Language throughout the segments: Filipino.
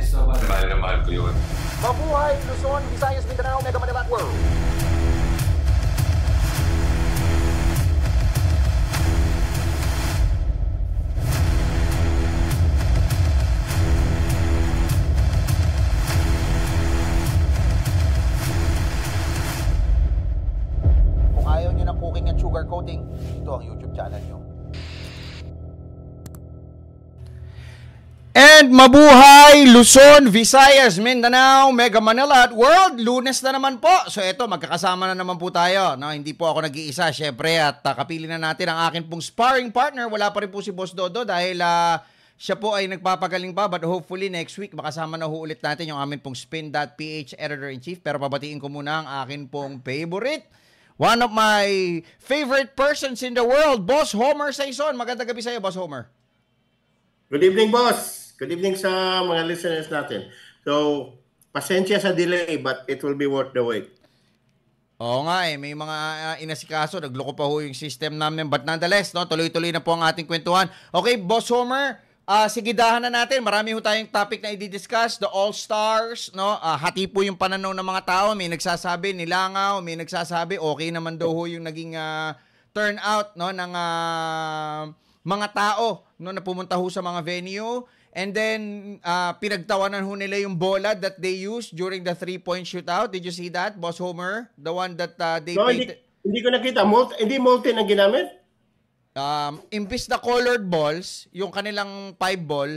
Practice naman. Mahal na mahal ko yun. Mabuhay, Luzon, Visayas, Mindanao, Mega Manila World. And mabuhay Luzon, Visayas, Mindanao, Mega Manila at World. Lunes na naman po. So ito, magkakasama na naman po tayo. No, hindi po ako nag-iisa, syempre. At uh, ah, kapili na natin ang akin pong sparring partner. Wala pa rin po si Boss Dodo dahil uh, siya po ay nagpapagaling pa. But hopefully next week, makasama na ho ulit natin yung amin pong spin.ph editor-in-chief. Pero pabatiin ko muna ang akin pong favorite. One of my favorite persons in the world, Boss Homer Saison. Magandang gabi sa'yo, Boss Homer. Good evening, boss. Good evening sa mga listeners natin. So, pasensya sa delay but it will be worth the wait. Oo nga eh, may mga uh, inasikaso, nagloko pa ho yung system namin. But nonetheless, no, tuloy-tuloy na po ang ating kwentuhan. Okay, Boss Homer, uh, ah, sigidahan na natin. Marami ho tayong topic na i-discuss. The All-Stars, no? Uh, hati po yung pananaw ng mga tao. May nagsasabi, nilangaw. May nagsasabi, okay naman daw ho yung naging uh, turnout, no? Ng uh, mga tao, no? Na pumunta ho sa mga venue. And then, uh, pinagtawanan ho nila yung bola that they used during the three-point shootout. Did you see that, Boss Homer? The one that uh, they... No, painted... hindi, hindi ko nakita. Malt, hindi multi ang ginamit? Um, imbis na colored balls, yung kanilang five ball,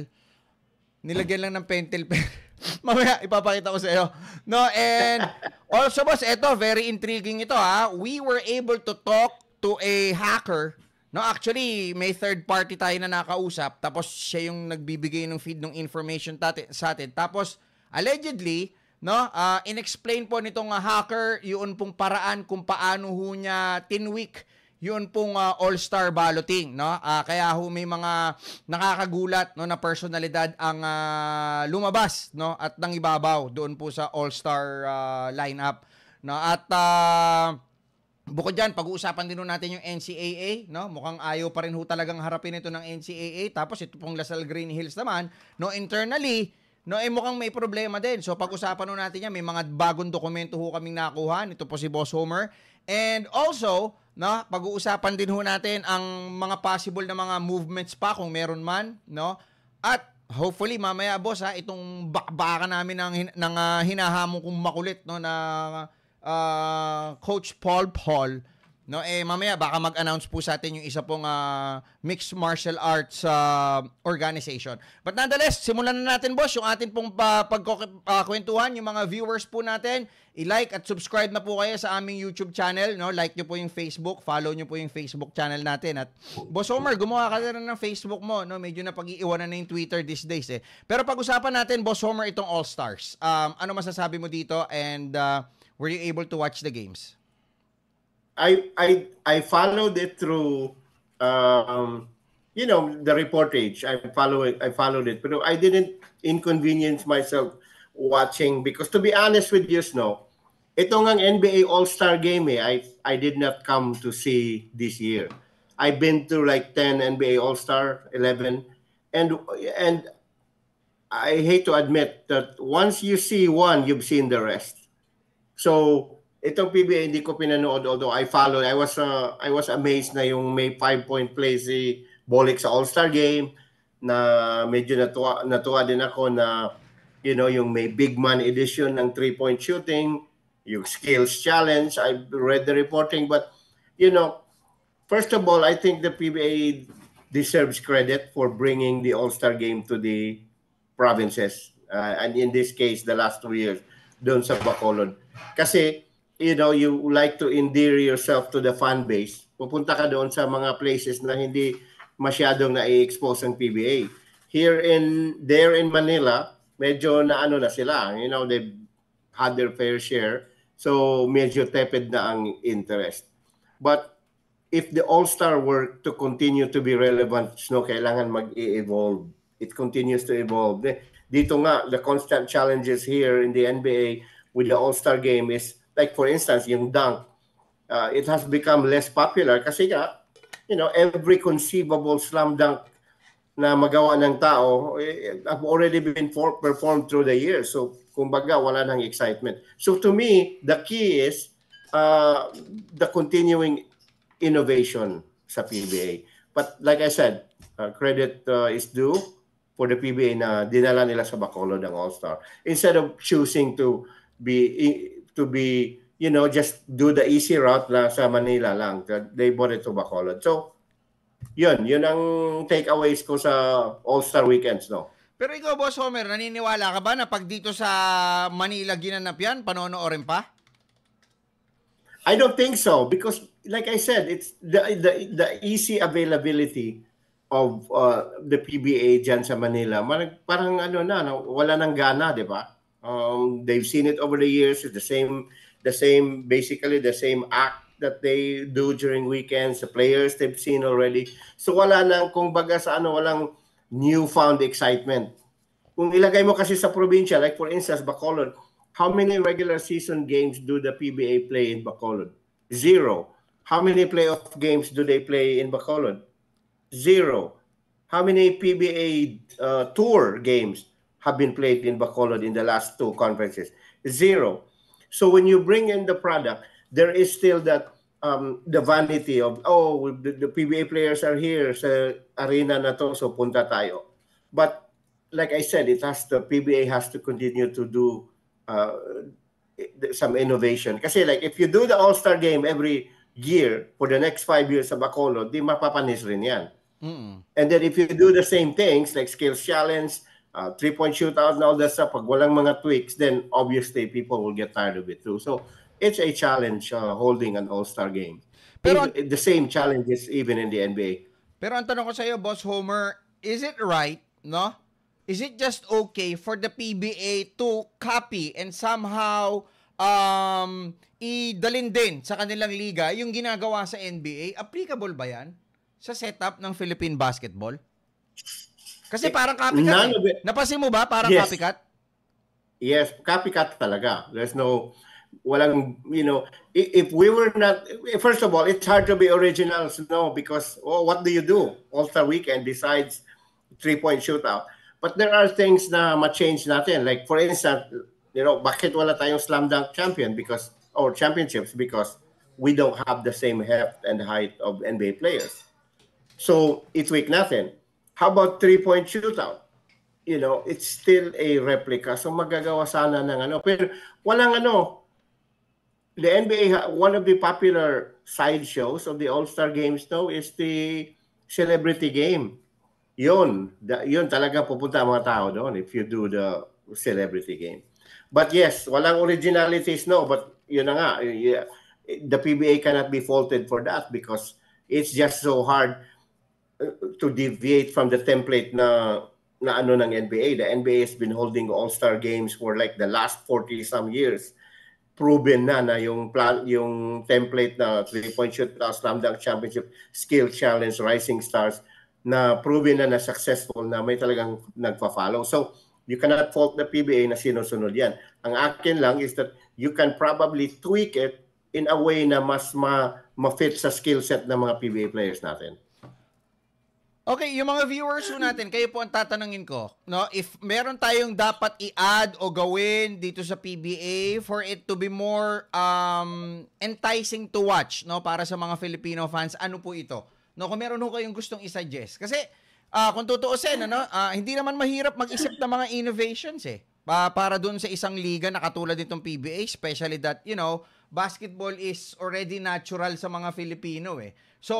nilagyan lang ng pentel Mamaya, ipapakita ko sa iyo. No, and also boss, ito, very intriguing ito ha. Ah. We were able to talk to a hacker No, actually, may third party tayo na nakausap. Tapos, siya yung nagbibigay ng feed ng information tati- sa atin. Tapos, allegedly, no, uh, inexplain po nitong uh, hacker yun pong paraan kung paano ho niya tinwik yun pong uh, all-star balloting, no? Uh, kaya ho may mga nakakagulat no na personalidad ang uh, lumabas, no? At nang ibabaw doon po sa all-star uh, lineup, no? At uh, Bukod dyan, pag-uusapan din natin yung NCAA, no? Mukhang ayaw pa rin ho talagang harapin ito ng NCAA. Tapos ito pong Lasal Green Hills naman, no, internally, no, eh mukhang may problema din. So pag-usapan ho natin yan, may mga bagong dokumento ho kaming nakuha. Ito po si Boss Homer. And also, no, pag-uusapan din ho natin ang mga possible na mga movements pa kung meron man, no? At hopefully mamaya boss ha itong bakbakan namin ng ng uh, hinahamon kong makulit no na uh, Coach Paul Paul. No, eh mamaya baka mag-announce po sa atin yung isa pong uh, mixed martial arts uh, organization. But nonetheless, simulan na natin boss yung atin pong uh, pagkukwentuhan uh, yung mga viewers po natin. I-like at subscribe na po kayo sa aming YouTube channel, no? Like niyo po yung Facebook, follow niyo po yung Facebook channel natin at Boss Homer, gumawa ka na ng Facebook mo, no? Medyo na pag-iiwanan na yung Twitter these days eh. Pero pag-usapan natin Boss Homer itong All Stars. Um, ano masasabi mo dito and uh, Were you able to watch the games? I I I followed it through um, you know the reportage. I followed I followed it, but I didn't inconvenience myself watching because to be honest with you, Snow, itong ang NBA All-Star game eh, I I did not come to see this year. I've been to like 10 NBA All-Star, 11 and and I hate to admit that once you see one, you've seen the rest. So, itong PBA hindi ko pinanood although I follow. I was uh, I was amazed na yung may 5 point play si Bolick sa All-Star game na medyo natuwa natuwa din ako na you know yung may big man edition ng three point shooting, yung skills challenge. I read the reporting but you know first of all I think the PBA deserves credit for bringing the All-Star game to the provinces uh, and in this case the last two years doon sa Bacolod kasi, you know, you like to endear yourself to the fan base. Pupunta ka doon sa mga places na hindi masyadong na-expose ang PBA. Here in, there in Manila, medyo na ano na sila. You know, they've had their fair share. So, medyo tepid na ang interest. But if the all-star work to continue to be relevant, no, kailangan mag-evolve. It continues to evolve. Dito nga, the constant challenges here in the NBA with the All-Star game is like for instance yung dunk uh, it has become less popular kasi nga you know every conceivable slam dunk na magawa ng tao eh, have already been for, performed through the years so kumbaga wala nang excitement so to me the key is uh, the continuing innovation sa PBA but like I said uh, credit uh, is due for the PBA na dinala nila sa Bacolod ang All-Star instead of choosing to be to be you know just do the easy route na sa Manila lang they bought it to Bacolod so yun yun ang takeaways ko sa All-Star weekends no pero ikaw boss Homer naniniwala ka ba na pag dito sa Manila ginanap yan panonoorin pa I don't think so because like I said it's the the, the easy availability of uh, the PBA diyan sa Manila parang, parang ano na wala nang gana di ba Um, they've seen it over the years. It's the same, the same, basically the same act that they do during weekends. The players they've seen already. So wala nang, kung baga sa ano, walang newfound excitement. Kung ilagay mo kasi sa probinsya, like for instance, Bacolod, how many regular season games do the PBA play in Bacolod? Zero. How many playoff games do they play in Bacolod? Zero. How many PBA uh, tour games have been played in Bacolod in the last two conferences. Zero. So when you bring in the product, there is still that um, the vanity of, oh, the, the PBA players are here sa arena na to, so punta tayo. But like I said, it has the PBA has to continue to do uh, some innovation. Kasi like if you do the All-Star game every year for the next five years sa Bacolod, di mapapanis rin yan. Mm-hmm. And then if you do the same things like skills challenge, uh, three-point shootouts and all that stuff, pag walang mga tweaks, then obviously people will get tired of it too. So it's a challenge uh, holding an all-star game. Pero, it, the same challenge is even in the NBA. Pero ang tanong ko sa iyo, Boss Homer, is it right, no? Is it just okay for the PBA to copy and somehow um, idalin din sa kanilang liga yung ginagawa sa NBA? Applicable ba yan sa setup ng Philippine basketball? Kasi eh, parang copycat. None eh. it, Napasin mo ba parang yes. copycat? Yes, copycat talaga. There's no walang you know if we were not first of all it's hard to be originals no because oh, what do you do all star weekend besides three point shootout but there are things na ma-change natin like for instance you know bakit wala tayong slam dunk champion because or championships because we don't have the same heft and height of NBA players so it's weak nothing How about three-point shootout? You know, it's still a replica. So magagawa sana ng ano. Pero walang ano, the NBA, one of the popular side shows of the All-Star Games now is the celebrity game. Yun, the, yun talaga pupunta ang mga tao doon if you do the celebrity game. But yes, walang originalities, no. But yun na nga, yeah, the PBA cannot be faulted for that because it's just so hard to deviate from the template na na ano ng NBA. The NBA has been holding All-Star games for like the last 40 some years. Proven na na yung plan, yung template na three-point shoot na slam dunk championship, skill challenge, rising stars na proven na na successful na may talagang nagfa-follow. So, you cannot fault the PBA na sinusunod yan. Ang akin lang is that you can probably tweak it in a way na mas ma ma sa skill set ng mga PBA players natin. Okay, yung mga viewers po natin, kayo po ang tatanungin ko, no? If meron tayong dapat i-add o gawin dito sa PBA for it to be more um, enticing to watch, no? Para sa mga Filipino fans, ano po ito? No, kung meron ho kayong gustong i-suggest. Kasi uh, kung tutuusin, ano, uh, hindi naman mahirap mag-isip ng mga innovations eh. Pa para doon sa isang liga na katulad nitong PBA, especially that, you know, basketball is already natural sa mga Filipino eh. So,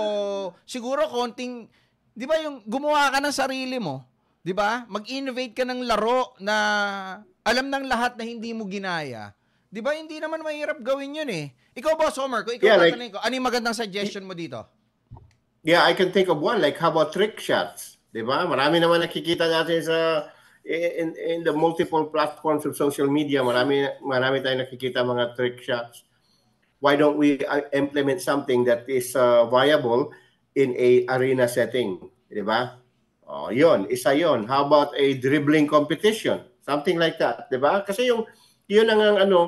siguro konting 'Di ba yung gumawa ka ng sarili mo, 'di ba? Mag-innovate ka ng laro na alam ng lahat na hindi mo ginaya. 'Di ba? Hindi naman mahirap gawin 'yun eh. Ikaw ba, Homer, ko ikaw yeah, like, ko, ano yung magandang suggestion mo dito? Yeah, I can think of one like how about trick shots, 'di ba? Marami naman nakikita natin sa in, in the multiple platforms of social media, marami marami tayong nakikita mga trick shots. Why don't we uh, implement something that is uh, viable in a arena setting, di ba? Oh, yon, isa yon. How about a dribbling competition? Something like that, di ba? Kasi yung yun ang, ang ano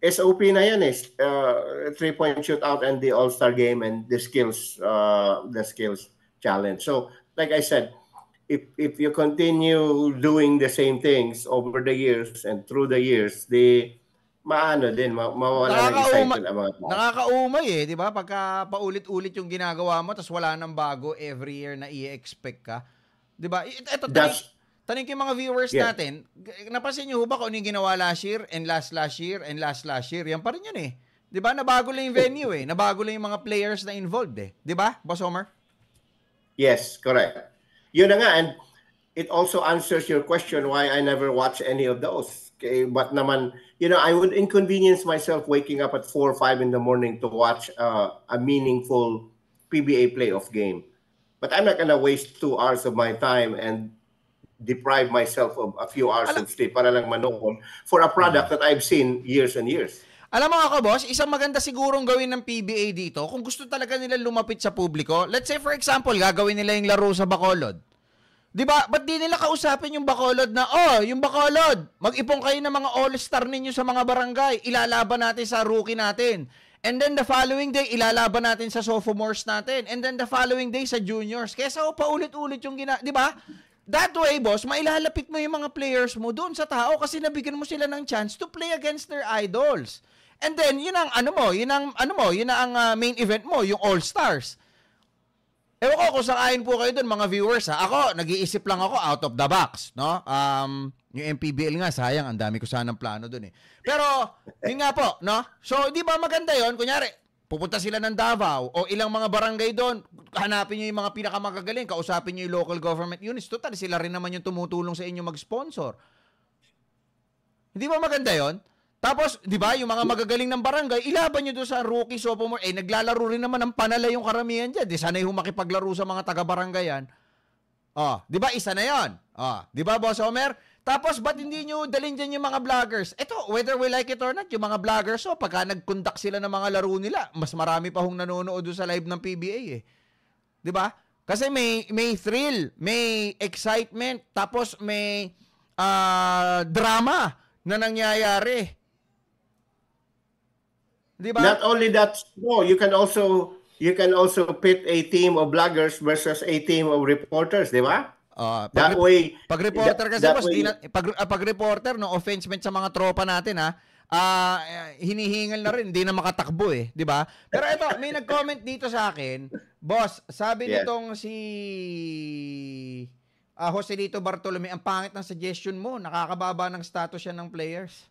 SOP na yan is eh. uh, three point shootout and the All-Star game and the skills uh, the skills challenge. So, like I said, if if you continue doing the same things over the years and through the years, the maano din, ma- mawawala ng excitement ang mga tao. Nakakaumay eh, di ba? Pagka paulit-ulit yung ginagawa mo, tapos wala nang bago every year na i-expect ka. Di ba? Ito, ito That's, Tanong ko mga viewers yeah. natin, napansin nyo ba kung ano yung ginawa last year and last last year and last last year? Yan pa rin yun eh. Di ba? Nabago lang yung venue eh. Nabago lang yung mga players na involved eh. Di ba, Boss Homer? Yes, correct. Yun na nga. And it also answers your question why I never watch any of those. Okay, eh, but naman, you know, I would inconvenience myself waking up at 4 or 5 in the morning to watch uh, a meaningful PBA playoff game. But I'm not going waste two hours of my time and deprive myself of a few hours Alam, of sleep para lang manoon for a product that I've seen years and years. Alam mo ako, boss, isang maganda sigurong gawin ng PBA dito kung gusto talaga nila lumapit sa publiko. Let's say, for example, gagawin nila yung laro sa Bacolod. Di ba? Ba't di nila kausapin yung Bacolod na, oh, yung Bacolod, mag-ipon kayo ng mga all-star ninyo sa mga barangay. Ilalaban natin sa rookie natin. And then the following day, ilalaban natin sa sophomores natin. And then the following day sa juniors. Kesa o paulit-ulit yung gina... Di ba? That way, boss, mailalapit mo yung mga players mo doon sa tao kasi nabigyan mo sila ng chance to play against their idols. And then, yun ang ano mo, yun ang ano mo, yun ang uh, main event mo, yung All-Stars. Ewan ko kung sakain po kayo dun, mga viewers. Ha? Ako, nag-iisip lang ako out of the box. No? Um, yung MPBL nga, sayang. Ang dami ko sanang plano dun eh. Pero, yun nga po. No? So, di ba maganda yon Kunyari, pupunta sila ng Davao o ilang mga barangay doon, hanapin nyo yung mga pinakamagagaling, kausapin nyo yung local government units. Total, sila rin naman yung tumutulong sa inyo mag-sponsor. Hindi ba maganda yon tapos, di ba, yung mga magagaling ng barangay, ilaban nyo doon sa rookie, sophomore. Eh, naglalaro rin naman ng panala yung karamihan dyan. Di sanay humakipaglaro sa mga taga-barangayan. Oh, di ba, isa na yon. Oh, ah, di ba, Boss Homer? Tapos, ba't hindi nyo dalhin dyan yung mga vloggers? Ito, whether we like it or not, yung mga vloggers, so, oh, pagka nag-conduct sila ng mga laro nila, mas marami pa hong nanonood doon sa live ng PBA eh. Di ba? Kasi may, may thrill, may excitement, tapos may uh, drama na nangyayari. Di ba? Not only that, no, you can also you can also pit a team of bloggers versus a team of reporters, di ba? Uh, pag, that way, pag reporter kasi that, way, na, pag, ah, pag reporter no offense sa mga tropa natin ha. Uh, hinihingal na rin, hindi na makatakbo eh, di ba? Pero ito, may nag-comment dito sa akin, boss, sabi yes. nitong si uh, Joselito Bartolome, ang pangit ng suggestion mo, nakakababa ng status yan ng players.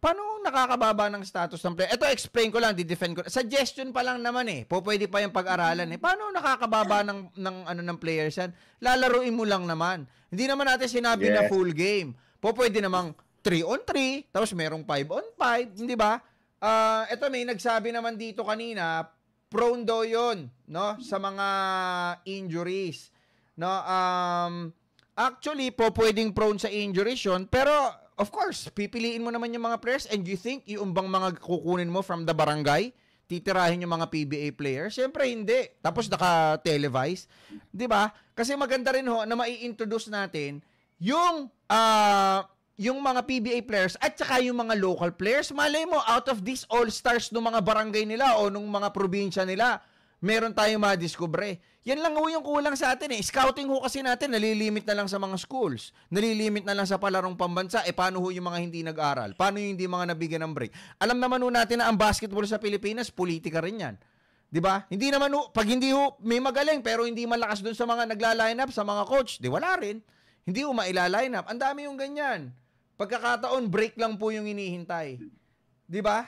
Paano nakakababa ng status ng player? Ito, explain ko lang, di-defend ko. Suggestion pa lang naman eh. Po, pwede pa yung pag-aralan eh. Paano nakakababa ng, ng, ano, ng players yan? Lalaruin mo lang naman. Hindi naman natin sinabi yes. na full game. Po, pwede namang 3 on 3, tapos merong 5 on 5, hindi ba? Ah, uh, ito may nagsabi naman dito kanina, prone daw 'yon, no, sa mga injuries. No, um actually po pwedeng prone sa injuries 'yon, pero Of course, pipiliin mo naman yung mga players and you think yung bang mga kukunin mo from the barangay, titirahin yung mga PBA players? Siyempre hindi. Tapos naka-televise. 'Di ba? Kasi maganda rin ho na mai-introduce natin yung uh, yung mga PBA players at saka yung mga local players. Malay mo, out of these all-stars ng mga barangay nila o ng mga probinsya nila, meron tayong madiskubre. Yan lang ho yung kulang sa atin eh. Scouting ho kasi natin, nalilimit na lang sa mga schools. Nalilimit na lang sa palarong pambansa. Eh, paano ho yung mga hindi nag-aral? Paano yung hindi mga nabigyan ng break? Alam naman ho natin na ang basketball sa Pilipinas, politika rin yan. 'Di ba? Hindi naman ho, pag hindi ho may magaling pero hindi malakas doon sa mga nagla-line up sa mga coach, di wala rin. Hindi ho maila-line up. Ang dami yung ganyan. Pagkakataon break lang po yung inihintay. 'Di ba?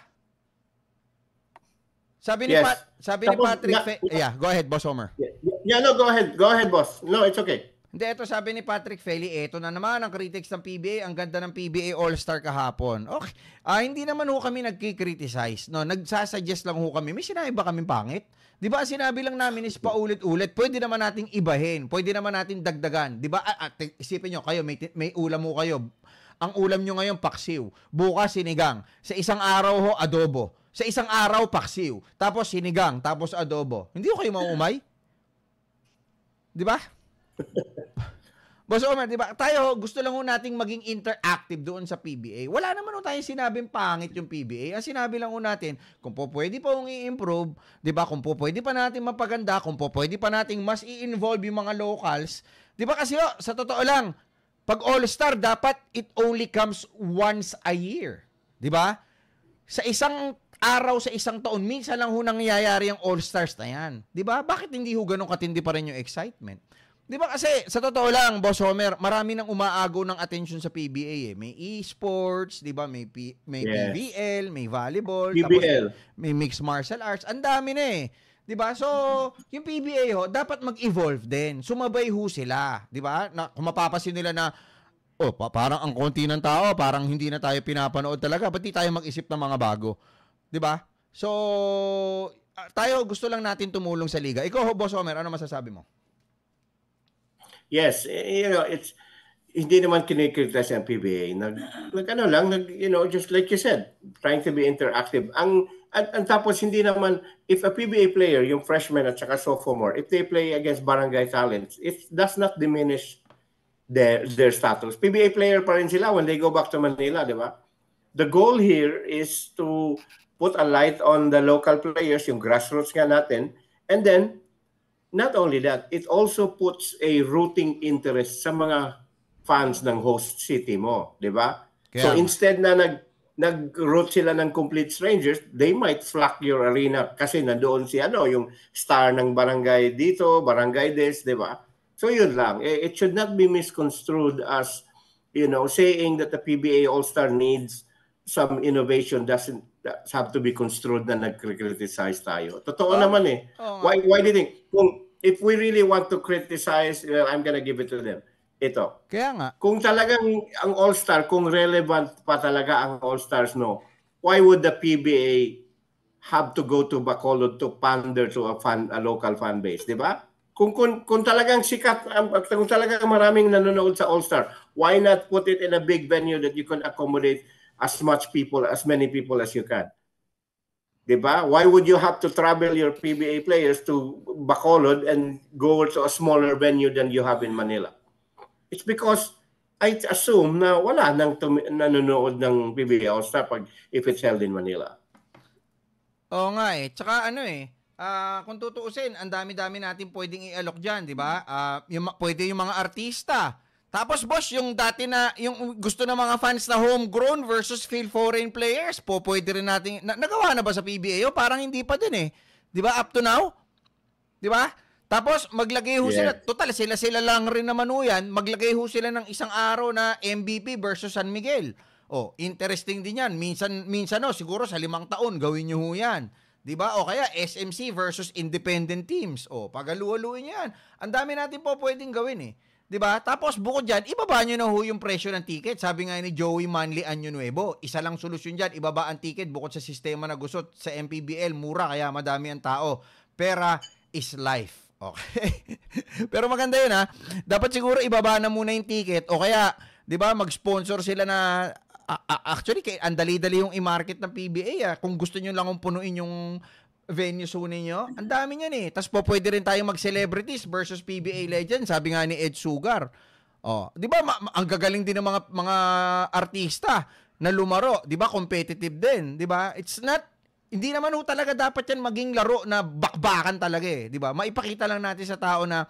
Sabi ni yes. Pat, sabi Tapos, ni Patrick, na, Fe- yeah, go ahead, boss Homer. Yeah, yeah, no, go ahead. Go ahead, boss. No, it's okay. Hindi, ito sabi ni Patrick Feli, ito na naman ang critics ng PBA, ang ganda ng PBA All-Star kahapon. Okay. Ah, hindi naman ho kami nagki-criticize. No? Nagsasuggest lang ho kami. May sinabi ba kaming pangit? Di ba sinabi lang namin is paulit-ulit, pwede naman nating ibahin, pwede naman nating dagdagan. Di ba? At, ah, ah, isipin niyo, kayo, may, may ulam mo kayo. Ang ulam niyo ngayon, paksiw. Bukas, sinigang. Sa isang araw ho, adobo sa isang araw, paksiw. Tapos sinigang, tapos adobo. Hindi ko kayo mauumay. Di ba? Boss Omer, di ba? Tayo, gusto lang ho nating maging interactive doon sa PBA. Wala naman ho tayong sinabing pangit yung PBA. Ang sinabi lang ho natin, kung po pwede pa hong i-improve, di ba? Kung po pwede pa natin mapaganda, kung po pwede pa nating mas i-involve yung mga locals. Di ba kasi ho, sa totoo lang, pag All-Star, dapat it only comes once a year. Di ba? Sa isang araw sa isang taon, minsan lang ho nangyayari ang All-Stars na yan. ba? Diba? Bakit hindi ho ganun katindi pa rin yung excitement? Di ba kasi, sa totoo lang, Boss Homer, marami nang umaagaw ng attention sa PBA eh. May esports, di ba? May, P- may yes. PBL, may volleyball. PBL. Tapos may mixed martial arts. Ang dami na eh. Di ba? So, yung PBA ho, dapat mag-evolve din. Sumabay ho sila. Di ba? Na, kung mapapasin nila na, oh, pa- parang ang konti ng tao, parang hindi na tayo pinapanood talaga. Ba't di tayo mag-isip ng mga bago? 'Di ba? So, tayo gusto lang natin tumulong sa liga. Ikaw, Boss Homer, ano masasabi mo? Yes, eh, you know, it's hindi naman kinikritas ang PBA. Nag, nag ano lang, nag, you know, just like you said, trying to be interactive. Ang at, at tapos hindi naman if a PBA player, yung freshman at saka sophomore, if they play against barangay talents, it does not diminish their their status. PBA player pa rin sila when they go back to Manila, di ba? The goal here is to put a light on the local players, yung grassroots nga natin. And then, not only that, it also puts a rooting interest sa mga fans ng host city mo, di ba? Yeah. So instead na nag nag-root sila ng complete strangers, they might flock your arena kasi nandoon si ano, yung star ng barangay dito, barangay this, di ba? So yun lang. Eh, it should not be misconstrued as, you know, saying that the PBA All-Star needs some innovation doesn't have to be construed na nag-criticize tayo. Totoo oh. naman eh. Oh. Why, why do you think? Kung, if we really want to criticize, well, I'm gonna give it to them. Ito. Kaya nga. Kung talagang ang All-Star, kung relevant pa talaga ang All-Stars, no, why would the PBA have to go to Bacolod to pander to a, fan, a local fan base, di ba? Kung, kung, kung talagang sikat, kung talagang maraming nanonood sa All-Star, why not put it in a big venue that you can accommodate as much people, as many people as you can. Diba? Why would you have to travel your PBA players to Bacolod and go to a smaller venue than you have in Manila? It's because I assume na wala nang nanonood ng PBA All-Star pag if it's held in Manila. Oo nga eh. Tsaka ano eh, uh, kung tutuusin, ang dami-dami natin pwedeng i-alok dyan, di ba? Uh, ah, yung, pwede yung mga artista, tapos boss, yung dati na yung gusto ng mga fans na homegrown versus feel foreign players, po pwede rin natin na, nagawa na ba sa PBA o parang hindi pa din eh. 'Di ba? Up to now? 'Di ba? Tapos maglagay ho yes. sila, total sila sila lang rin naman ho yan, maglagay ho sila ng isang araw na MVP versus San Miguel. Oh, interesting din 'yan. Minsan minsan no, siguro sa limang taon gawin niyo ho 'yan. 'Di ba? O kaya SMC versus independent teams. Oh, pagaluhaluin 'yan. Ang dami natin po pwedeng gawin eh. 'Di ba? Tapos bukod diyan, ibaba niyo na ho yung presyo ng ticket. Sabi nga ni Joey Manley Anyo Nuevo, isa lang solusyon diyan, ibaba ang ticket bukod sa sistema na gusot sa MPBL, mura kaya madami ang tao. Pera is life. Okay. Pero maganda 'yun ha. Dapat siguro ibaba na muna yung ticket o kaya 'di ba mag-sponsor sila na actually kay ang dali-dali yung i-market ng PBA ah. Kung gusto niyo lang punuin yung venues ho ninyo. Ang dami niyan eh. Tapos po pwede rin tayong mag-celebrities versus PBA legends, Sabi nga ni Ed Sugar. Oh, 'di ba ma- ang gagaling din ng mga mga artista na lumaro, 'di ba? Competitive din, 'di ba? It's not hindi naman ho talaga dapat 'yan maging laro na bakbakan talaga eh, 'di ba? Maipakita lang natin sa tao na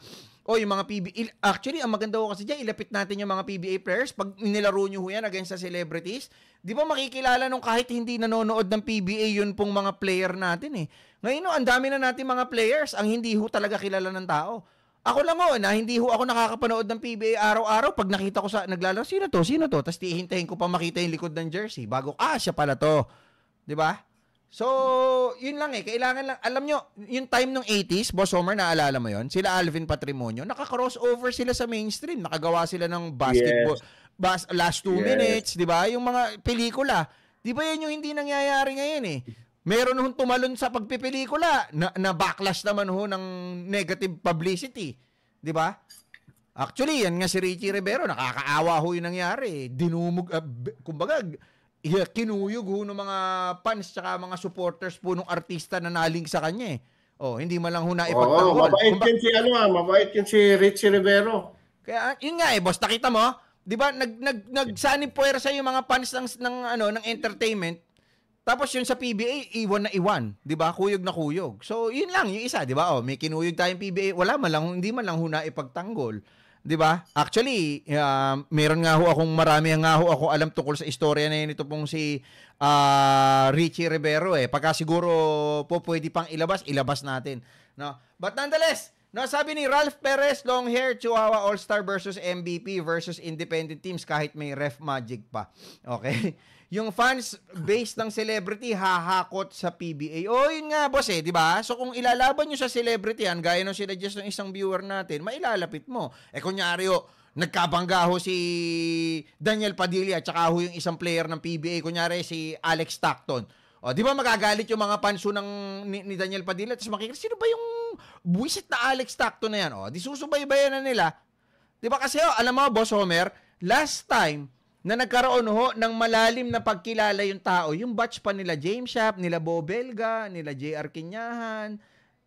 oh, yung mga PBA, actually, ang maganda ko kasi dyan, ilapit natin yung mga PBA players. Pag nilaro nyo ho yan against sa celebrities, di ba makikilala nung kahit hindi nanonood ng PBA yun pong mga player natin eh. Ngayon, ang dami na natin mga players ang hindi ho talaga kilala ng tao. Ako lang ho, na hindi ho ako nakakapanood ng PBA araw-araw. Pag nakita ko sa, naglalaro, sino to, sino to? Tapos tihintayin ko pa makita yung likod ng jersey bago, ah, siya pala to. Di ba? So, yun lang eh. Kailangan lang. Alam nyo, yung time ng 80s, Boss Homer, naalala mo yon Sila Alvin Patrimonio, naka-crossover sila sa mainstream. Nakagawa sila ng basketball. Yes. Bas, last two yes. minutes, di ba? Yung mga pelikula. Di ba yan yung hindi nangyayari ngayon eh? Meron hong tumalon sa pagpipelikula na, na backlash naman ho ng negative publicity. Di ba? Actually, yan nga si Richie Rivero, nakakaawa ho yung nangyari. Dinumog, uh, ah, kumbaga, kinuyog ho ng mga fans tsaka mga supporters po ng artista na naling sa kanya eh. Oh, hindi man lang ho na ipagtanggol. Oh, mabait Kumba- yan si ano ah, mabait yan si Richie Rivero. Kaya yun nga eh, boss, nakita mo, 'di ba? Nag nag nagsani sa yung mga fans ng ng ano, ng entertainment. Tapos yun sa PBA, iwan na iwan, 'di ba? Kuyog na kuyog. So, yun lang yung isa, 'di ba? Oh, may kinuyog tayong PBA, wala man lang, hindi man lang huna ipagtanggol. 'di ba? Actually, uh, meron nga ho akong marami nga ho ako alam tungkol sa istorya na nito pong si uh, Richie Rivero eh. Pagka siguro po pwede pang ilabas, ilabas natin, no? But nonetheless, no, sabi ni Ralph Perez, long hair Chihuahua All-Star versus MVP versus independent teams kahit may ref magic pa. Okay? yung fans based ng celebrity hahakot sa PBA. O, oh, yun nga, boss eh, di ba? So, kung ilalaban nyo sa celebrity yan, gaya nung sinadjust ng isang viewer natin, mailalapit mo. Eh, kunyari, oh, nagkabangga ho si Daniel Padilla at saka ho yung isang player ng PBA, kunyari si Alex Stockton. O, di ba magagalit yung mga panso ng, ni, ni Daniel Padilla? Tapos makikita, sino ba yung buwisit na Alex Stockton na yan? O, di susubaybayan na nila. Di ba kasi, oh, alam mo, Boss Homer, last time, na nagkaroon ho ng malalim na pagkilala yung tao. Yung batch pa nila James Shop, nila Bo Belga, nila JR Kinyahan,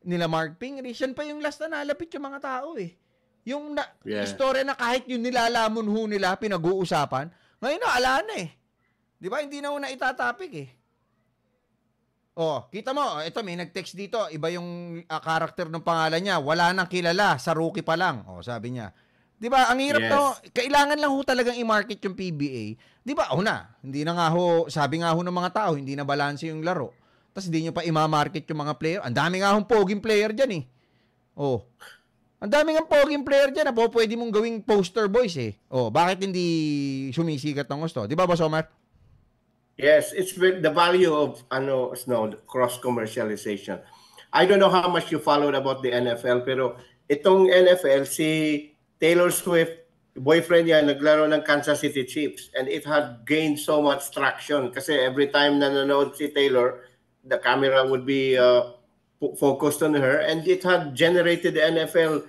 nila Mark Pingrich. Yan pa yung last na nalapit yung mga tao eh. Yung na, yeah. istorya na kahit yung nilalamon ho nila, pinag-uusapan, ngayon na, ala na eh. Di ba? Hindi na ho na itatopic eh. Oh, kita mo, ito may nag-text dito, iba yung uh, character ng pangalan niya, wala nang kilala, sa rookie pa lang. Oh, sabi niya, 'Di ba? Ang hirap yes. no, kailangan lang ho talagang i-market yung PBA. 'Di ba? Oh hindi na nga ho, sabi nga ho ng mga tao, hindi na balanse yung laro. Tapos hindi nyo pa i-market yung mga player. Ang dami nga hong poging player diyan eh. Oh. Ang dami ng poging player diyan, po pwede mong gawing poster boys eh. Oh, bakit hindi sumisikat ng gusto? 'Di ba, Boss Omar? Yes, it's the value of ano, no, cross commercialization. I don't know how much you followed about the NFL pero itong NFL si Taylor Swift, boyfriend niya, naglaro ng Kansas City Chiefs. And it had gained so much traction kasi every time na nanonood si Taylor, the camera would be uh, focused on her. And it had generated the NFL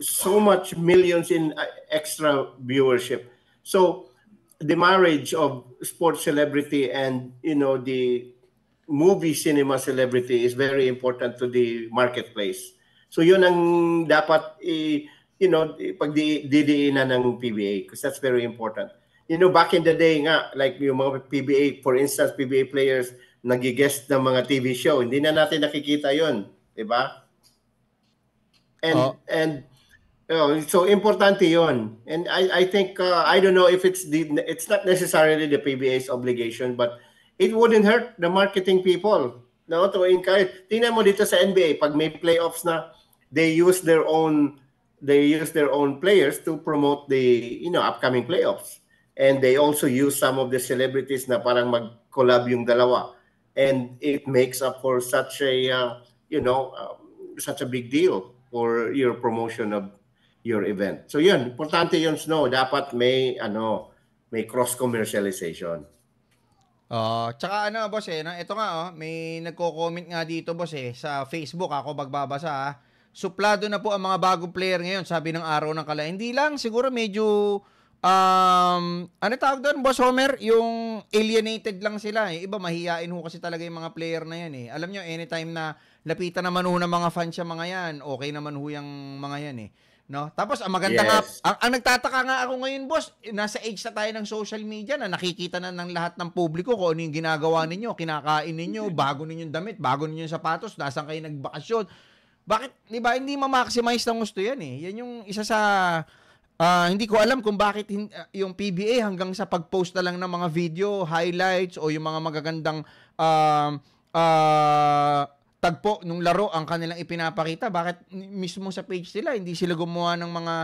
so much millions in uh, extra viewership. So the marriage of sports celebrity and, you know, the movie cinema celebrity is very important to the marketplace. So yun ang dapat i- you know, pag pagdidiin na ng PBA because that's very important. You know, back in the day nga, like yung mga PBA, for instance, PBA players, nag-guest ng mga TV show. Hindi na natin nakikita yon, Diba? And, oh. and you oh, know, so importante yon. And I, I think, uh, I don't know if it's the, it's not necessarily the PBA's obligation, but it wouldn't hurt the marketing people no, to encourage. Tingnan mo dito sa NBA, pag may playoffs na, they use their own they use their own players to promote the you know upcoming playoffs and they also use some of the celebrities na parang mag-collab yung dalawa and it makes up for such a uh, you know um, such a big deal for your promotion of your event so yun importante yun snow dapat may ano may cross commercialization Oh, ah, uh, tsaka ano boss eh, ito nga oh, may nagko-comment nga dito boss eh sa Facebook ako magbabasa ah suplado na po ang mga bagong player ngayon, sabi ng araw ng kala. Hindi lang, siguro medyo, um, ano tawag doon, Boss Homer? Yung alienated lang sila. Eh. Iba, mahihain ho kasi talaga yung mga player na yan. Eh. Alam nyo, anytime na lapitan naman ho ng mga fans yung mga yan, okay naman ho yung mga yan eh. No? Tapos ang maganda yes. nga, ang, ang nagtataka nga ako ngayon, boss, nasa age na tayo ng social media na nakikita na ng lahat ng publiko kung ano yung ginagawa ninyo, kinakain ninyo, bago ninyong damit, bago ninyong sapatos, nasan kayo nagbakasyon. Bakit, di ba, hindi ma-maximize ng gusto yan eh. Yan yung isa sa, uh, hindi ko alam kung bakit hin- uh, yung PBA hanggang sa pag-post na lang ng mga video, highlights, o yung mga magagandang uh, uh, tagpo nung laro ang kanilang ipinapakita. Bakit mismo sa page nila, hindi sila gumawa ng mga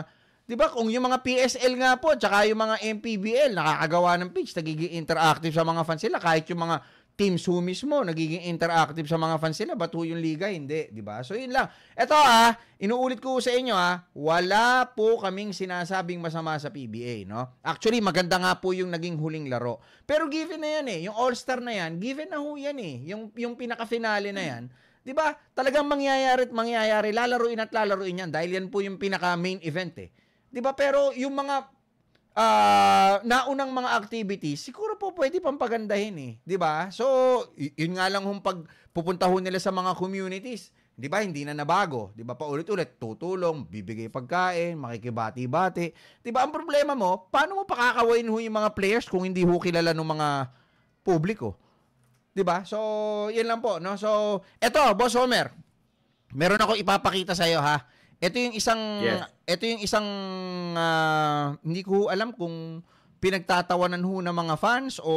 'di ba? Kung yung mga PSL nga po, tsaka yung mga MPBL nakakagawa ng page, nagiging interactive sa mga fans sila kahit yung mga Team Su mismo, nagiging interactive sa mga fans nila. Ba't yung liga? Hindi, di ba? So, yun lang. eto ha ah, inuulit ko sa inyo ha ah, wala po kaming sinasabing masama sa PBA, no? Actually, maganda nga po yung naging huling laro. Pero given na yan eh, yung All-Star na yan, given na ho yan eh, yung, yung pinaka-finale na yan. Hmm. 'di ba? Talagang mangyayari at mangyayari, lalaruin at lalaruin 'yan dahil yan po yung pinaka main event eh. 'Di ba? Pero yung mga uh, naunang mga activities, siguro po pwede pampagandahin pagandahin eh. ba? Diba? So, yun nga lang hong pag pupunta nila sa mga communities. 'di ba? Hindi na nabago, 'di ba? Paulit-ulit tutulong, bibigay pagkain, makikibati-bati. 'Di ba? Ang problema mo, paano mo pakakawain ho yung mga players kung hindi ho kilala ng mga publiko? 'Di ba? So, 'yan lang po, no? So, eto, Boss Homer. Meron ako ipapakita sa iyo ha. Ito yung isang yes. ito yung isang uh, hindi ko alam kung pinagtatawanan ho ng mga fans o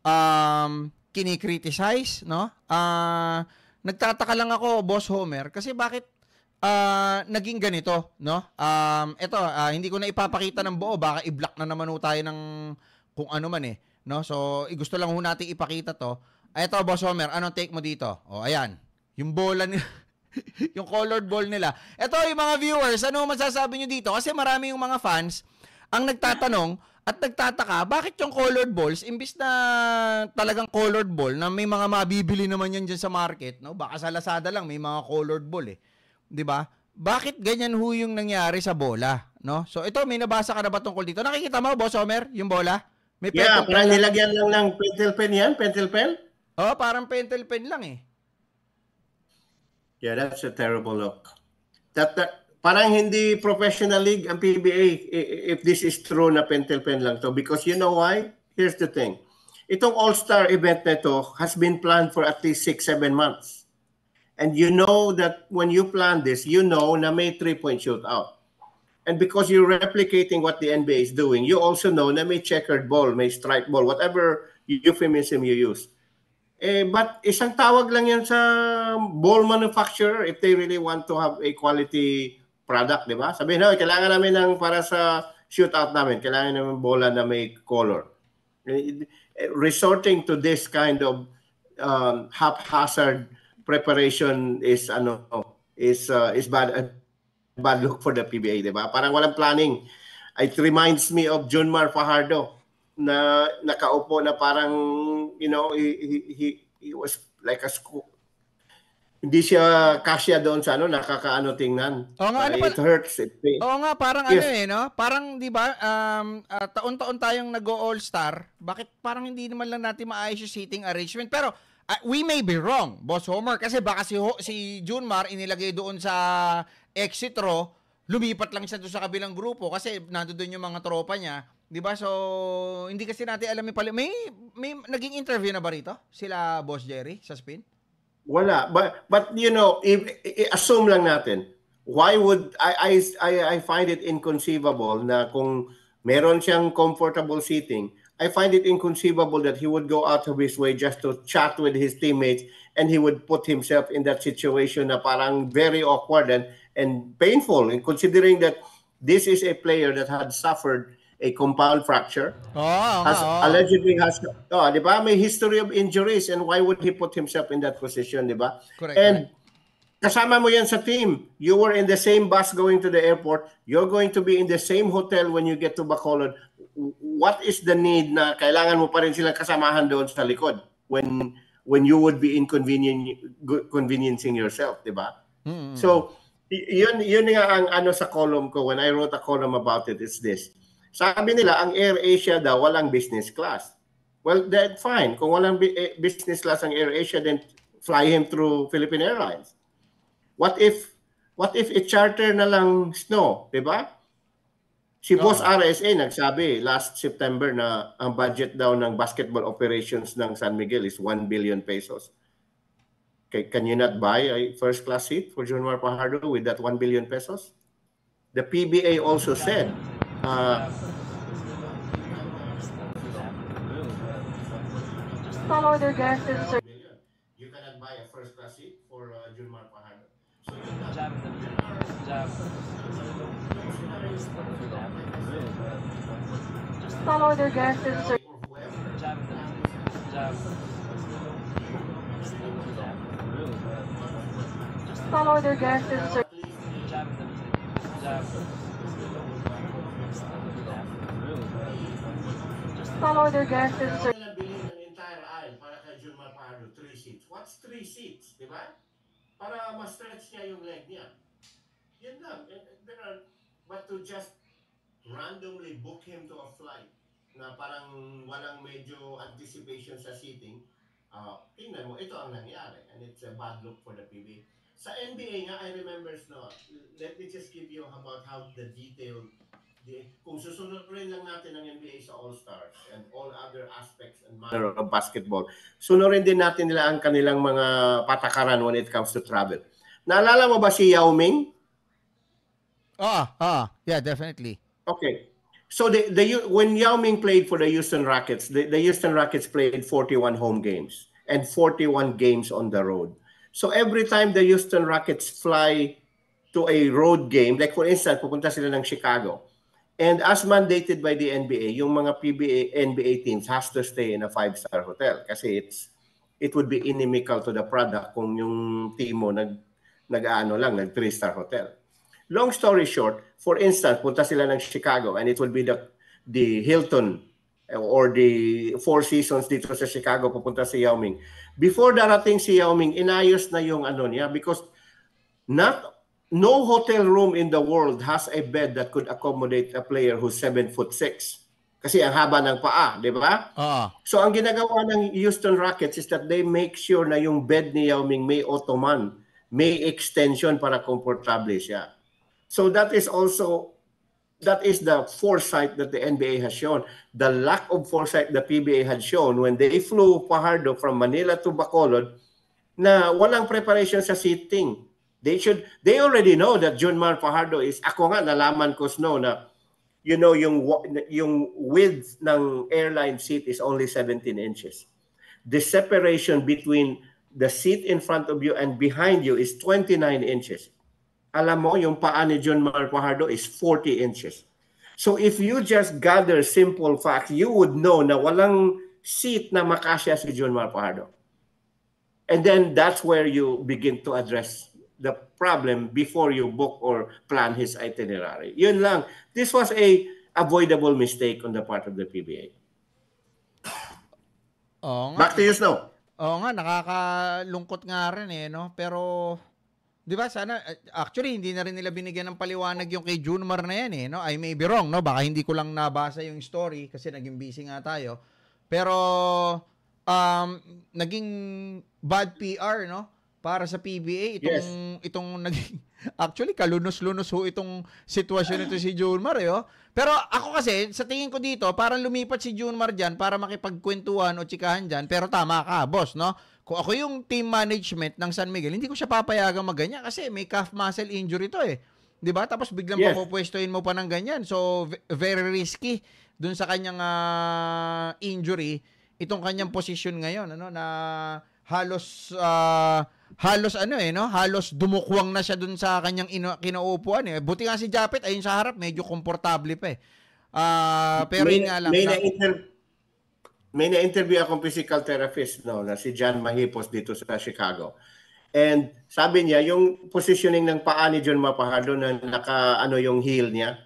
um kinikriticize, no? Ah uh, nagtataka lang ako, Boss Homer, kasi bakit uh, naging ganito, no? Um ito, uh, ah, hindi ko na ipapakita ng buo, baka i-block na naman ho tayo ng kung ano man eh, no? So, gusto lang ho natin ipakita 'to. Ito, Boss Homer, anong take mo dito? O, ayan. Yung bola ni yung colored ball nila. Ito yung mga viewers, ano masasabi nyo dito? Kasi marami yung mga fans ang nagtatanong at nagtataka, bakit yung colored balls, imbis na talagang colored ball, na may mga mabibili naman yan dyan sa market, no? baka sa Lazada lang may mga colored ball eh. ba? Diba? Bakit ganyan ho yung nangyari sa bola? No? So ito, may nabasa ka na ba tungkol dito? Nakikita mo, Boss Homer, yung bola? May yeah, parang nilagyan lang ng pencil pen yan, pencil pen? Oo, oh, parang pencil pen lang eh. Yeah, that's a terrible look. That, that parang hindi professional league ang PBA if this is true na pentelpen lang to. Because you know why? Here's the thing. Itong All-Star event na to has been planned for at least 6-7 months. And you know that when you plan this, you know na may three-point shootout. And because you're replicating what the NBA is doing, you also know na may checkered ball, may strike ball, whatever euphemism you use. Eh, but isang tawag lang yan sa ball manufacturer if they really want to have a quality product, di ba? Sabihin na, kailangan namin ng para sa shootout namin, kailangan namin bola na may color. Eh, eh, resorting to this kind of um, haphazard preparation is ano is uh, is bad uh, bad look for the PBA, di ba? Parang walang planning. It reminds me of Junmar Fajardo na nakaupo na parang you know he, he, he was like a school hindi siya kasya doon sa ano nakakaano tingnan. oh, nga, ano it hurts. It pain. oh nga, parang ano yes. ano eh, no? Parang 'di ba, um uh, taon-taon tayong nag-all-star, bakit parang hindi naman lang natin maayos yung seating arrangement? Pero uh, we may be wrong, Boss Homer, kasi baka si si Junmar inilagay doon sa exit row, lumipat lang siya doon sa kabilang grupo kasi nandoon yung mga tropa niya 'Di ba? So hindi kasi natin alam yung pala. May may naging interview na ba rito sila Boss Jerry sa Spin? Wala. But but you know, if, if, assume lang natin. Why would I I I find it inconceivable na kung meron siyang comfortable seating, I find it inconceivable that he would go out of his way just to chat with his teammates and he would put himself in that situation na parang very awkward and, and painful considering that this is a player that had suffered a compound fracture. Oh, has oh. allegedly has oh, 'di ba? May history of injuries and why would he put himself in that position, 'di ba? Correct, and correct. kasama mo 'yan sa team. You were in the same bus going to the airport. You're going to be in the same hotel when you get to Bacolod. What is the need na kailangan mo pa rin silang kasamahan doon sa likod when when you would be inconveniencing yourself, 'di ba? Mm-hmm. So, yun yun nga ang ano sa column ko when I wrote a column about it, it's this sabi nila, ang Air Asia daw, walang business class. Well, then fine. Kung walang eh, business class ang Air Asia, then fly him through Philippine Airlines. What if what if it charter na lang snow, di ba? Si no. Boss RSA nagsabi last September na ang budget daw ng basketball operations ng San Miguel is 1 billion pesos. Okay, can you not buy a first class seat for Junior Pajardo with that 1 billion pesos? The PBA also said All other guests and services you cannot buy a first class seat for uh, Junmar So you Follow their guests and Follow their guests and Just allow their guests to serve. Three seats. What's three seats? Di ba? Para ma-stretch niya yung leg niya. Yun lang. There are, but to just randomly book him to a flight na parang walang medyo anticipation sa seating, uh, tingnan mo, ito ang nangyari. And it's a bad look for the PBA. Sa NBA nga, I remember, no, let me just give you about how the detailed Di, kung susunod rin lang natin ang NBA sa All-Stars and all other aspects and manner of basketball, sunurin din natin nila ang kanilang mga patakaran when it comes to travel. Naalala mo ba si Yao Ming? Ah, oh, ah, oh, yeah, definitely. Okay. So the, the when Yao Ming played for the Houston Rockets, the, the Houston Rockets played 41 home games and 41 games on the road. So every time the Houston Rockets fly to a road game, like for instance, pupunta sila ng Chicago, And as mandated by the NBA, yung mga PBA, NBA teams has to stay in a five-star hotel kasi it's it would be inimical to the product kung yung team mo nag nag-aano lang, nag three-star hotel. Long story short, for instance, punta sila ng Chicago and it will be the the Hilton or the Four Seasons dito sa Chicago pupunta si Yao Ming. Before darating si Yao Ming, inayos na yung ano niya because not no hotel room in the world has a bed that could accommodate a player who's 7 foot 6. Kasi ang haba ng paa, di ba? uh So ang ginagawa ng Houston Rockets is that they make sure na yung bed ni Yao Ming may ottoman, may extension para comfortable siya. So that is also that is the foresight that the NBA has shown. The lack of foresight the PBA had shown when they flew Fajardo from Manila to Bacolod na walang preparation sa seating. They should, they already know that John Mar Fajardo is, ako nga nalaman ko snow na, you know, yung, yung width ng airline seat is only 17 inches. The separation between the seat in front of you and behind you is 29 inches. Alam mo, yung paa ni John Mar Fajardo is 40 inches. So if you just gather simple facts, you would know na walang seat na makasya si John Mar Fajardo. And then that's where you begin to address the problem before you book or plan his itinerary. Yun lang. This was a avoidable mistake on the part of the PBA. Oo nga. Back to you, Snow. Oo nga, nakakalungkot nga rin eh, no? Pero, di ba, sana, actually, hindi na rin nila binigyan ng paliwanag yung kay Junmar na yan eh, no? I may be wrong, no? Baka hindi ko lang nabasa yung story kasi naging busy nga tayo. Pero, um, naging bad PR, no? para sa PBA itong yes. itong naging actually kalunos-lunos ho itong sitwasyon nito si Junmar eh, oh. Pero ako kasi sa tingin ko dito parang lumipat si Junmar diyan para makipagkwentuhan o chikahan diyan pero tama ka boss no. Kung ako yung team management ng San Miguel hindi ko siya papayagan maganya kasi may calf muscle injury to eh. 'Di ba? Tapos biglang yes. papopwestuhin mo pa ng ganyan. So very risky dun sa kanyang uh, injury itong kanyang position ngayon ano na halos uh, halos ano eh no halos dumukwang na siya dun sa kanyang ino- kinauupuan eh buti nga si Japet ayun sa harap medyo komportable pa eh uh, pero may, yun nga lang may na, inter- may na-interview akong physical therapist no na si John Mahipos dito sa Chicago and sabi niya yung positioning ng paa ni John Mapahalo na naka ano yung heel niya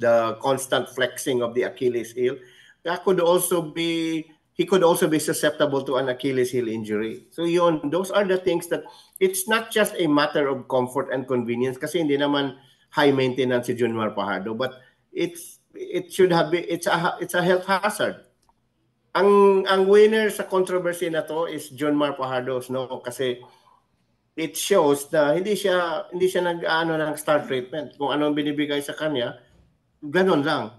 the constant flexing of the Achilles heel that could also be he could also be susceptible to an Achilles heel injury. So yon, those are the things that it's not just a matter of comfort and convenience kasi hindi naman high maintenance si Junmar Fajardo but it's it should have been it's a it's a health hazard. Ang ang winner sa controversy na to is Junmar Fajardo no kasi it shows na hindi siya hindi siya nag-ano ng star treatment kung anong binibigay sa kanya ganun lang.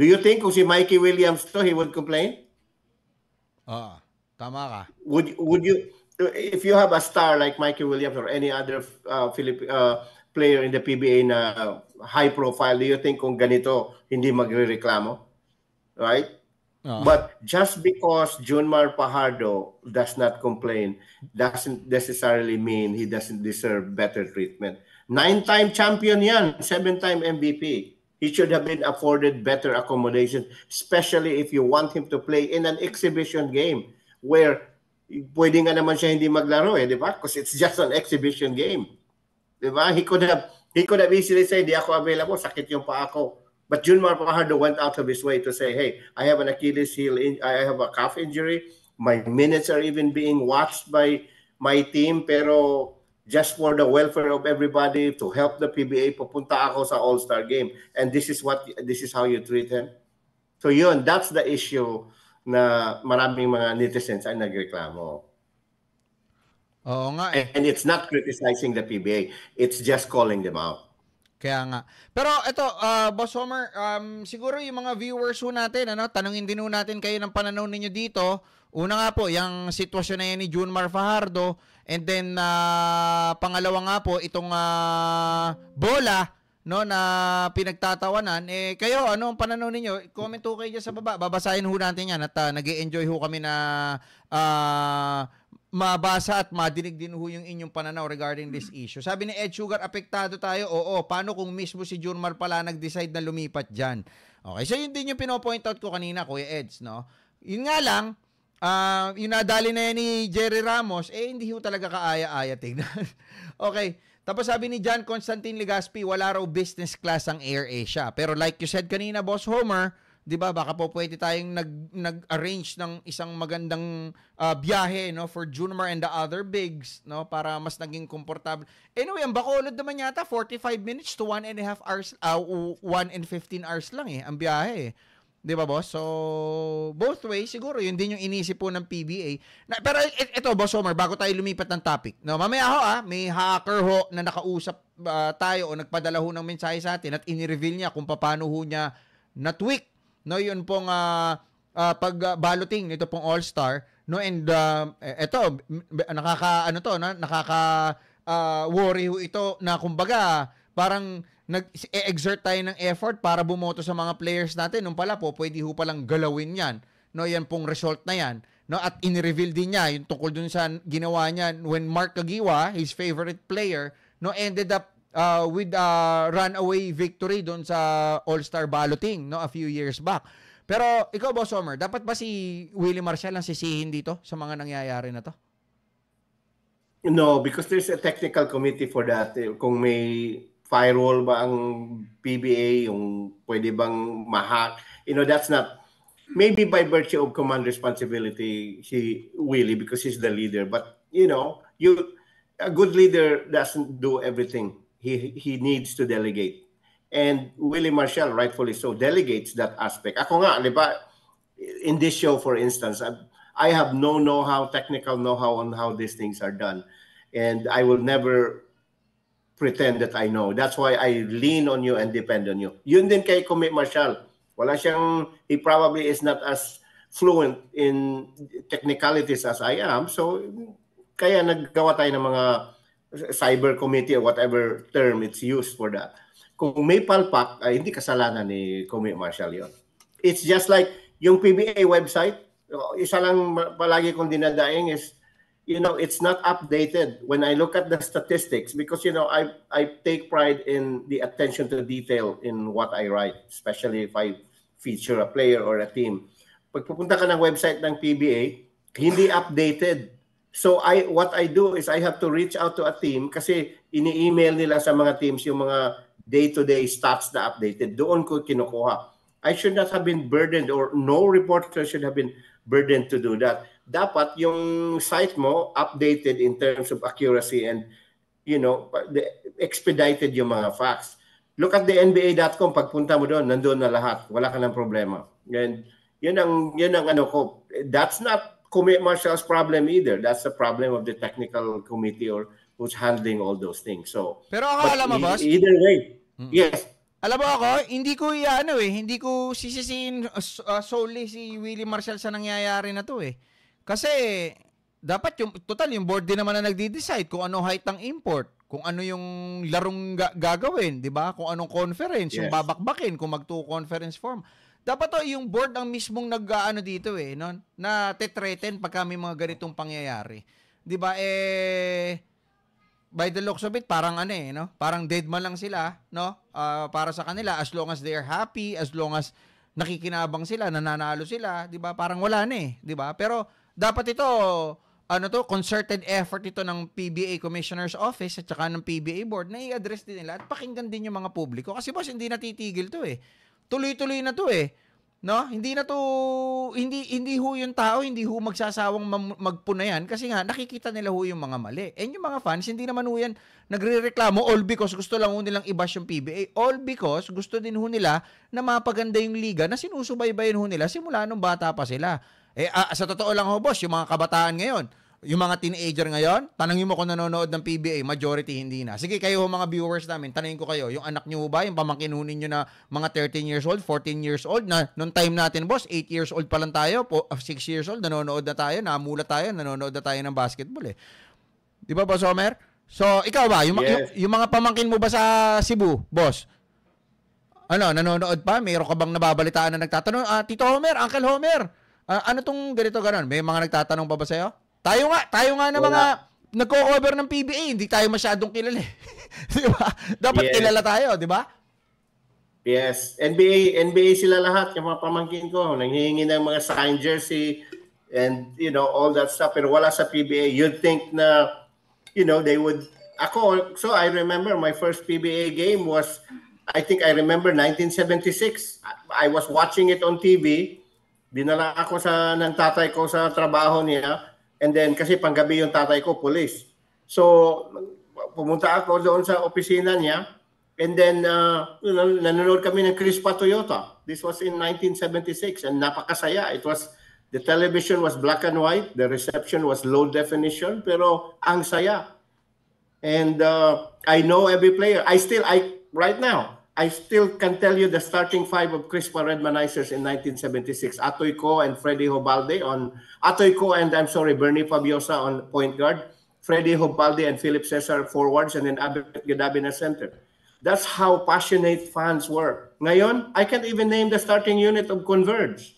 Do you think kung si Mikey Williams to he would complain? Ah, Tama ka. Would would you if you have a star like Mikey Williams or any other uh, Philip uh, player in the PBA na high profile, do you think kung ganito hindi magrereklamo? Right? Uh-huh. But just because Junmar Pajardo does not complain doesn't necessarily mean he doesn't deserve better treatment. Nine-time champion yan, seven-time MVP. He should have been afforded better accommodation, especially if you want him to play in an exhibition game where pwede nga naman siya hindi maglaro eh, di ba? Because it's just an exhibition game. Di ba? He could have he could have easily said, di ako available, sakit yung pa ako. But Junmar Fajardo went out of his way to say, hey, I have an Achilles heel, in- I have a calf injury, my minutes are even being watched by my team, pero just for the welfare of everybody to help the PBA pupunta ako sa All-Star game and this is what this is how you treat him so yun that's the issue na maraming mga netizens ay nagreklamo Oo nga eh. And, and it's not criticizing the PBA. It's just calling them out. Kaya nga. Pero ito, uh, ah, Boss Homer, um, siguro yung mga viewers ho natin, ano, tanungin din ho natin kayo ng pananaw ninyo dito Una nga po, yung sitwasyon na yan ni Junmar Fajardo and then uh, pangalawa nga po itong uh, bola no na pinagtatawanan eh kayo ano ang pananaw ninyo comment ho kayo sa baba babasahin ho natin yan at uh, ah, nag-enjoy ho kami na uh, mabasa at madinig din ho yung inyong pananaw regarding this issue. Sabi ni Ed Sugar, apektado tayo. Oo, paano kung mismo si Junmar pala nag-decide na lumipat dyan? Okay, so yun din yung pinopoint out ko kanina, Kuya Eds, no? Yun nga lang, Uh, yung nadali na yan ni Jerry Ramos, eh hindi ho talaga kaaya-aya tignan. okay, tapos sabi ni John Constantine Legaspi, wala raw business class ang Air Asia. Pero like you said kanina, Boss Homer, 'di ba? Baka po pwede tayong nag nag-arrange ng isang magandang uh, biyahe no for Junmar and the other bigs no para mas naging komportable. Anyway, ang Bacolod naman yata 45 minutes to 1 and a half hours uh, ah, 1 and 15 hours lang eh ang biyahe. Eh. 'Di ba, boss? So, both ways siguro 'yun din yung inisip po ng PBA. Na, pero ito, eh, boss Omar, bago tayo lumipat ng topic. No, mamaya ho ah, may hacker ho na nakausap uh, tayo o nagpadala ho ng mensahe sa atin at ini-reveal niya kung paano ho niya na tweak. No, 'yun pong uh, uh, pag uh, nito pong All-Star, no? And uh, ah, ito e-, nakaka ano to, na, nakaka uh, worry ho ito na kumbaga parang nag-exert tayo ng effort para bumoto sa mga players natin. Nung pala po, pwede ho palang galawin yan. No, yan pong result na yan. No, at in-reveal din niya yung tungkol dun sa ginawa niya when Mark Kagiwa, his favorite player, no, ended up uh, with a runaway victory doon sa All-Star balloting no a few years back. Pero ikaw boss Homer, dapat ba si Willie Marshall ang sisihin dito sa mga nangyayari na to? No, because there's a technical committee for that. Eh, kung may firewall ba ang PBA, yung pwede bang mahack. You know, that's not, maybe by virtue of command responsibility, he Willie, because he's the leader. But, you know, you a good leader doesn't do everything. He, he needs to delegate. And Willie Marshall, rightfully so, delegates that aspect. Ako nga, di ba, in this show, for instance, I, I have no know-how, technical know-how on how these things are done. And I will never pretend that I know. That's why I lean on you and depend on you. Yun din kay Commit Marshall. Wala siyang, he probably is not as fluent in technicalities as I am. So, kaya naggawa tayo ng mga cyber committee or whatever term it's used for that. Kung may palpak, ay hindi kasalanan ni Commit Marshall yon. It's just like yung PBA website, isa lang palagi kong dinadaing is you know it's not updated when i look at the statistics because you know i i take pride in the attention to detail in what i write especially if i feature a player or a team pag pupunta ka ng website ng PBA hindi updated so i what i do is i have to reach out to a team kasi ini-email nila sa mga teams yung mga day-to-day stats na updated doon ko kinukuha i should not have been burdened or no reporter should have been burdened to do that dapat yung site mo updated in terms of accuracy and you know, the, expedited yung mga facts. Look at the NBA.com, pagpunta mo doon, nandoon na lahat. Wala ka ng problema. And yun ang, yun ang ano ko. That's not Marshall's problem either. That's the problem of the technical committee or who's handling all those things. So, Pero ako alam mo, e-, boss? Either way, mm-hmm. yes. Alam mo ako, hindi ko ano eh, hindi ko sisisiin uh, solely si Willie Marshall sa nangyayari na to eh. Kasi dapat yung total yung board din naman na nagde-decide kung ano height ng import, kung ano yung larong ga- gagawin, 'di ba? Kung anong conference yes. yung babakbakin kung magto conference form. Dapat to oh, yung board ang mismong nag aano dito eh, no? Na tetreten pag kami mga ganitong pangyayari. 'Di ba? Eh by the looks of it, parang ano eh, no? Parang dead man lang sila, no? Uh, para sa kanila, as long as they are happy, as long as nakikinabang sila, nananalo sila, 'di ba? Parang wala na eh, 'di ba? Pero dapat ito, ano to, concerted effort ito ng PBA Commissioner's Office at saka ng PBA Board na i-address din nila at pakinggan din yung mga publiko. Kasi boss, hindi natitigil to eh. Tuloy-tuloy na to eh. No? Hindi na to hindi hindi ho yung tao, hindi ho magsasawang magpuna yan kasi nga nakikita nila ho yung mga mali. And yung mga fans hindi naman ho yan nagrereklamo all because gusto lang ho nilang ibas yung PBA. All because gusto din ho nila na mapaganda yung liga na sinusubaybayan ho nila simula nung bata pa sila. Eh, ah, sa totoo lang ho, boss, yung mga kabataan ngayon, yung mga teenager ngayon, tanongin mo kung nanonood ng PBA, majority hindi na. Sige kayo mga viewers namin, tanongin ko kayo, yung anak nyo ba, yung pamangkinunin nyo na mga 13 years old, 14 years old, na nung time natin boss, 8 years old pa lang tayo, 6 ah, years old, nanonood na tayo, namula tayo, nanonood na tayo ng basketball eh. Di ba boss Homer? So, ikaw ba, yung, yes. yung, yung mga pamangkin mo ba sa Cebu, boss? Ano, nanonood pa? Meron ka bang nababalitaan na nagtatanong, ah, Tito Homer, Uncle Homer, Uh, ano tong ganito ganon? May mga nagtatanong pa ba sa'yo? Tayo nga, tayo nga na mga nagko-cover ng PBA, hindi tayo masyadong kilala. Eh. di ba? Dapat yes. kilala tayo, di ba? Yes. NBA, NBA sila lahat, yung mga pamangkin ko. Nanghihingi ng mga signed jersey and, you know, all that stuff. Pero wala sa PBA. You'd think na, you know, they would... Ako, so I remember my first PBA game was, I think I remember 1976. I was watching it on TV Dinala ako sa ng tatay ko sa trabaho niya and then kasi panggabi yung tatay ko police. So pumunta ako doon sa opisina niya and then uh, nanonood kami ng Crispa Toyota. This was in 1976 and napakasaya. It was the television was black and white, the reception was low definition pero ang saya. And uh, I know every player. I still I right now I still can tell you the starting five of Crispa Redmanizers in 1976. Atoy Ko and Freddy Hobalde on Atoy Ko and I'm sorry, Bernie Fabiosa on point guard, Freddy Hobalde and Philip Cesar forwards, and then Albert Gadabin as center. That's how passionate fans were. Ngayon, I can't even name the starting unit of Converge.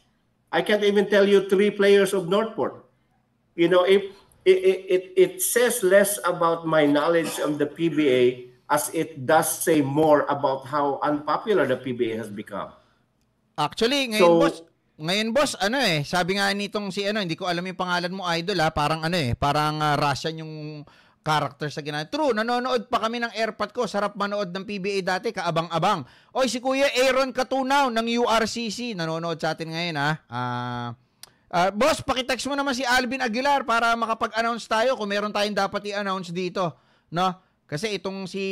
I can't even tell you three players of Northport. You know, if it, it, it, it says less about my knowledge of the PBA as it does say more about how unpopular the PBA has become. Actually, ngayon so, boss, ngayon boss, ano eh, sabi nga nitong si ano, hindi ko alam yung pangalan mo idol ha, ah, parang ano eh, parang uh, Russian yung character sa ginagawa. True, nanonood pa kami ng airpot ko. Sarap manood ng PBA dati, kaabang-abang. Oy, si Kuya Aaron Katunaw ng URCC. Nanonood sa atin ngayon, ha? Uh, uh, ah, boss, pakitext mo naman si Alvin Aguilar para makapag-announce tayo kung meron tayong dapat i-announce dito. No? Kasi itong si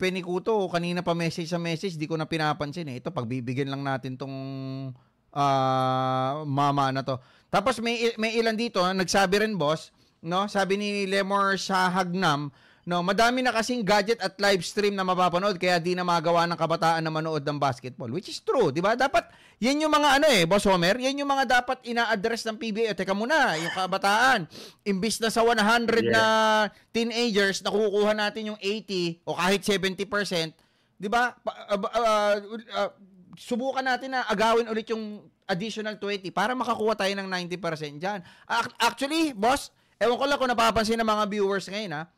Penikuto, kanina pa message sa message, di ko na pinapansin eh. Ito, pagbibigyan lang natin tong uh, mama na to. Tapos may, may ilan dito, nagsabi rin boss, no? sabi ni Lemor sa Hagnam, No, madami na kasing gadget at live stream na mapapanood kaya di na magawa ng kabataan na manood ng basketball, which is true, 'di ba? Dapat 'yan yung mga ano eh, Boss Homer, 'yan yung mga dapat ina-address ng PBA. Teka muna, yung kabataan, imbis na sa 100 yeah. na teenagers nakukuha natin yung 80 o kahit 70%, 'di ba? Uh, uh, uh, subukan natin na agawin ulit yung additional 20 para makakuha tayo ng 90% diyan. Actually, boss, ewan ko lang kung napapansin ng mga viewers ngayon ha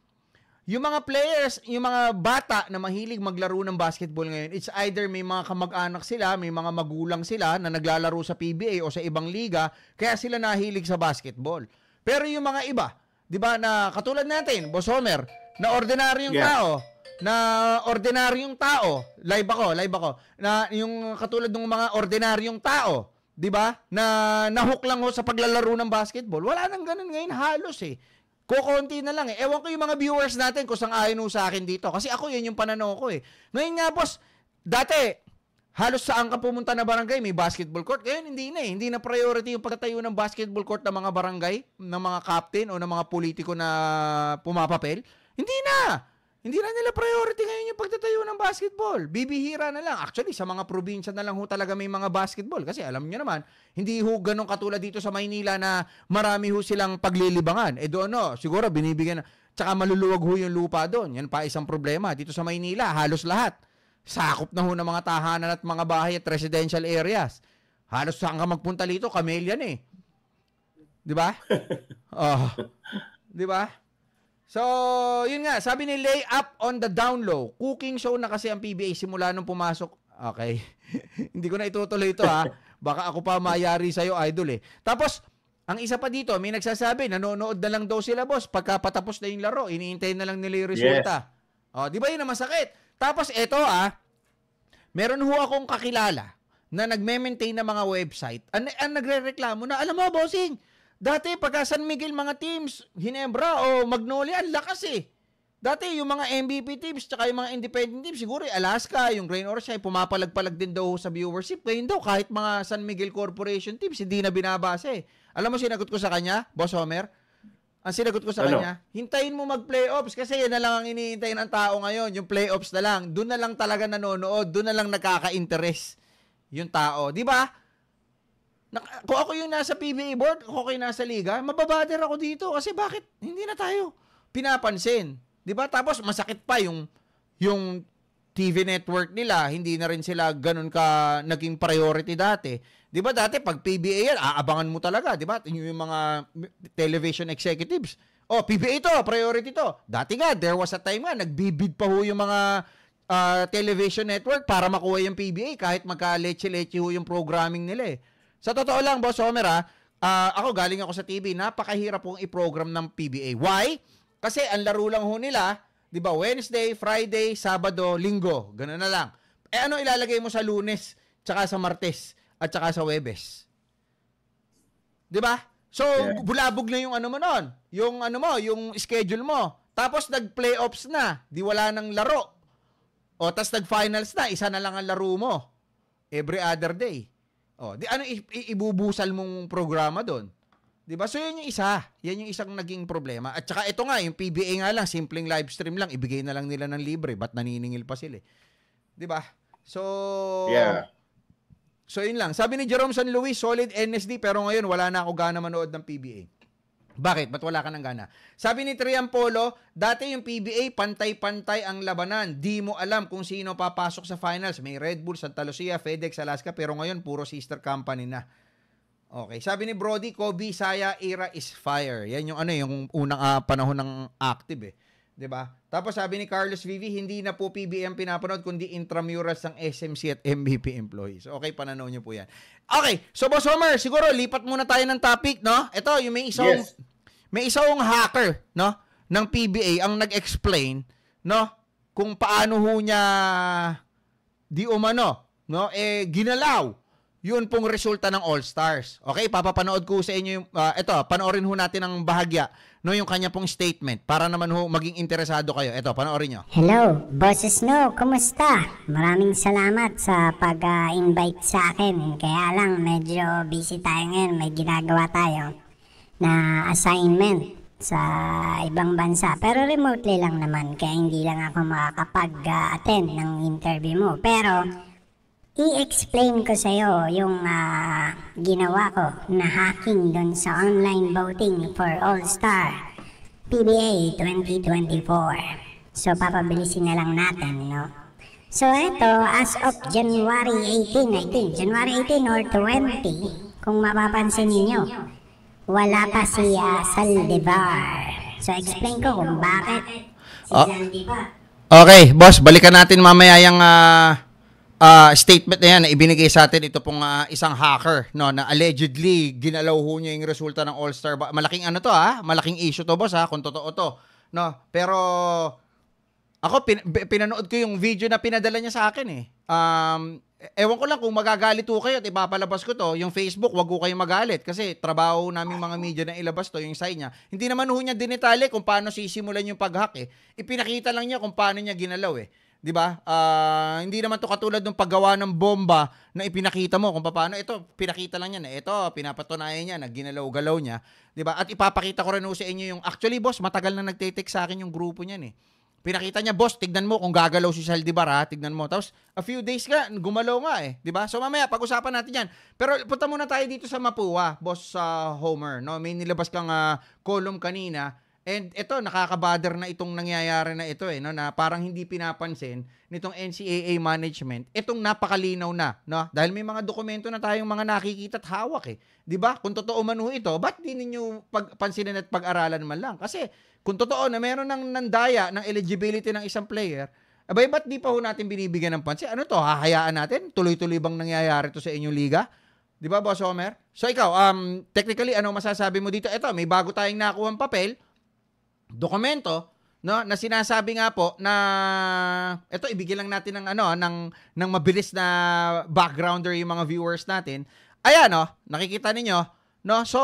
yung mga players, yung mga bata na mahilig maglaro ng basketball ngayon, it's either may mga kamag-anak sila, may mga magulang sila na naglalaro sa PBA o sa ibang liga, kaya sila nahilig sa basketball. Pero yung mga iba, 'di ba na katulad natin, Bosomer, na ordinaryong yeah. tao, na ordinaryong tao, live ako, live ako, na yung katulad ng mga ordinaryong tao, 'di ba? Na nahook lang ho sa paglalaro ng basketball. Wala nang ganun ngayon halos eh. Kukonti na lang eh. Ewan ko yung mga viewers natin kung sang ayon sa akin dito. Kasi ako yun yung pananaw ko eh. Ngayon nga boss, dati halos saan ka pumunta na barangay may basketball court. Ngayon hindi na eh. Hindi na priority yung pagtatayo ng basketball court ng mga barangay, ng mga captain o ng mga politiko na pumapapel. Hindi na. Hindi na nila priority ngayon yung pagtatayo ng basketball. Bibihira na lang. Actually, sa mga probinsya na lang ho talaga may mga basketball. Kasi alam nyo naman, hindi ho ganun katulad dito sa Maynila na marami ho silang paglilibangan. Eh doon no, siguro binibigyan na. Tsaka maluluwag ho yung lupa doon. Yan pa isang problema. Dito sa Maynila, halos lahat. Sakop na ho ng mga tahanan at mga bahay at residential areas. Halos saan ka magpunta dito, kamelian eh. 'Di ba? oh. 'Di ba? So, yun nga, sabi ni Lay Up on the Down Low. Cooking show na kasi ang PBA simula nung pumasok. Okay. Hindi ko na itutuloy ito ha. Baka ako pa mayari sa'yo, idol eh. Tapos, ang isa pa dito, may nagsasabi, nanonood na lang daw sila, boss. Pagka patapos na yung laro, iniintay na lang nila yung resulta. Yes. Oh, o, di ba yun ang masakit? Tapos, eto ah, meron ho akong kakilala na nagme-maintain ng mga website. Ang, ang nagre-reklamo na, alam mo, bossing, Dati, pagka San Miguel mga teams, Ginebra o Magnolia, ang lakas eh. Dati, yung mga MVP teams, tsaka yung mga independent teams, siguro yung Alaska, yung Grain Orsay, pumapalag-palag din daw sa viewership. Ngayon daw, kahit mga San Miguel Corporation teams, hindi na binabase. Alam mo, sinagot ko sa kanya, Boss Homer, ang sinagot ko sa ano? kanya, hintayin mo mag-playoffs kasi yan na lang ang iniintay ng tao ngayon, yung playoffs na lang. Doon na lang talaga nanonood, doon na lang nakaka-interest yung tao. Di ba? Na, kung ako yung nasa PBA board, kung ako yung nasa liga, mababader ako dito kasi bakit hindi na tayo pinapansin? 'Di ba? Tapos masakit pa yung yung TV network nila, hindi na rin sila ganun ka naging priority dati. 'Di ba dati pag PBA yan, aabangan mo talaga, 'di ba? Yung mga television executives, oh, PBA to, priority to. Dati nga, there was a time nga nagbibid pa ho yung mga uh, television network para makuha yung PBA kahit magka-leche-leche ho yung programming nila eh. Sa totoo lang, Boss Homer, ha, uh, ako galing ako sa TV, napakahirap pong i-program ng PBA. Why? Kasi ang laro lang ho nila, 'di ba? Wednesday, Friday, Sabado, Linggo, ganun na lang. Eh ano ilalagay mo sa Lunes, tsaka sa Martes, at tsaka sa Webes? 'Di ba? So, yeah. bulabog na yung ano mo noon, yung ano mo, yung schedule mo. Tapos nag-playoffs na, di wala nang laro. O tapos nag-finals na, isa na lang ang laro mo every other day. Oh, di ano ibubusal mong programa doon? 'Di ba? So 'yun yung isa. 'Yan yung isang naging problema. At saka ito nga, yung PBA nga lang, simpleng live stream lang, ibigay na lang nila ng libre, but naniningil pa sila. Eh? 'Di ba? So Yeah. So yun lang. Sabi ni Jerome San Luis, solid NSD pero ngayon wala na ako gana manood ng PBA. Bakit? Ba't wala ka ng gana? Sabi ni Triampolo, dati yung PBA, pantay-pantay ang labanan. Di mo alam kung sino papasok sa finals. May Red Bull, Santa Lucia, FedEx, Alaska, pero ngayon puro sister company na. Okay, sabi ni Brody, Kobe Saya era is fire. Yan yung ano, yung unang uh, panahon ng active eh. 'di ba? Tapos sabi ni Carlos Vivi, hindi na po PBM pinapanood kundi intramurals ng SMC at MVP employees. Okay, pananaw niyo po 'yan. Okay, so Boss Homer, siguro lipat muna tayo ng topic, no? Ito, yung may isang yes. may isang hacker, no, ng PBA ang nag-explain, no, kung paano ho niya di umano, no, eh ginalaw yun pong resulta ng All Stars. Okay, papapanood ko sa inyo yung uh, ah, ito, panoorin ho natin ang bahagya no yung kanya pong statement para naman ho maging interesado kayo. Ito, panoorin nyo. Hello, Boses No, kumusta? Maraming salamat sa pag-invite sa akin. Kaya lang medyo busy tayo ngayon, may ginagawa tayo na assignment sa ibang bansa. Pero remotely lang naman kaya hindi lang ako makakapag-attend ng interview mo. Pero i-explain ko sa iyo yung uh, ginawa ko na hacking doon sa online voting for All-Star PBA 2024. So papabilisin na lang natin, no? So ito, as of January 18, I think, January 18 or 20, kung mapapansin niyo, wala pa si uh, Saldivar. So explain ko kung bakit ah. si oh. Saldivar. Okay, boss, balikan natin mamaya yung uh, uh, statement na yan na ibinigay sa atin ito pong uh, isang hacker no na allegedly ginalaw ho niya yung resulta ng All-Star. Malaking ano to ha? Ah, malaking issue to boss ha kung totoo to. No, pero ako pin- pinanood ko yung video na pinadala niya sa akin eh. Um ewan ko lang kung magagalit ho kayo at ipapalabas ko to, yung Facebook, wag ko kayong magalit kasi trabaho namin mga media na ilabas to, yung side niya. Hindi naman ho niya dinetale kung paano sisimulan yung pag-hack eh. Ipinakita lang niya kung paano niya ginalaw eh. 'di ba? Uh, hindi naman 'to katulad ng paggawa ng bomba na ipinakita mo kung paano ito, pinakita lang niya na eh. ito, pinapatunayan niya na ginalaw-galaw niya, 'di ba? At ipapakita ko rin sa inyo yung actually boss, matagal na nagte-text sa akin yung grupo niyan eh. Pinakita niya, boss, tignan mo kung gagalaw si Sal Dibara, tignan mo. Tapos, a few days ka, gumalaw nga eh. ba? Diba? So, mamaya, pag-usapan natin yan. Pero, punta muna tayo dito sa Mapua, boss uh, Homer. No? May nilabas kang uh, column kanina And ito, nakakabader na itong nangyayari na ito eh, no, na parang hindi pinapansin nitong NCAA management. Itong napakalinaw na, no? Dahil may mga dokumento na tayong mga nakikita at hawak eh. 'Di ba? Kung totoo man ho ito, ba't di niyo pagpansinin at pag-aralan man lang? Kasi kung totoo na meron ng nandaya ng eligibility ng isang player, abay ba't di pa ho natin binibigyan ng pansin? Ano to? Hahayaan natin? Tuloy-tuloy bang nangyayari to sa inyong liga? 'Di ba, Boss Homer? So ikaw, um technically ano masasabi mo dito? Ito, may bago tayong nakuhang papel dokumento no na sinasabi nga po na ito ibigay lang natin ng ano ng ng mabilis na backgrounder yung mga viewers natin. Ayan no, oh, nakikita ninyo no. So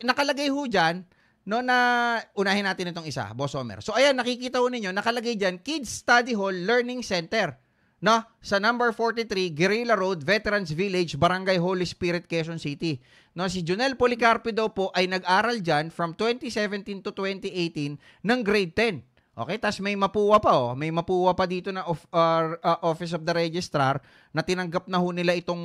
nakalagay ho diyan no na unahin natin itong isa, Boss Homer. So ayan nakikita ho ninyo nakalagay diyan Kids Study Hall Learning Center. No? Sa number 43, Guerrilla Road, Veterans Village, Barangay Holy Spirit, Quezon City. No, si Junel Policarpio daw po ay nag-aral diyan from 2017 to 2018 ng grade 10. Okay, tas may mapuwa pa oh, may mapuwa pa dito na of, uh, uh, Office of the Registrar na tinanggap na ho nila itong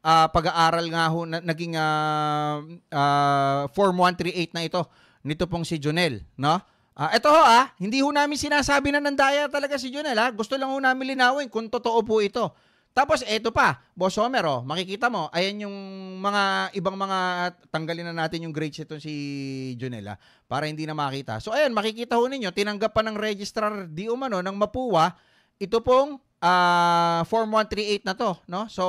uh, pag-aaral nga ho na, naging uh, uh, Form 138 na ito nito pong si Junel, no? Ah, ito ho ah, hindi ho namin sinasabi na nandaya talaga si Junel ah. Gusto lang ho namin linawin kung totoo po ito. Tapos eto pa, Boss Homer oh, makikita mo, ayan yung mga ibang mga tanggalin na natin yung grades ito si Junel ah, para hindi na makita. So ayan, makikita ho ninyo, tinanggap pa ng registrar di umano ng Mapua ito pong uh, Form 138 na to, no? So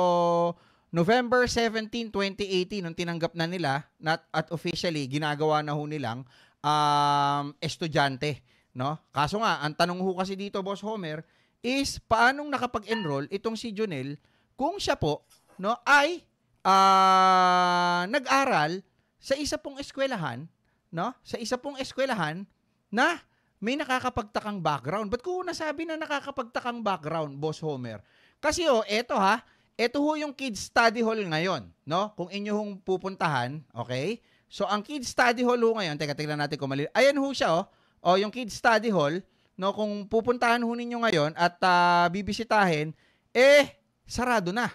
November 17, 2018, nung tinanggap na nila, not at officially, ginagawa na ho nilang um, estudyante, no? Kaso nga, ang tanong ho kasi dito, Boss Homer, is paanong nakapag-enroll itong si Junel kung siya po, no, ay uh, nag-aral sa isa pong eskwelahan, no? Sa isa pong eskwelahan na may nakakapagtakang background. Ba't ko nasabi na nakakapagtakang background, Boss Homer? Kasi oh, eto ha, eto ho yung kids study hall ngayon, no? Kung inyo hong pupuntahan, okay? So, ang Kids Study Hall ho ngayon, teka, tignan natin kung mali. Ayan ho siya, oh. Oh, yung Kids Study Hall, no, kung pupuntahan ho ninyo ngayon at uh, bibisitahin, eh, sarado na.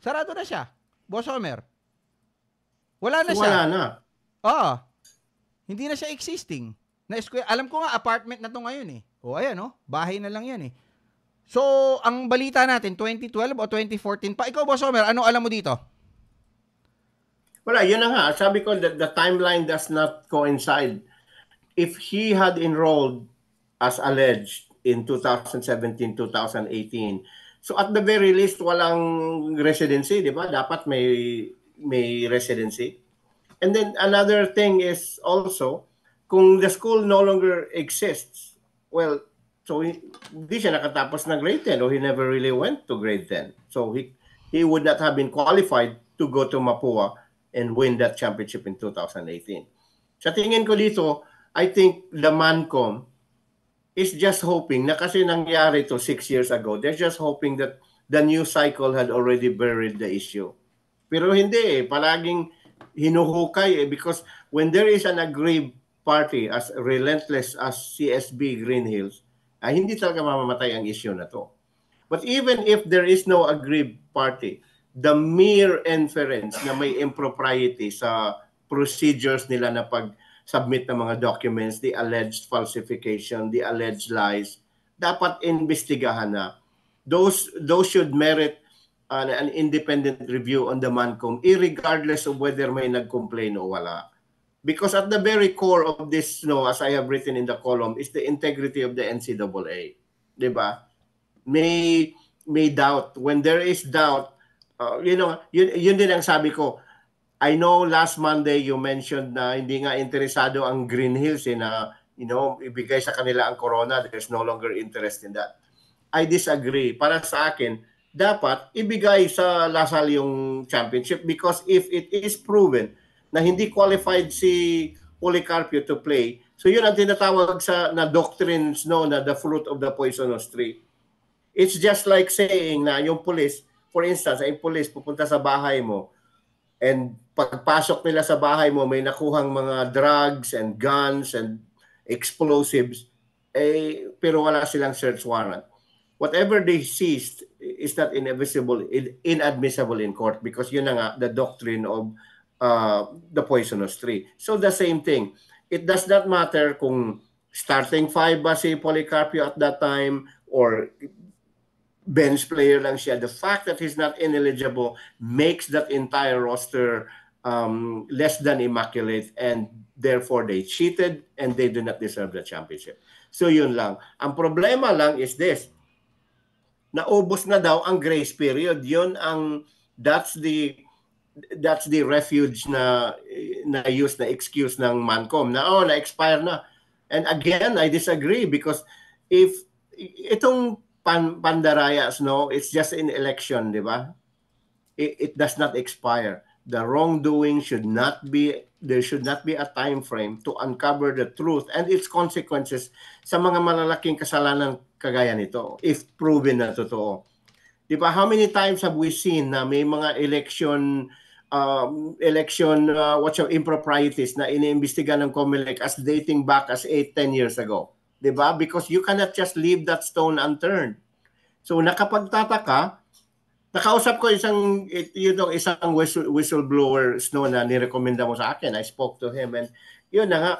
Sarado na siya, Boss Homer. Wala na siya. Wala na. Oo. Hindi na siya existing. Na square, alam ko nga, apartment na to ngayon eh. Oh, ayan, oh. Bahay na lang yan eh. So, ang balita natin, 2012 o 2014 pa. Ikaw, Boss Homer, ano alam mo dito? Wala, yun na nga. Sabi ko, that the timeline does not coincide. If he had enrolled, as alleged, in 2017-2018, so at the very least, walang residency, di ba? Dapat may, may residency. And then another thing is also, kung the school no longer exists, well, so hindi siya nakatapos ng grade 10 or he never really went to grade 10. So he, he would not have been qualified to go to Mapua and win that championship in 2018. Sa tingin ko dito, I think the Mancom is just hoping na kasi nangyari to six years ago, they're just hoping that the new cycle had already buried the issue. Pero hindi eh, palaging hinuhukay eh because when there is an aggrieved party as relentless as CSB Green Hills, ay ah, hindi talaga mamamatay ang issue na to. But even if there is no aggrieved party, the mere inference na may impropriety sa procedures nila na pag-submit ng mga documents, the alleged falsification, the alleged lies, dapat investigahan na. Those, those should merit an, uh, an independent review on the MANCOM, irregardless of whether may nag-complain o wala. Because at the very core of this, you no, know, as I have written in the column, is the integrity of the NCAA. Diba? May, may doubt. When there is doubt, uh, you know, yun, yun din ang sabi ko. I know last Monday you mentioned na hindi nga interesado ang Green Hills eh, na you know, ibigay sa kanila ang corona, there's no longer interest in that. I disagree. Para sa akin, dapat ibigay sa Lasal yung championship because if it is proven na hindi qualified si Policarpio to play, so yun ang tinatawag sa na doctrines no na the fruit of the poisonous tree. It's just like saying na yung police for instance, ay police pupunta sa bahay mo and pagpasok nila sa bahay mo, may nakuhang mga drugs and guns and explosives, eh, pero wala silang search warrant. Whatever they seized is not inadmissible, inadmissible in court because yun na nga the doctrine of uh, the poisonous tree. So the same thing. It does not matter kung starting five ba si Policarpio at that time or bench player lang siya. The fact that he's not ineligible makes that entire roster um, less than immaculate and therefore they cheated and they do not deserve the championship. So yun lang. Ang problema lang is this. Naubos na daw ang grace period. Yun ang that's the that's the refuge na na use na excuse ng Mancom na oh na expire na. And again, I disagree because if itong pan, pandarayas, no? It's just an election, di ba? It, it does not expire. The wrongdoing should not be, there should not be a time frame to uncover the truth and its consequences sa mga malalaking kasalanan kagaya nito, if proven na totoo. Di ba? How many times have we seen na may mga election um, election uh, what's your improprieties na iniimbestiga ng COMELEC as dating back as 8 10 years ago. 'di ba? Because you cannot just leave that stone unturned. So nakapagtataka, nakausap ko isang you know, isang whistle, whistleblower snow na nirekomenda mo sa akin. I spoke to him and yun na nga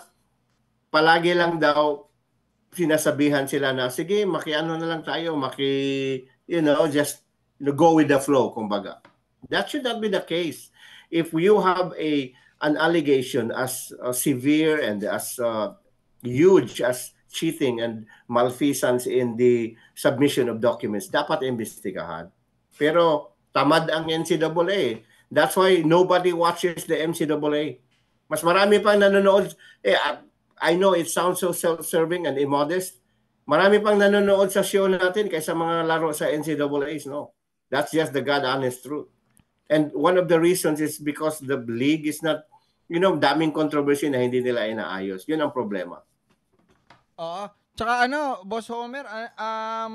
palagi lang daw sinasabihan sila na sige, makiano na lang tayo, maki you know, just you know, go with the flow kumbaga. That should not be the case. If you have a an allegation as uh, severe and as uh, huge as cheating and malfeasance in the submission of documents. Dapat imbestigahan. Pero tamad ang NCAA. That's why nobody watches the NCAA. Mas marami pang nanonood. Eh, ah, I know it sounds so self-serving and immodest. Marami pang nanonood sa show natin kaysa mga laro sa NCAAs. No, that's just the God-honest truth. And one of the reasons is because the league is not, you know, daming controversy na hindi nila inaayos. Yun ang problema. Oo. Tsaka ano, Boss Homer, uh, um,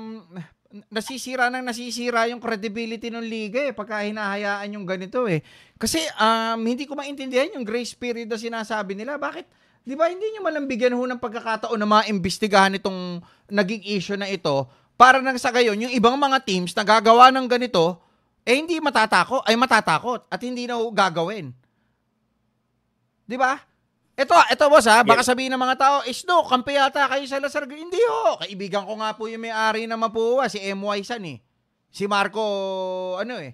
nasisira nang nasisira yung credibility ng liga eh pagka hinahayaan yung ganito eh. Kasi um, hindi ko maintindihan yung grace period na sinasabi nila. Bakit? Di ba hindi nyo malambigyan ho ng pagkakataon na maimbestigahan itong naging issue na ito para nang sa gayon yung ibang mga teams na gagawa ng ganito eh hindi matatako ay matatakot at hindi na gagawin. Di ba? Ito, ito boss ha, baka yes. sabihin ng mga tao, is no, kampi yata kayo sa Lazar. Hindi ho, kaibigan ko nga po yung may-ari ng Mapua, si MY San eh. Si Marco, ano eh,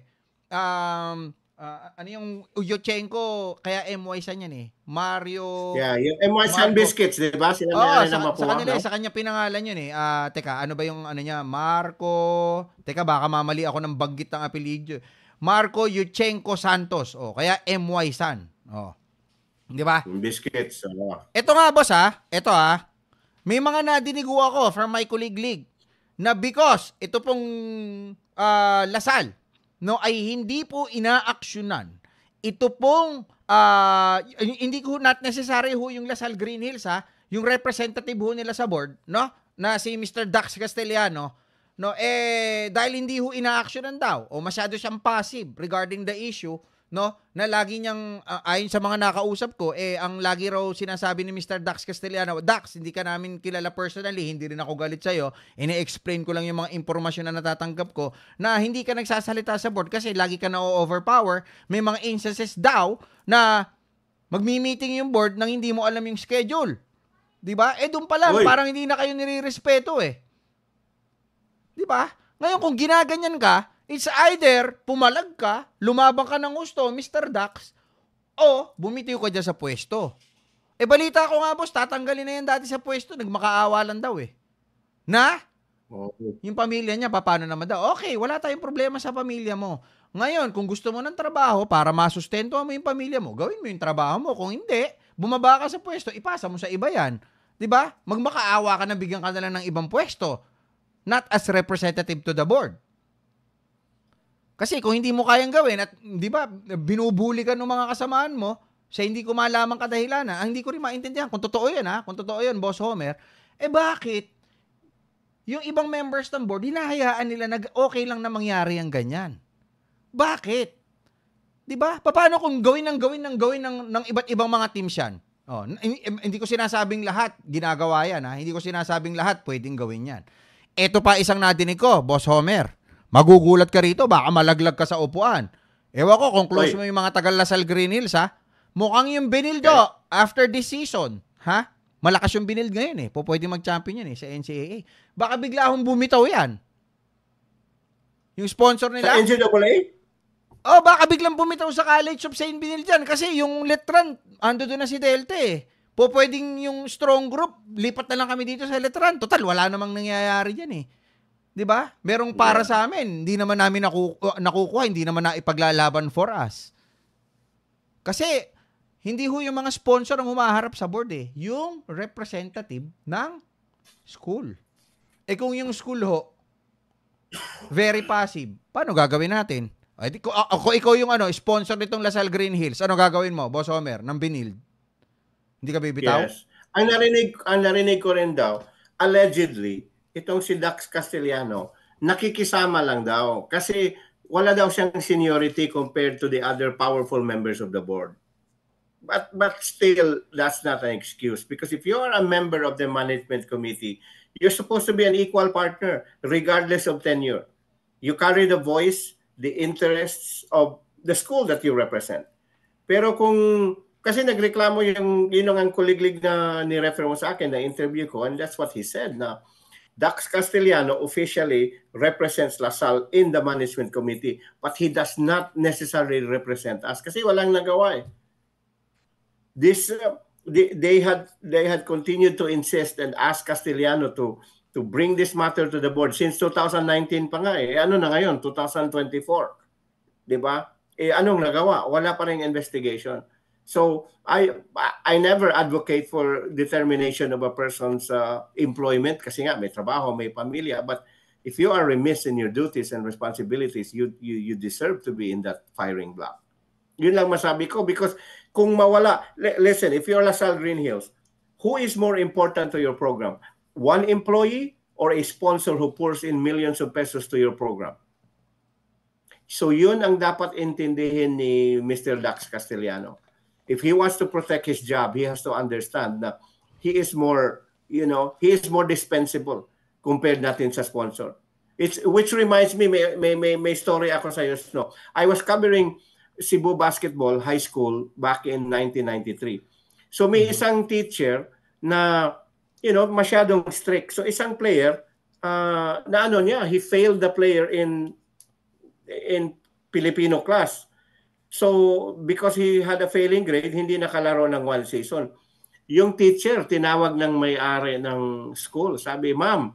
um, uh, ano yung Uyochenko, kaya MY San yan eh. Mario... Yeah, yung MY San Biscuits, di ba? Sila oh, may-ari ng Mapua. Sa kanila, no? sa kanya pinangalan yun eh. Uh, teka, ano ba yung ano niya? Marco... Teka, baka mamali ako ng banggit ng apelyido. Marco Yuchenko Santos. Oh, kaya MY San. Oh. Di ba? Biscuits. Uh. Ano. Ito nga, boss ha. Ito ha. May mga nadinig ako from my colleague league na because ito pong uh, Lasal no ay hindi po inaaksyunan. Ito pong uh, hindi ko not necessary ho yung Lasal Green Hills ha, yung representative ho nila sa board, no? Na si Mr. Dax Castellano, no eh dahil hindi ho inaaksyonan daw o masyado siyang passive regarding the issue, no? Na lagi niyang uh, ayon sa mga nakausap ko eh ang lagi raw sinasabi ni Mr. Dax Castellano, Dax, hindi ka namin kilala personally, hindi rin ako galit sa iyo. Ini-explain ko lang yung mga impormasyon na natatanggap ko na hindi ka nagsasalita sa board kasi lagi ka na overpower. May mga instances daw na magmi-meeting yung board nang hindi mo alam yung schedule. 'Di ba? Eh doon pa lang Oy. parang hindi na kayo nirerespeto eh. 'Di ba? Ngayon kung ginaganyan ka, It's either pumalag ka, lumabang ka ng gusto, Mr. Dax, o bumitiw ka dyan sa pwesto. E balita ko nga boss, tatanggalin na yan dati sa pwesto, nagmakaawa lang daw eh. Na? Okay. Yung pamilya niya, paano naman daw? Okay, wala tayong problema sa pamilya mo. Ngayon, kung gusto mo ng trabaho para masustento mo yung pamilya mo, gawin mo yung trabaho mo. Kung hindi, bumaba ka sa pwesto, ipasa mo sa iba yan. 'Di ba? Magmakaawa ka na bigyan ka na lang ng ibang pwesto. Not as representative to the board. Kasi kung hindi mo kayang gawin at 'di ba binubuli ka ng mga kasamaan mo sa hindi ko malaman kadahilanan, ah. ah, hindi ko rin maintindihan kung totoo 'yan ha, ah. kung totoo 'yan Boss Homer, eh bakit yung ibang members ng board hinahayaan nila na okay lang na mangyari ang ganyan? Bakit? 'Di ba? Paano kung gawin ng gawin ng gawin ng ng iba't ibang mga teams 'yan? Oh, eh, eh, hindi ko sinasabing lahat ginagawa 'yan ha. Ah. Hindi ko sinasabing lahat pwedeng gawin 'yan. Ito pa isang nadinig ko, Boss Homer Magugulat ka rito, baka malaglag ka sa upuan. Ewan ko kung close Oy. mo yung mga tagal Lasal Green Hills, ha? Mukhang yung binildo okay. after this season, ha? Malakas yung Binild ngayon eh. Po pwede mag-champion yan eh sa NCAA. Baka bigla akong bumitaw yan. Yung sponsor nila. Sa NCAA? Oh, baka biglang bumitaw sa College of St. Benil dyan kasi yung Letran, ando doon na si Delta eh. Po pwedeng yung strong group, lipat na lang kami dito sa Letran. Total, wala namang nangyayari dyan eh. 'di ba? Merong para yeah. sa amin. Hindi naman namin naku- nakukuha, hindi naman na ipaglalaban for us. Kasi hindi ho yung mga sponsor ang humaharap sa board eh. Yung representative ng school. Eh kung yung school ho, very passive, paano gagawin natin? Ay, di, ko, ako, ikaw yung ano, sponsor nitong Lasal Green Hills. Ano gagawin mo, Boss Homer, ng Binild? Hindi ka bibitaw? Yes. Ang narinig, ang narinig ko rin daw, allegedly, itong si Dax Castellano, nakikisama lang daw. Kasi wala daw siyang seniority compared to the other powerful members of the board. But, but still, that's not an excuse. Because if you are a member of the management committee, you're supposed to be an equal partner regardless of tenure. You carry the voice, the interests of the school that you represent. Pero kung kasi nagreklamo yung yun ang kuliglig na ni-refer mo sa akin na interview ko and that's what he said na Dax Castellano officially represents Lasal in the management committee but he does not necessarily represent us kasi walang nagawa eh. This uh, they, they had they had continued to insist and ask Castellano to to bring this matter to the board since 2019 pa nga eh. eh. Ano na ngayon? 2024. 'Di ba? Eh anong nagawa? Wala pa ring investigation. So I I never advocate for determination of a person's uh, employment kasi nga may trabaho, may pamilya. But if you are remiss in your duties and responsibilities, you you you deserve to be in that firing block. Yun lang masabi ko because kung mawala, listen, if you're LaSalle Green Hills, who is more important to your program? One employee or a sponsor who pours in millions of pesos to your program? So yun ang dapat intindihin ni Mr. Dax Castellano if he wants to protect his job, he has to understand that he is more, you know, he is more dispensable compared natin sa sponsor. It's which reminds me may may may, story ako sa iyo no. I was covering Cebu Basketball High School back in 1993. So may mm-hmm. isang teacher na you know masyadong strict. So isang player uh, na ano niya, he failed the player in in Filipino class. So, because he had a failing grade, hindi nakalaro ng one season. Yung teacher, tinawag ng may-ari ng school. Sabi, ma'am,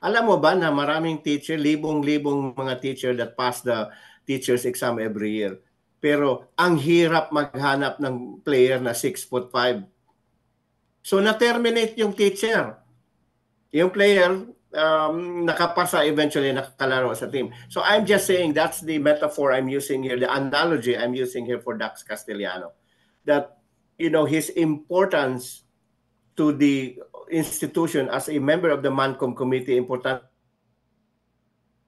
alam mo ba na maraming teacher, libong-libong mga teacher that pass the teacher's exam every year. Pero ang hirap maghanap ng player na 6 foot 5. So na-terminate yung teacher. Yung player, um, nakapasa eventually nakakalaro sa team. So I'm just saying that's the metaphor I'm using here, the analogy I'm using here for Dax Castellano. That, you know, his importance to the institution as a member of the Mancom committee, important,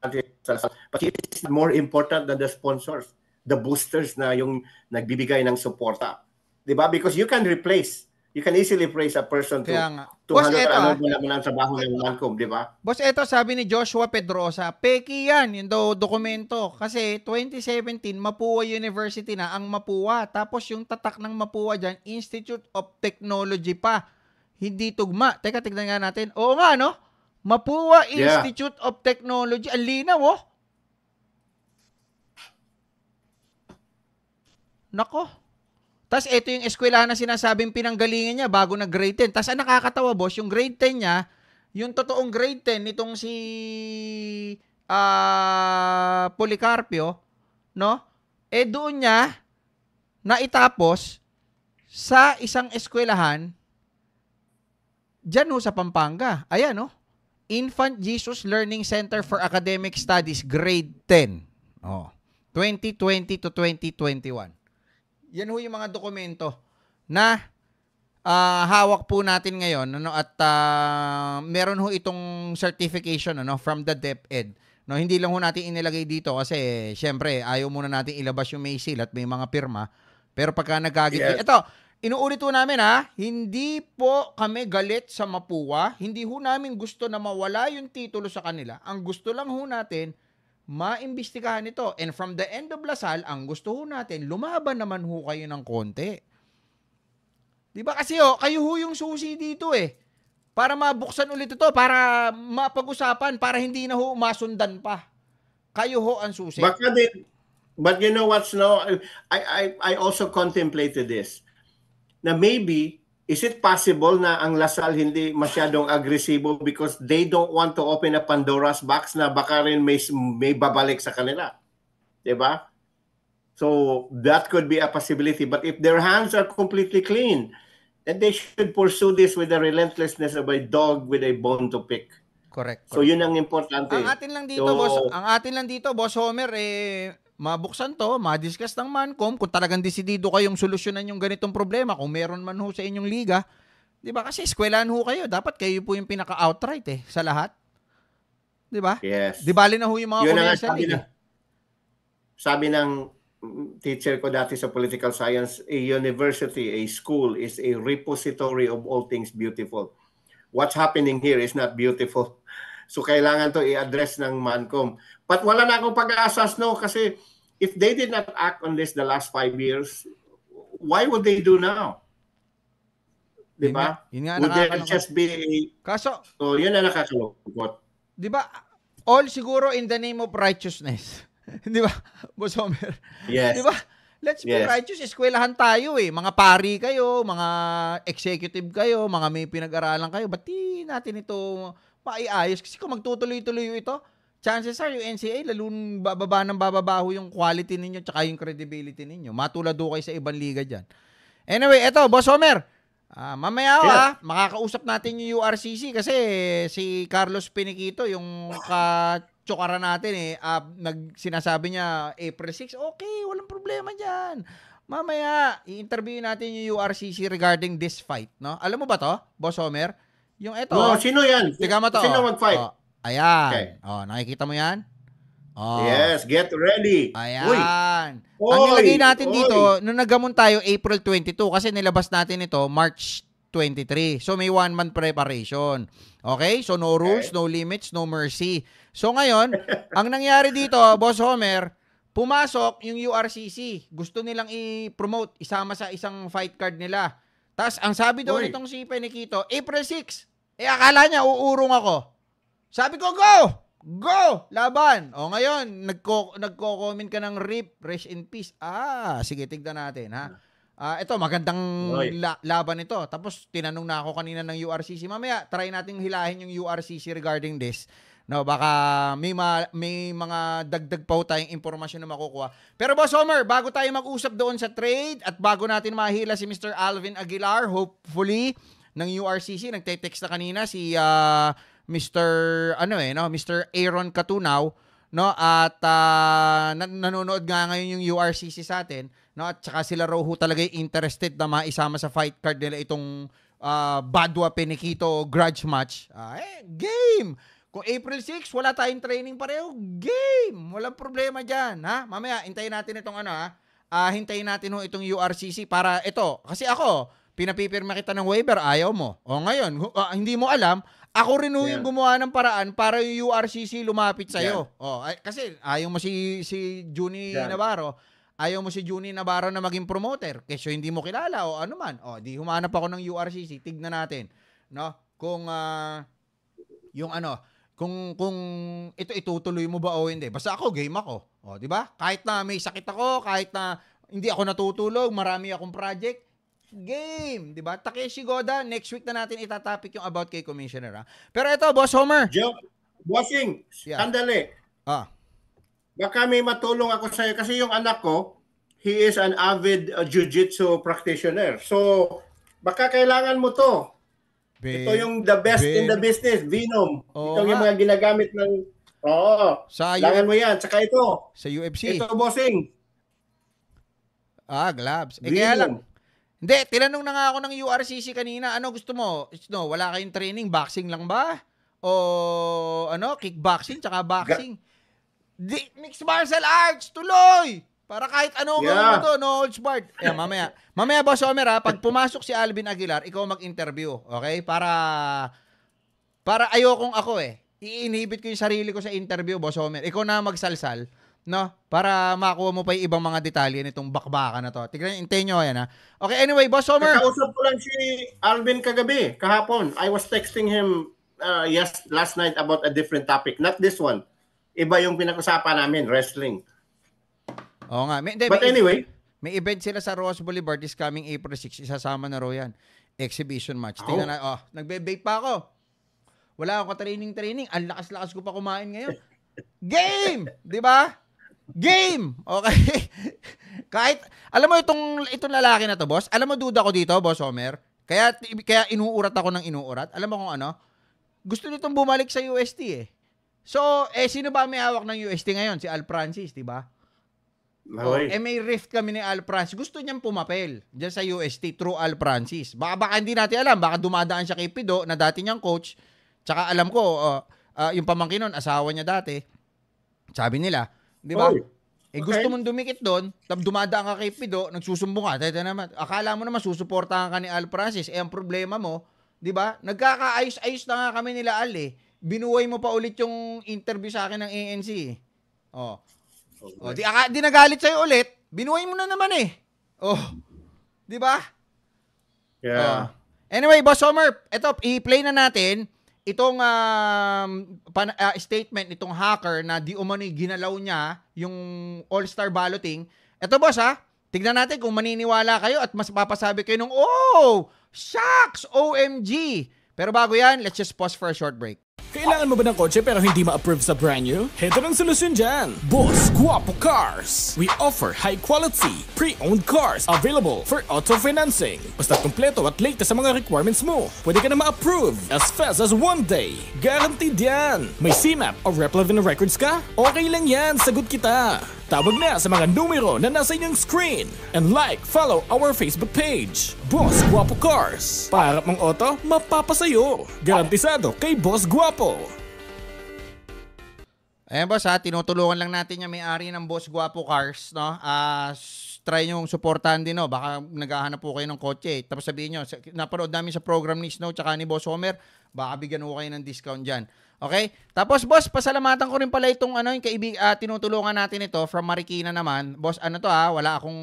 but it's more important than the sponsors, the boosters na yung nagbibigay ng suporta. Diba? Because you can replace you can easily praise a person to Kaya nga. 200 Boss, ano, ah. wala ano mo naman ang trabaho ng Lancome, di ba? Boss, ito sabi ni Joshua Pedrosa, peki yan, yung do dokumento. Kasi 2017, Mapua University na ang Mapua. Tapos yung tatak ng Mapua dyan, Institute of Technology pa. Hindi tugma. Teka, tignan nga natin. Oo nga, no? Mapua yeah. Institute of Technology. Ang linaw, oh. Nako. Tapos ito yung eskwela na sinasabing pinanggalingan niya bago nag grade 10. Tapos ang nakakatawa boss, yung grade 10 niya, yung totoong grade 10 nitong si uh, Policarpio, no? Eh doon niya naitapos sa isang eskwelahan dyan ho sa Pampanga. Ayan no? Infant Jesus Learning Center for Academic Studies, grade 10. Oh. 2020 to 2021. Yan ho yung mga dokumento na uh, hawak po natin ngayon ano at uh, meron ho itong certification ano from the DepEd. No, hindi lang ho natin inilagay dito kasi eh, syempre ayaw muna natin ilabas yung may seal at may mga pirma. Pero pagka nagagit, yes. ito, inuulit po namin ha, hindi po kami galit sa mapuwa hindi ho namin gusto na mawala yung titulo sa kanila. Ang gusto lang ho natin, maimbestigahan ito. And from the end of Lasal, ang gusto ho natin, lumaban naman ho kayo ng konti. Di ba kasi ho, kayo ho yung susi dito eh. Para mabuksan ulit ito, para mapag-usapan, para hindi na ho masundan pa. Kayo ho ang susi. Baka din, but you know what's no, I, I, I also contemplated this. Na maybe, Is it possible na ang Lasal hindi masyadong agresibo because they don't want to open a Pandora's box na baka rin may, may babalik sa kanila? Di ba? So that could be a possibility. But if their hands are completely clean, then they should pursue this with the relentlessness of a dog with a bone to pick. Correct. correct. So yun ang importante. Ang atin lang dito, so, boss, ang atin lang dito, boss Homer eh mabuksan to, madiscuss ng Mancom kung talagang desidido kayong solusyonan yung ganitong problema, kung meron man ho sa inyong liga, 'di ba? Kasi eskwelahan ho kayo, dapat kayo po yung pinaka-outright eh sa lahat. 'Di ba? Yes. Di bali na ho yung mga Yun ang sabi, na, eh. sabi ng teacher ko dati sa political science, a university, a school is a repository of all things beautiful. What's happening here is not beautiful. So kailangan to i-address ng Mancom. But wala na akong pag-aasas no kasi if they did not act on this the last five years, why would they do now? Di ba? Yun nga, yun nga Would there just be Kaso... So, yun na nakakalungkot. Di ba? All siguro in the name of righteousness. di ba? Boss Yes. Di ba? Let's yes. be righteous. Eskwelahan tayo eh. Mga pari kayo, mga executive kayo, mga may pinag-aralan kayo. Ba't di natin ito maiayos? Kasi kung magtutuloy-tuloy ito, chances are yung NCA lalun bababa ng bababaho yung quality ninyo tsaka yung credibility ninyo. Matulad do kayo sa ibang liga diyan. Anyway, eto, Boss Homer. Ah, mamaya yeah. ah, makakausap natin yung URCC kasi si Carlos Pinikito, yung ka tsokara natin eh, uh, nag, sinasabi niya April 6, okay, walang problema dyan. Mamaya, i-interview natin yung URCC regarding this fight. No? Alam mo ba to, Boss Homer? Yung eto. No, sino yan? Tiga mo to. Sino oh, mag-fight? Oh, Ayan. Okay. Oh, nakikita mo 'yan? Oh. Yes, get ready. Ayan. Oy. Ang nilagay natin Oy. dito, nung nagamon tayo April 22 kasi nilabas natin ito March 23. So may one month preparation. Okay? So no rules, okay. no limits, no mercy. So ngayon, ang nangyari dito, Boss Homer, pumasok yung URCC. Gusto nilang i-promote, isama sa isang fight card nila. Tapos ang sabi daw Oy. nitong si Penikito, April 6. Eh akala niya uurong ako. Sabi ko, go! Go! Laban! O ngayon, nagko, nagko-comment ka ng rip, rest in peace. Ah, sige, tignan natin, ha? Ah, uh, ito, magandang la- laban ito. Tapos, tinanong na ako kanina ng URCC. Mamaya, try nating hilahin yung URCC regarding this. No, baka may, ma- may mga dagdag pa tayong impormasyon na makukuha. Pero Boss Homer, bago tayo mag-usap doon sa trade at bago natin mahila si Mr. Alvin Aguilar, hopefully, ng URCC, nagte-text na kanina si uh, Mr. ano eh, no? Mr. Aaron Katunaw, no? At uh, ah, nan- nanonood nga ngayon yung URCC sa atin, no? At saka sila raw talaga interested na maisama sa fight card nila itong uh, Badwa Penikito grudge match. Uh, eh, game! Kung April 6, wala tayong training pareho, game! Walang problema diyan, ha? Mamaya, hintayin natin itong ano, ha? Uh, hintayin natin ho itong URCC para ito. Kasi ako, pinapipirma kita ng waiver, ayaw mo. O ngayon, uh, hindi mo alam, ako rin yeah. yung gumawa ng paraan para yung URCC lumapit sa iyo. Yeah. Oh, ay, kasi ayaw mo si si Juni yeah. Navarro, ayaw mo si Juni Navarro na maging promoter kasi hindi mo kilala o ano man. Oh, di humanap ako ng URCC, tignan natin, no? Kung uh, yung ano, kung kung ito itutuloy mo ba o hindi. Basta ako game ako. Oh, di ba? Kahit na may sakit ako, kahit na hindi ako natutulog, marami akong project, game, 'di ba? Takeshi Goda, next week na natin itatopic yung about kay Commissioner. Ha? Ah. Pero ito, Boss Homer. Joke. Bossing, yeah. sandali. Ah. Baka may matulong ako sa iyo kasi yung anak ko, he is an avid uh, jiu-jitsu practitioner. So, baka kailangan mo to. Be, Ito yung the best be, in the business, Venom. Oh, Ito yung mga ginagamit ng Oo. Sa Langan U- mo yan. Tsaka ito. Sa UFC. Ito, bossing. Ah, gloves. Eh, kaya lang, hindi, tinanong na nga ako ng URCC kanina, ano gusto mo? No, wala kayong training, boxing lang ba? O ano, kickboxing tsaka boxing? Di, mixed martial arts, tuloy! Para kahit ano yeah. mo to, no holds barred. Eh, mamaya. mamaya, Boss Omer, ha, pag pumasok si Alvin Aguilar, ikaw mag-interview, okay? Para, para ayokong ako eh. I-inhibit ko yung sarili ko sa interview, Boss Omer. Ikaw na magsalsal no? Para makuha mo pa yung ibang mga detalye nitong bakbaka na to. Tignan, intayin nyo yan ha. Okay, anyway, Boss Homer. Kausap ko lang si Alvin kagabi, kahapon. I was texting him uh, yes last night about a different topic. Not this one. Iba yung pinag-usapan namin, wrestling. Oo nga. May, But may, anyway. May event sila sa Rose Boulevard this coming April 6. Isasama na raw yan. Exhibition match. Oh. Tingnan na. Oh, nagbe-bake pa ako. Wala akong training-training. Ang lakas-lakas ko pa kumain ngayon. Game! Di ba? Game! Okay? Kahit, alam mo itong, itong lalaki na to, boss, alam mo duda ko dito, boss Homer, kaya, kaya inuurat ako ng inuurat. Alam mo kung ano? Gusto nitong bumalik sa UST eh. So, eh, sino ba may hawak ng UST ngayon? Si Al Francis, di ba? No eh, may rift kami ni Al Francis. Gusto niyang pumapel dyan sa UST through Al Francis. Baka, baka hindi natin alam. Baka dumadaan siya kay Pido na dati niyang coach. Tsaka alam ko, uh, uh, yung pamangkinon, asawa niya dati. Sabi nila, Di ba? Oy. Eh okay. gusto mong dumikit doon, tap dumadaan ka kay Pido, nagsusumbong ka, teta naman. Akala mo naman susuportahan ka ni Al Francis, eh ang problema mo, 'di ba? Nagkakaayos-ayos na nga kami nila Al eh. Binuhay mo pa ulit yung interview sa akin ng ANC. Eh. Oh. Okay. Oh, di, aka, di nagalit sa'yo ulit, Binuway mo na naman eh. Oh. 'Di ba? Yeah. Uh, anyway, Boss Homer, eto i-play na natin itong um, pan, uh, statement nitong hacker na di umano'y ginalaw niya yung all-star balloting, eto boss ha, tignan natin kung maniniwala kayo at mas papasabi kayo ng, oh, shucks, OMG. Pero bago yan, let's just pause for a short break. Kailangan mo ba ng kotse pero hindi ma-approve sa brand new? Heto ng solusyon dyan! Boss Guapo Cars! We offer high-quality, pre-owned cars available for auto financing. Basta kompleto at late sa mga requirements mo, pwede ka na ma-approve as fast as one day. Guaranteed yan! May CMAP or Replevin Records ka? Okay lang yan, sagot kita! Tawag na sa mga numero na nasa inyong screen and like, follow our Facebook page, Boss Guapo Cars. Para mong auto, mapapasayo. Garantisado kay Boss Guapo. Ayan boss ha, ah, tinutulungan lang natin yung may-ari ng Boss Guapo Cars. No? Uh, try nyo supportahan din. No? Baka naghahanap po kayo ng kotse. Tapos sabihin nyo, napanood namin sa program ni Snow tsaka ni Boss Homer, baka bigyan ko kayo ng discount dyan. Okay? Tapos boss, pasalamatan ko rin pala itong ano, yung kaibig, uh, tinutulungan natin ito from Marikina naman. Boss, ano to ha, ah, wala akong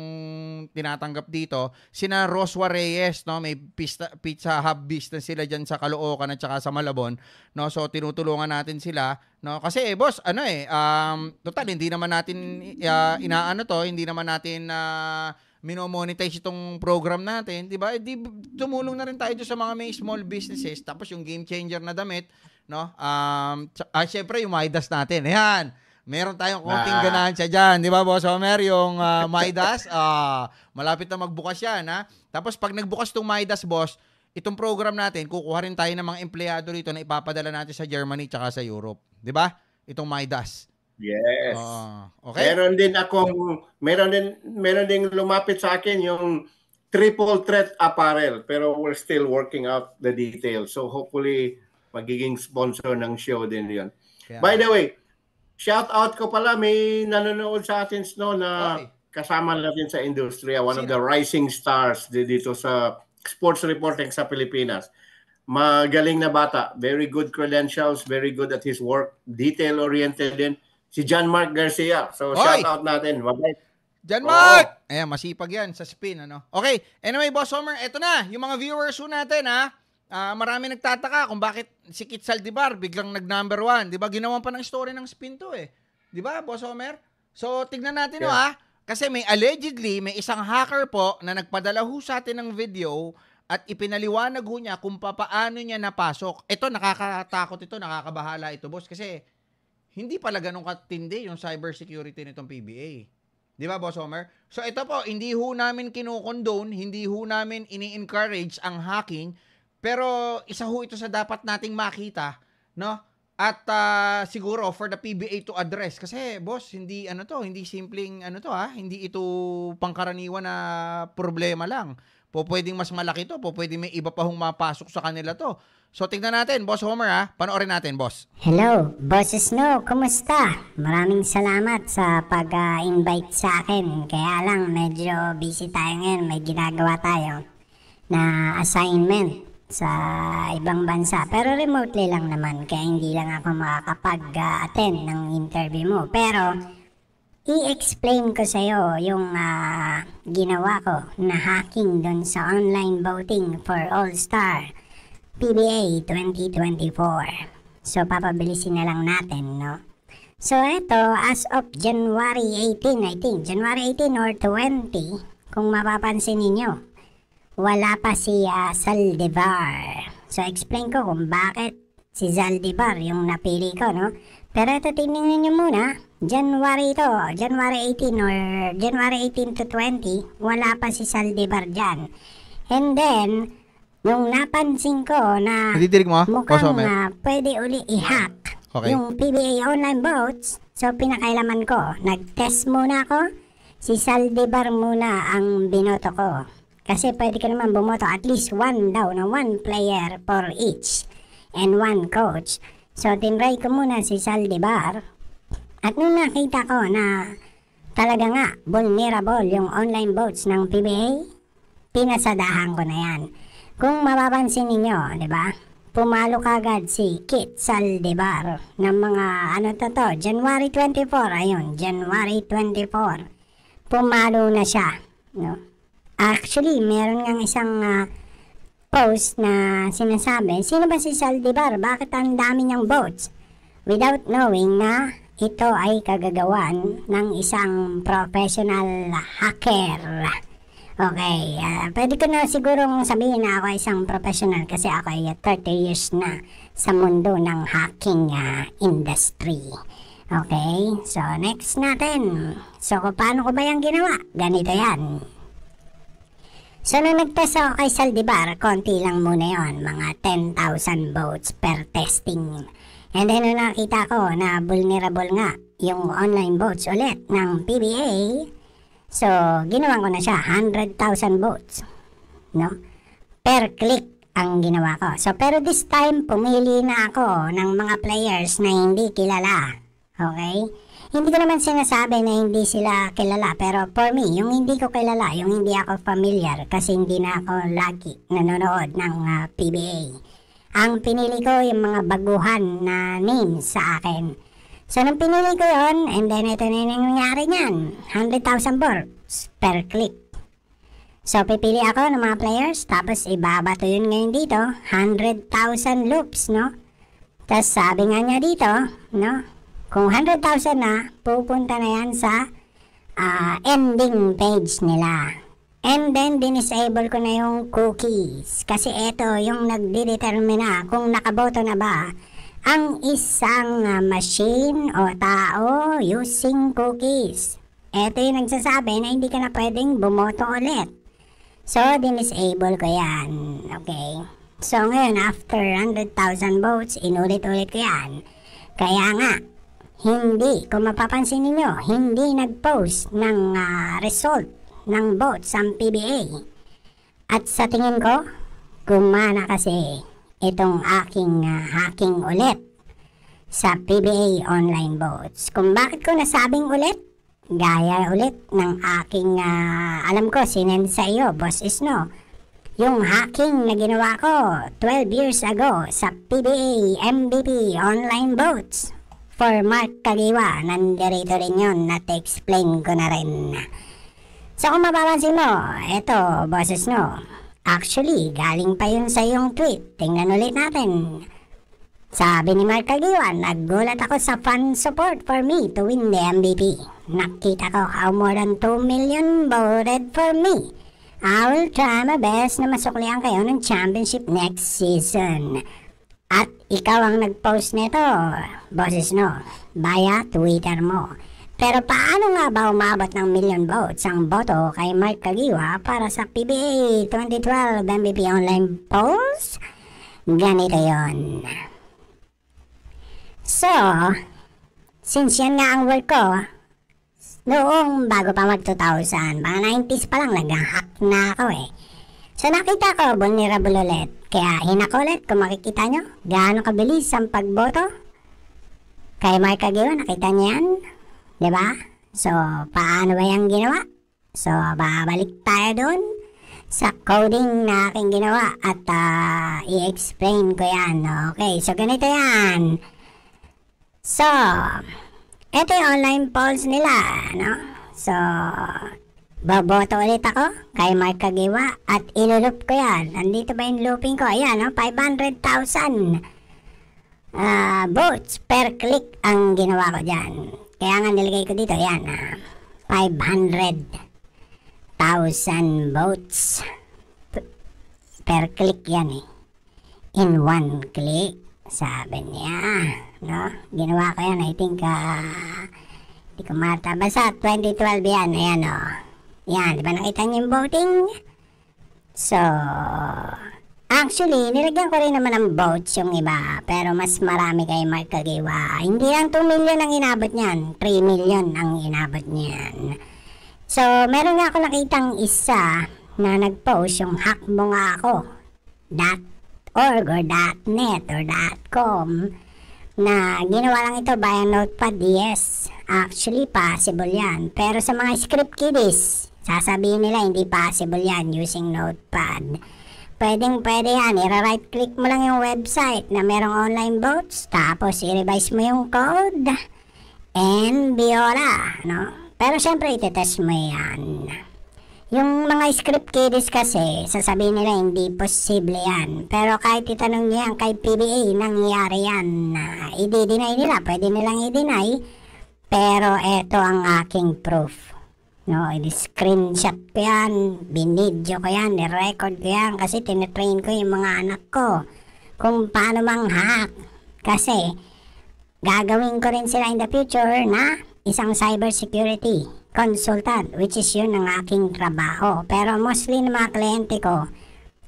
tinatanggap dito. Sina Roswa Reyes, no? May pizza, pizza hub business sila diyan sa Caloocan at saka sa Malabon, no? So tinutulungan natin sila, no? Kasi eh, boss, ano eh, um, total hindi naman natin uh, inaano to, hindi naman natin uh, minomonetize itong program natin, di ba? Eh, di, tumulong na rin tayo sa mga may small businesses. Tapos yung game changer na damit, no? Um, ah, syempre, yung Maidas natin. Ayan. Meron tayong konting ah. siya dyan. Di ba, Boss Homer? Yung uh, ah, Maidas, uh, ah, malapit na magbukas yan, ha? Tapos, pag nagbukas tong Maidas, Boss, itong program natin, kukuha rin tayo ng mga empleyado dito na ipapadala natin sa Germany tsaka sa Europe. Di ba? Itong Maidas. Yes. Uh, okay. Meron din akong meron din meron ding lumapit sa akin yung triple threat apparel pero we're still working out the details. So hopefully pagiging sponsor ng show din yon. Yeah. By the way, shout out ko pala may nanonood sa atin no na okay. kasama natin sa industriya, one Sino? of the rising stars dito sa sports reporting sa Pilipinas. Magaling na bata, very good credentials, very good at his work, detail oriented din. Si John Mark Garcia. So Oy! shout out natin. Mabait. John Mark! Oo. Oh. Ayan, masipag yan sa spin, ano? Okay, anyway, Boss Homer, eto na, yung mga viewers ho natin, ha? Uh, marami nagtataka kung bakit si Kitsal Dibar biglang nag number one. Di ba? Ginawan pa ng story ng spin to eh. Di ba, Boss Homer? So, tignan natin yeah. o ah. ha. Kasi may allegedly, may isang hacker po na nagpadala ho sa atin ng video at ipinaliwanag ho niya kung paano niya napasok. Ito, nakakatakot ito, nakakabahala ito, boss. Kasi hindi pala ganun katindi yung cybersecurity nitong PBA. Di ba, Boss Homer? So ito po, hindi ho namin kinukondone, hindi ho namin ini-encourage ang hacking pero isa ho ito sa dapat nating makita, no? At uh, siguro for the PBA to address kasi boss, hindi ano to, hindi simpleng ano to ha, ah. hindi ito pangkaraniwan na problema lang. Po pwedeng mas malaki to, po pwedeng may iba pa hong mapasok sa kanila to. So tingnan natin, Boss Homer ha. Ah. Panoorin natin, Boss. Hello, Boss Snow. Kumusta? Maraming salamat sa pag-invite sa akin. Kaya lang, medyo busy tayo ngayon. May ginagawa tayo na assignment sa ibang bansa. Pero remotely lang naman, kaya hindi lang ako makakapag-attend ng interview mo. Pero, i-explain ko sa iyo yung uh, ginawa ko na hacking doon sa online voting for All-Star PBA 2024. So, papabilisin na lang natin, no? So, ito, as of January 18, I think, January 18 or 20, kung mapapansin ninyo, wala pa si uh, ah, Zaldivar. So, explain ko kung bakit si Zaldivar yung napili ko, no? Pero ito, tingnan nyo muna. January ito, January 18 or January 18 to 20, wala pa si Zaldivar dyan. And then, nung napansin ko na mo? mukhang uh, pwede uli i-hack okay. yung PBA online votes, so pinakailaman ko. Nag-test muna ako, si Saldivar muna ang binoto ko. Kasi pwede ka naman bumoto at least one daw na one player for each and one coach. So, tinry ko muna si Saldivar. At nung nakita ko na talaga nga vulnerable yung online votes ng PBA, pinasadahan ko na yan. Kung mapapansin ninyo, di ba? Pumalo kagad si Kit Saldivar ng mga ano to to, January 24, ayun, January 24. Pumalo na siya, no? Actually, meron ngang isang uh, post na sinasabi, sino ba si Saldivar? Bakit ang dami niyang votes? Without knowing na ito ay kagagawan ng isang professional hacker. Okay, uh, pwede ko na sigurong sabihin na ako ay isang professional kasi ako ay 30 years na sa mundo ng hacking uh, industry. Okay, so next natin. So, paano ko ba yung ginawa? Ganito yan. So, nung nagtest ako kay Saldivar, konti lang muna yon mga 10,000 votes per testing. And then, nung nakita ko na vulnerable nga yung online votes ulit ng PBA, so, ginawa ko na siya, 100,000 votes. No? Per click ang ginawa ko. So, pero this time, pumili na ako ng mga players na hindi kilala. Okay? Hindi ko naman sinasabi na hindi sila kilala pero for me, yung hindi ko kilala, yung hindi ako familiar kasi hindi na ako lagi nanonood ng uh, ah, PBA. Ang pinili ko yung mga baguhan na names sa akin. So nung pinili ko yon and then ito na yung nangyari niyan, 100,000 balls per click. So, pipili ako ng mga players, tapos ibabato yun ngayon dito, 100,000 loops, no? Tapos sabi nga niya dito, no? Kung 100,000 na, pupunta na yan sa uh, ending page nila. And then, dinisable ko na yung cookies. Kasi ito yung nagdidetermina kung nakaboto na ba ang isang machine o tao using cookies. Ito yung nagsasabi na hindi ka na pwedeng bumoto ulit. So, dinisable ko yan. Okay. So, ngayon, after 100,000 votes, inulit-ulit ko yan. Kaya nga, hindi, kung mapapansin ninyo, hindi nag-post ng uh, result ng votes sa PBA. At sa tingin ko, gumana kasi itong aking uh, hacking ulit sa PBA online votes. Kung bakit ko nasabing ulit, gaya ulit ng aking, uh, alam ko, sinend sa iyo, Boss Isno, yung hacking na ginawa ko 12 years ago sa PBA MVP online votes for Mark Kaliwa. Nandirito rin yun at explain ko na rin. So kung mapapansin mo, eto boses nyo. Actually, galing pa yun sa iyong tweet. Tingnan ulit natin. Sabi ni Mark Kagiwan, naggulat ako sa fan support for me to win the MVP. Nakita ko how more than 2 million voted for me. I will try my best na masuklihan kayo ng championship next season. At ikaw ang nag-post nito, boses no, via Twitter mo. Pero paano nga ba umabot ng million votes ang boto kay Mark Kagiwa para sa PBA 2012 MVP Online Polls? Ganito yon. So, since yan nga ang work ko, noong bago pa mag 2000, mga 90s pa lang nag-hack na ako eh. So nakita ko vulnerable ulit. Kaya hinakulit kung makikita nyo gaano kabilis ang pagboto. Kay Mark Aguirre, nakita niyo yan. ba? Diba? So paano ba yung ginawa? So babalik tayo doon sa coding na aking ginawa at uh, i-explain ko yan. Okay, so ganito yan. So, ito yung online polls nila, no? So, Baboto ulit ako kay Mark Kagiwa at ilulup ko yan. Nandito ba yung looping ko? Ayan, oh, 500,000 uh, votes per click ang ginawa ko dyan. Kaya nga nilagay ko dito, ayan, uh, ah, 500,000 votes per click yan eh. In one click, sabi niya. No? Ginawa ko yan, I think, uh, hindi ko mata. Basta 2012 yan, ayan o. Oh. Yan, di ba nakita niyo yung voting? So, actually, nilagyan ko rin naman ng votes yung iba. Pero mas marami kay Mark Kagiwa. Hindi lang 2 million ang inabot niyan. 3 million ang inabot niyan. So, meron nga ako nakitang isa na nag-post yung hack mo nga ako. Dot .org or dot .net or dot .com na ginawa lang ito by a notepad yes actually possible yan pero sa mga script kiddies Sasabihin nila hindi possible yan using notepad. Pwedeng pwede yan, i-right click mo lang yung website na merong online votes, tapos i-revise mo yung code, and biola, no? Pero syempre, itetest mo yan. Yung mga script kiddies kasi, sasabihin nila hindi posible yan. Pero kahit itanong niya yan kay PBA, nangyayari yan. Uh, i-deny nila, pwede nilang i-deny. Pero eto ang aking proof. No, i-screenshot ko yan, binidyo ko yan, i-record ko yan kasi tinitrain ko yung mga anak ko kung paano mang hack. Kasi gagawin ko rin sila in the future na isang cybersecurity consultant which is yun ang aking trabaho. Pero mostly ng mga kliyente ko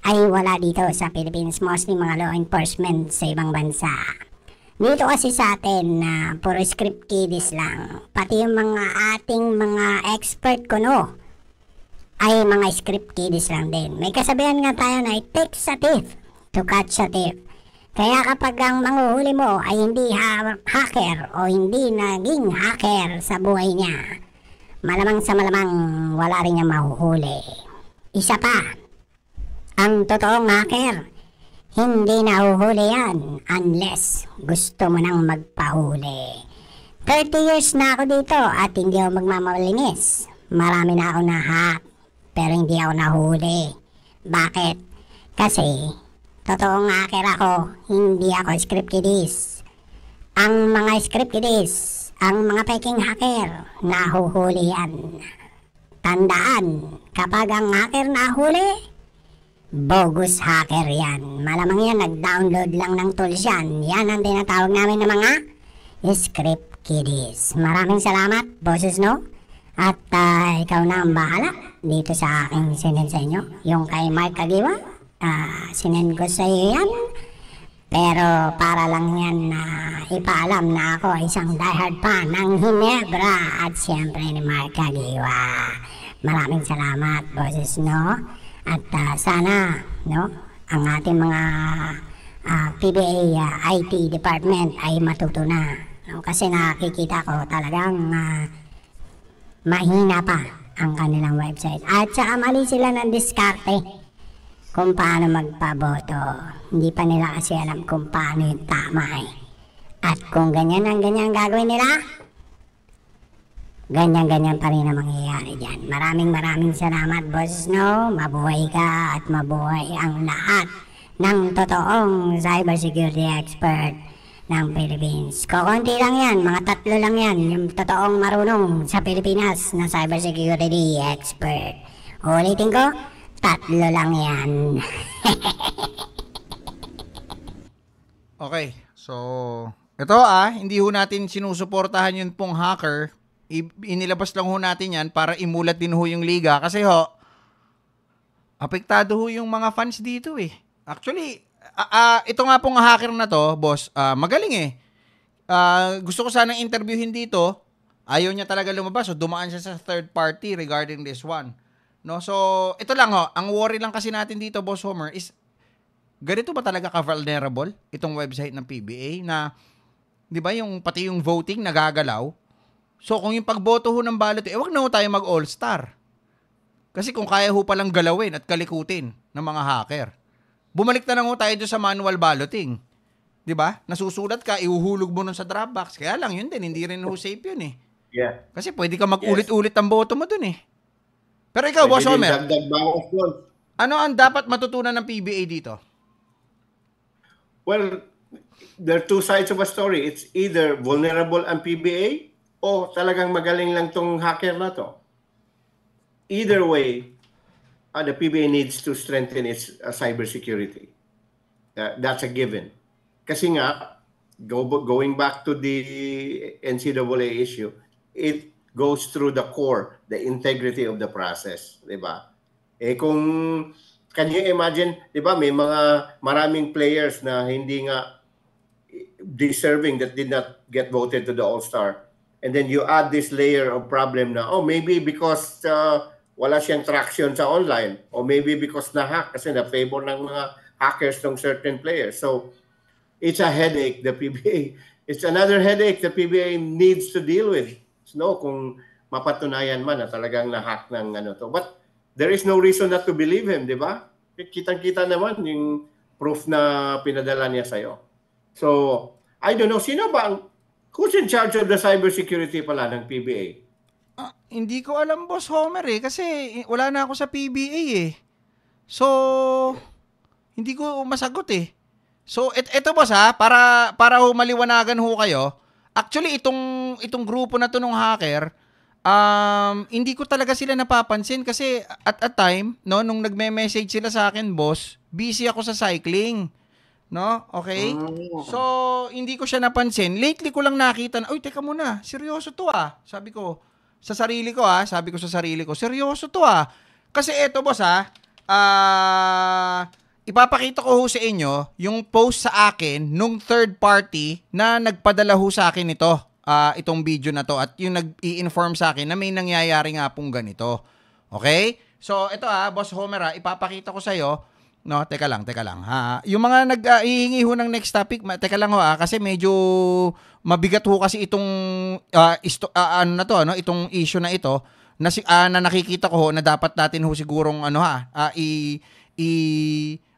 ay wala dito sa Philippines, mostly mga law enforcement sa ibang bansa. Dito kasi sa atin na uh, puro script kiddies lang. Pati yung mga ating mga expert ko no ay mga script kiddies lang din. May kasabihan nga tayo na it takes a thief to catch a thief. Kaya kapag ang manguhuli mo ay hindi ha- hacker o hindi naging hacker sa buhay niya, malamang sa malamang wala rin niya mahuhuli. Isa pa, ang totoong hacker hindi na uhuli yan unless gusto mo nang magpahuli. 30 years na ako dito at hindi ako magmamalinis. Marami na ako nahak pero hindi ako nahuli. Bakit? Kasi totoong hacker ako, hindi ako script kiddies. Ang mga script kiddies, ang mga peking hacker, nahuhuli yan. Tandaan, kapag ang hacker nahuli, Bogus hacker yan. Malamang yan, nag-download lang ng tools yan. Yan ang tinatawag namin ng mga script kiddies. Maraming salamat, boses no? At uh, ikaw na ang bahala dito sa aking sinend sa inyo. Yung kay Mark Kagiwa, uh, ah, sinend ko sa iyo yan. Pero para lang yan na uh, ipaalam na ako isang diehard fan ng Hinebra at siyempre ni Mark Kagiwa. Maraming salamat, boses no? At uh, sana no, ang ating mga uh, ah, PBA uh, ah, IT department ay matuto na. No? Kasi nakikita ko talagang uh, mahina pa ang kanilang website. At saka mali sila ng diskarte kung paano magpaboto. Hindi pa nila kasi alam kung paano yung tama eh. At kung ganyan ang ganyan gagawin nila, ganyan-ganyan pa rin ang mangyayari dyan. Maraming maraming salamat, Boss Snow. Mabuhay ka at mabuhay ang lahat ng totoong cybersecurity expert ng Philippines. Kukunti lang yan, mga tatlo lang yan, yung totoong marunong sa Pilipinas na cybersecurity expert. Ulitin ko, tatlo lang yan. okay, so ito ah, hindi ho natin sinusuportahan yun pong hacker inilabas lang ho natin yan para imulat din ho yung liga. Kasi ho, apektado ho yung mga fans dito eh. Actually, uh, uh, ito nga pong hacker na to, boss, uh, magaling eh. Uh, gusto ko sanang interviewin dito. Ayaw niya talaga lumabas. So, dumaan siya sa third party regarding this one. No, so, ito lang ho. Ang worry lang kasi natin dito, Boss Homer, is ganito ba talaga ka-vulnerable itong website ng PBA na, di ba, yung pati yung voting nagagalaw? So kung yung pagboto ho ng ballot, eh wag na ho tayo mag all-star. Kasi kung kaya ho palang galawin at kalikutin ng mga hacker. Bumalik na lang ho tayo sa manual balloting. 'Di ba? Nasusulat ka, ihuhulog mo nun sa Dropbox. Kaya lang yun din, hindi rin ho safe yun eh. Yeah. Kasi pwede ka mag-ulit-ulit ang boto mo dun eh. Pero ikaw, Boss Homer. Ano ang dapat matutunan ng PBA dito? Well, there are two sides of a story. It's either vulnerable ang PBA o talagang magaling lang tong hacker na to. Either way, uh, the PBA needs to strengthen its uh, cybersecurity. Uh, that's a given. Kasi nga, go, going back to the NCAA issue, it goes through the core, the integrity of the process. Di ba? Eh kung can you imagine, 'di ba, may mga maraming players na hindi nga eh, deserving that did not get voted to the All-Star And then you add this layer of problem na, oh, maybe because uh, wala siyang traction sa online. Or maybe because na-hack kasi na-favor ng mga hackers ng certain players. So, it's a headache, the PBA. It's another headache the PBA needs to deal with. No, kung mapatunayan man na talagang na-hack ng ano to. But there is no reason not to believe him, di ba? Kitang-kita naman yung proof na pinadala niya sa iyo So, I don't know, sino ba ang Who's in charge of the cybersecurity pala ng PBA? Ah, hindi ko alam, Boss Homer eh. Kasi eh, wala na ako sa PBA eh. So, hindi ko masagot eh. So, et eto boss ha, ah, para, para maliwanagan ho kayo, actually itong, itong grupo na to ng hacker, um, hindi ko talaga sila napapansin kasi at a time, no, nung nagme-message sila sa akin, boss, busy ako sa cycling. No? Okay? Ah. So, hindi ko siya napansin. Lately ko lang nakita na, uy, teka muna, seryoso to ah. Sabi ko, sa sarili ko ah, sabi ko sa sarili ko, seryoso to ah. Kasi eto boss ah, ah, ipapakita ko ho sa inyo yung post sa akin nung third party na nagpadala ho sa akin ito, uh, itong video na to at yung nag-i-inform sa akin na may nangyayari nga pong ganito. Okay? So, ito ah, Boss Homer ah, ipapakita ko sa iyo No, teka lang, teka lang. Ha, yung mga nag-ihingi ho ng next topic, ma- teka lang ho ah, kasi medyo mabigat ho kasi itong uh, isto, uh, ano na to, ano, itong issue na ito na, uh, na nakikita ko ho, na dapat natin ho sigurong ano ha, uh, i i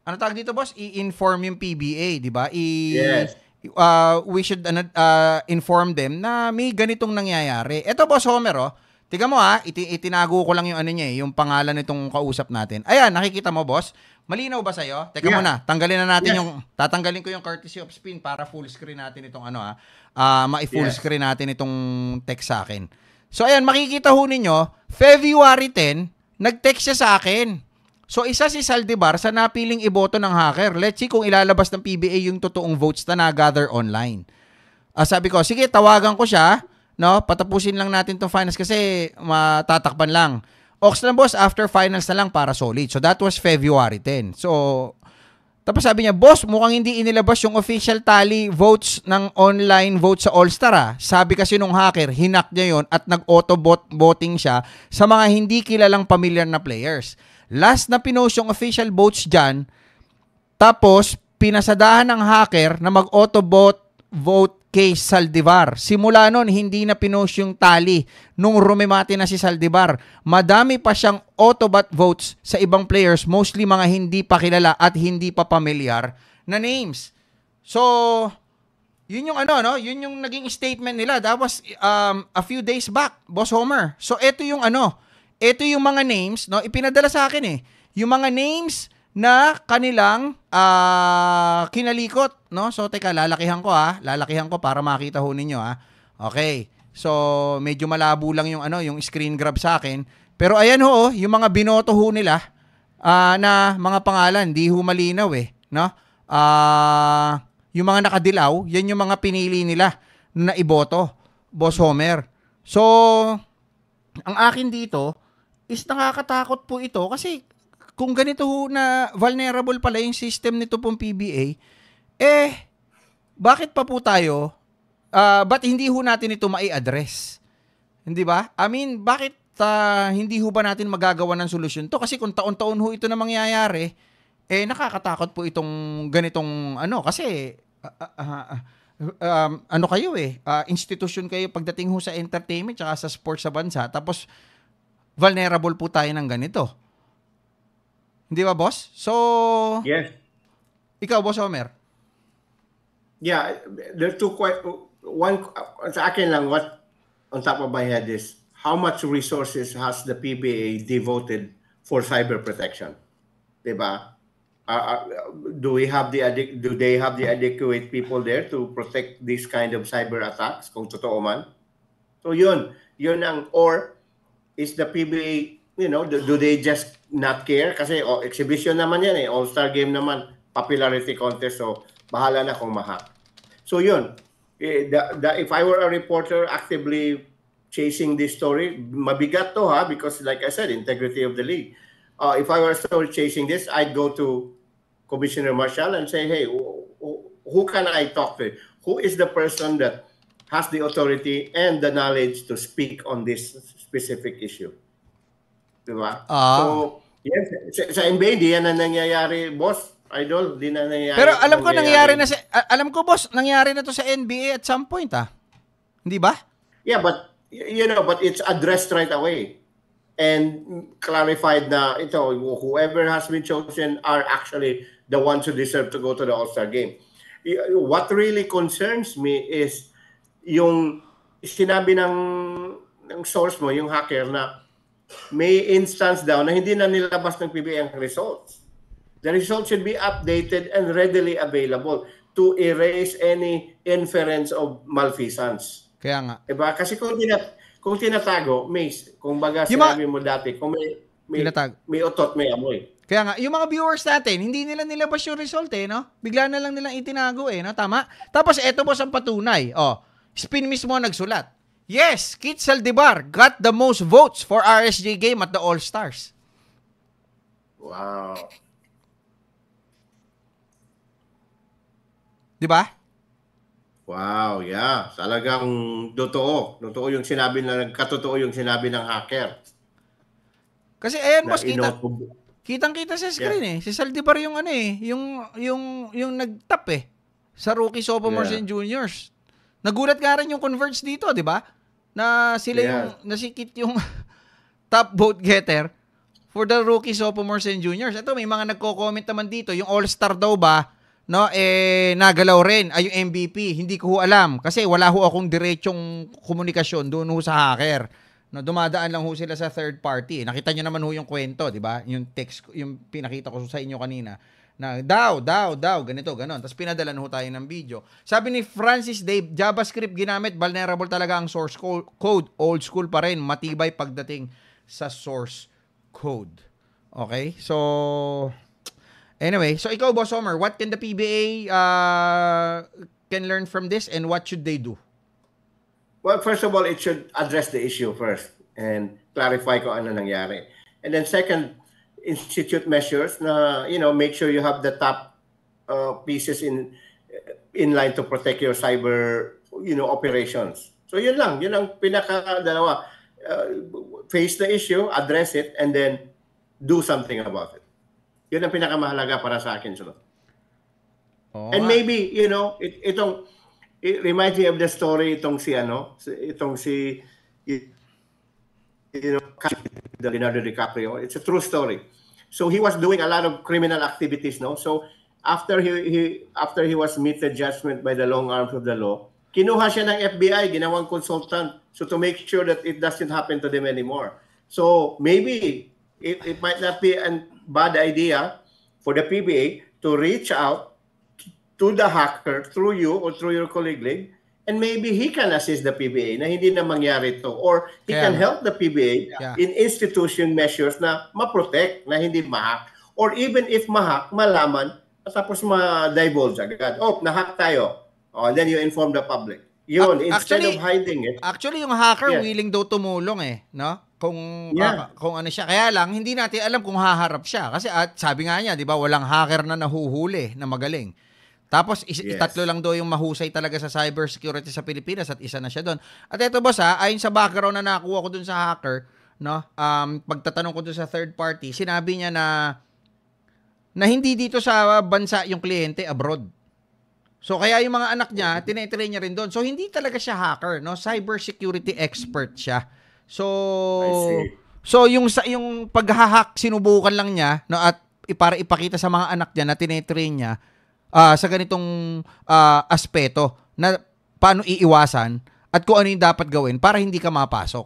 ano tawag dito boss? I-inform yung PBA, di ba? I yes. uh, we should uh, uh, inform them na may ganitong nangyayari. Ito boss Homer oh, Tiga mo ha, iti- itinago ko lang yung ano niya eh, yung pangalan nitong kausap natin. Ayan, nakikita mo boss? Malinaw ba sa'yo? Teka yeah. muna, tanggalin na natin yes. yung, tatanggalin ko yung courtesy of spin para full screen natin itong ano ha, uh, ma-full yes. screen natin itong text sa akin. So ayan, makikita ho ninyo, February 10, nag-text siya sa akin. So isa si Saldivar sa napiling iboto ng hacker. Let's see kung ilalabas ng PBA yung totoong votes na na-gather online. Uh, sabi ko, sige, tawagan ko siya No? Patapusin lang natin tong finals kasi matatakpan lang. Ox lang boss, after finals na lang para solid. So that was February 10. So, tapos sabi niya, boss, mukhang hindi inilabas yung official tally votes ng online vote sa All-Star ah. Sabi kasi nung hacker, hinak niya yon at nag-auto-voting siya sa mga hindi kilalang familiar na players. Last na pinost yung official votes dyan, tapos pinasadahan ng hacker na mag-auto-vote vote kay Saldivar. Simula noon, hindi na pinost yung tally nung rumemate na si Saldivar. Madami pa siyang Autobot votes sa ibang players, mostly mga hindi pa kilala at hindi pa pamilyar na names. So, yun yung ano, no? Yun yung naging statement nila. That was um, a few days back, Boss Homer. So, ito yung ano, ito yung mga names, no? Ipinadala sa akin eh. Yung mga names na kanilang uh, kinalikot, no? So teka, lalakihan ko ha. Ah. lalakihan ko para makita ho ninyo ah. Okay. So medyo malabo lang yung ano, yung screen grab sa akin. Pero ayan ho, yung mga binoto ho nila uh, na mga pangalan, di ho malinaw eh, no? uh, yung mga nakadilaw, yan yung mga pinili nila na iboto, Boss Homer. So, ang akin dito is nakakatakot po ito kasi kung ganito ho na vulnerable pala yung system nito pong PBA, eh, bakit pa po tayo, uh, ba't hindi ho natin ito mai-address? Hindi ba? I mean, bakit uh, hindi ho ba natin magagawa ng solusyon to? Kasi kung taon-taon ho ito na mangyayari, eh, nakakatakot po itong ganitong ano, kasi, uh, uh, uh, um, ano kayo eh, uh, ah, institution kayo pagdating ho sa entertainment tsaka sa sports sa bansa, tapos vulnerable po tayo ng ganito. Hindi ba, boss? So, yes. ikaw, boss Homer. Yeah, there are two quite one sa akin lang what on top of my head is how much resources has the PBA devoted for cyber protection? 'Di ba? Uh, uh do we have the do they have the adequate people there to protect this kind of cyber attacks kung totoo man? So yun, yun ang or is the PBA, you know, do, do they just not care kasi oh, exhibition naman yan eh, all-star game naman, popularity contest so bahala na kung mahack. So yun, eh, the, the, if I were a reporter actively chasing this story, mabigat to ha because like I said, integrity of the league. Uh, if I were still chasing this, I'd go to Commissioner Marshall and say, hey, who, who can I talk to? Who is the person that has the authority and the knowledge to speak on this specific issue? Diba? Uh, so, Yes, sa, sa NBA, di yan na nangyayari, boss. Idol, di na nangyayari. Pero alam ko nangyayari, nangyayari na sa alam ko boss, nangyayari na to sa NBA at some point ah. Hindi ba? Yeah, but you know, but it's addressed right away and clarified na ito whoever has been chosen are actually the ones who deserve to go to the All-Star game. What really concerns me is yung sinabi ng ng source mo, yung hacker na may instance daw na hindi na nilabas ng PBI ang results. The results should be updated and readily available to erase any inference of malfeasance. Kaya nga. Diba? Kasi kung, tinat kung tinatago, may, kung baga yung sinabi mo dati, kung may, may, tinatago. may otot, may amoy. Kaya nga, yung mga viewers natin, hindi nila nilabas yung result eh, no? Bigla na lang nilang itinago eh, no? Tama? Tapos, eto boss ang patunay. Oh, spin mismo nagsulat. Yes, Kit Saldivar got the most votes for RSJ game at the All-Stars. Wow. Di ba? Wow, yeah. Talagang totoo. Totoo yung sinabi na nagkatotoo yung sinabi ng hacker. Kasi ayan boss kita. Kitang-kita sa screen yeah. eh. Si Saldivar yung ano eh, yung yung yung nagtap eh sa rookie sophomores yeah. and juniors. Nagulat nga rin yung Converge dito, 'di ba? Na sila yeah. yung nasikit yung top vote getter for the rookie sophomores and juniors. Ito may mga nagko-comment naman dito, yung All-Star daw ba? No, eh nagalaw rin ay yung MVP. Hindi ko alam kasi wala ho akong diretsong komunikasyon doon ho sa hacker. No, dumadaan lang ho sila sa third party. Nakita niyo naman ho yung kwento, 'di ba? Yung text yung pinakita ko sa inyo kanina na daw, daw, daw, ganito, ganon. Tapos pinadala ho tayo ng video. Sabi ni Francis Dave, JavaScript ginamit, vulnerable talaga ang source co- code. Old school pa rin, matibay pagdating sa source code. Okay? So, anyway, so ikaw, Boss Homer, what can the PBA uh, can learn from this and what should they do? Well, first of all, it should address the issue first and clarify kung ano nangyari. And then second, institute measures na you know make sure you have the top uh, pieces in in line to protect your cyber you know operations. So yun lang, yun ang pinaka dalawa. Uh, face the issue, address it and then do something about it. Yun ang pinakamahalaga para sa akin, Solo. Oh. And maybe, you know, it, itong it reminds me of the story itong si ano, itong si you know, Leonardo DiCaprio. It's a true story so he was doing a lot of criminal activities no so after he, he after he was meet the judgment by the long arms of the law kinuha siya ng FBI ginawang consultant so to make sure that it doesn't happen to them anymore so maybe it, it might not be a bad idea for the PBA to reach out to the hacker through you or through your colleague and maybe he can assist the PBA na hindi na mangyari to or he yeah. can help the PBA yeah. in institution measures na ma-protect na hindi mahak or even if mahak malaman tapos ma-divulge agad oh nahak tayo oh then you inform the public yun A- instead actually, of hiding it actually yung hacker yes. willing daw tumulong eh no kung yeah. uh, kung ano siya kaya lang hindi natin alam kung haharap siya kasi at ah, sabi nga niya 'di ba walang hacker na nahuhuli na magaling tapos is, yes. tatlo lang daw yung mahusay talaga sa cybersecurity sa Pilipinas at isa na siya doon. At ito boss ha, ayon sa background na nakuha ko doon sa hacker, no? Um pagtatanong ko doon sa third party, sinabi niya na na hindi dito sa bansa yung kliyente abroad. So kaya yung mga anak niya, tinetrain niya rin doon. So hindi talaga siya hacker, no? Cybersecurity expert siya. So So yung sa yung pagha-hack sinubukan lang niya no at para ipakita sa mga anak niya na tinetrain niya uh, sa ganitong uh, aspeto na paano iiwasan at kung ano yung dapat gawin para hindi ka mapasok.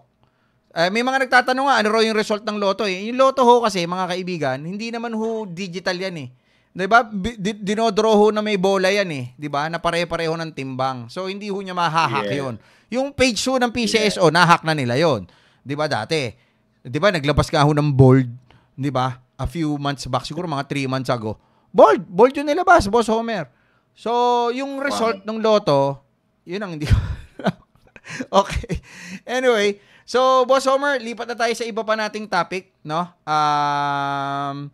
Uh, may mga nagtatanong nga, ano raw yung result ng loto eh. Yung loto ho kasi, mga kaibigan, hindi naman ho digital yan eh. 'Di ba? Di- dinodraw ho na may bola yan eh, 'di ba? Na pare-pareho ng timbang. So hindi ho niya mahahack yeah. 'yon. Yung page ho ng PCSO, yeah. nahack na nila 'yon. 'Di ba dati? 'Di ba naglabas ka ho ng bold, 'di ba? A few months back siguro mga 3 months ago. Bold. Bold yung nilabas, Boss Homer. So, yung result wow. ng loto, yun ang hindi ko Okay. Anyway, so Boss Homer, lipat na tayo sa iba pa nating topic, no? Um,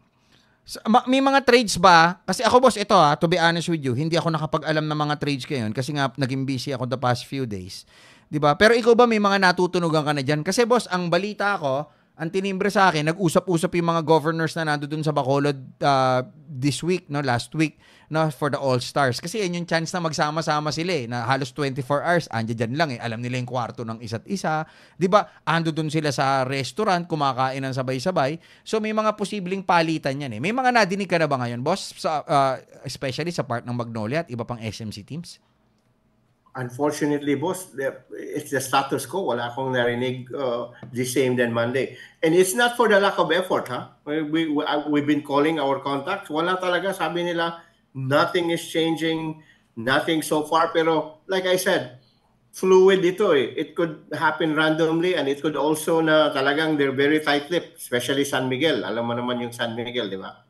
So, ma- may mga trades ba? Kasi ako boss, ito ha, ah, to be honest with you, hindi ako nakapag-alam ng mga trades ngayon kasi nga naging busy ako the past few days. 'Di ba? Pero ikaw ba may mga natutunugan ka na diyan? Kasi boss, ang balita ko, ang tinimbre sa akin, nag-usap-usap yung mga governors na nandoon sa Bacolod uh, this week, no, last week, no, for the All-Stars. Kasi yun yung chance na magsama-sama sila eh, na halos 24 hours, andyan dyan lang eh. Alam nila yung kwarto ng isa't isa. Di ba? Ando doon sila sa restaurant, kumakain ng sabay-sabay. So may mga posibleng palitan yan eh. May mga nadinig ka na ba ngayon, boss? Sa, uh, especially sa part ng Magnolia at iba pang SMC teams? Unfortunately, boss, it's the status quo. Wala akong narinig uh, the same than Monday. And it's not for the lack of effort, ha? Huh? We, we, uh, we've been calling our contacts. Wala talaga. Sabi nila, nothing is changing, nothing so far. Pero like I said, fluid dito eh. It could happen randomly and it could also na talagang they're very tight-lipped, especially San Miguel. Alam mo naman yung San Miguel, di ba?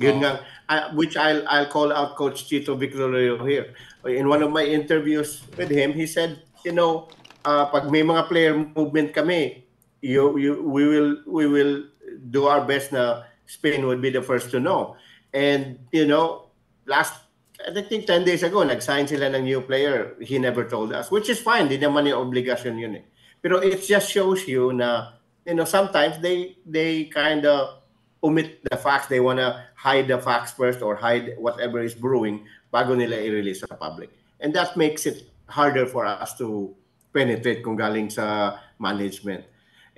Yun oh. nga, uh, which I'll, I'll call out Coach Chito Victorio here. In one of my interviews with him, he said, you know, uh, pag may mga player movement kami, you, you, we will we will do our best na Spain would be the first to know. And, you know, last, I think 10 days ago, nag-sign sila ng new player. He never told us, which is fine. Di naman yung obligation yun eh. Pero it just shows you na, you know, sometimes they, they kind of omit the facts. They want to hide the facts first or hide whatever is brewing bago nila i-release sa public. And that makes it harder for us to penetrate kung galing sa management.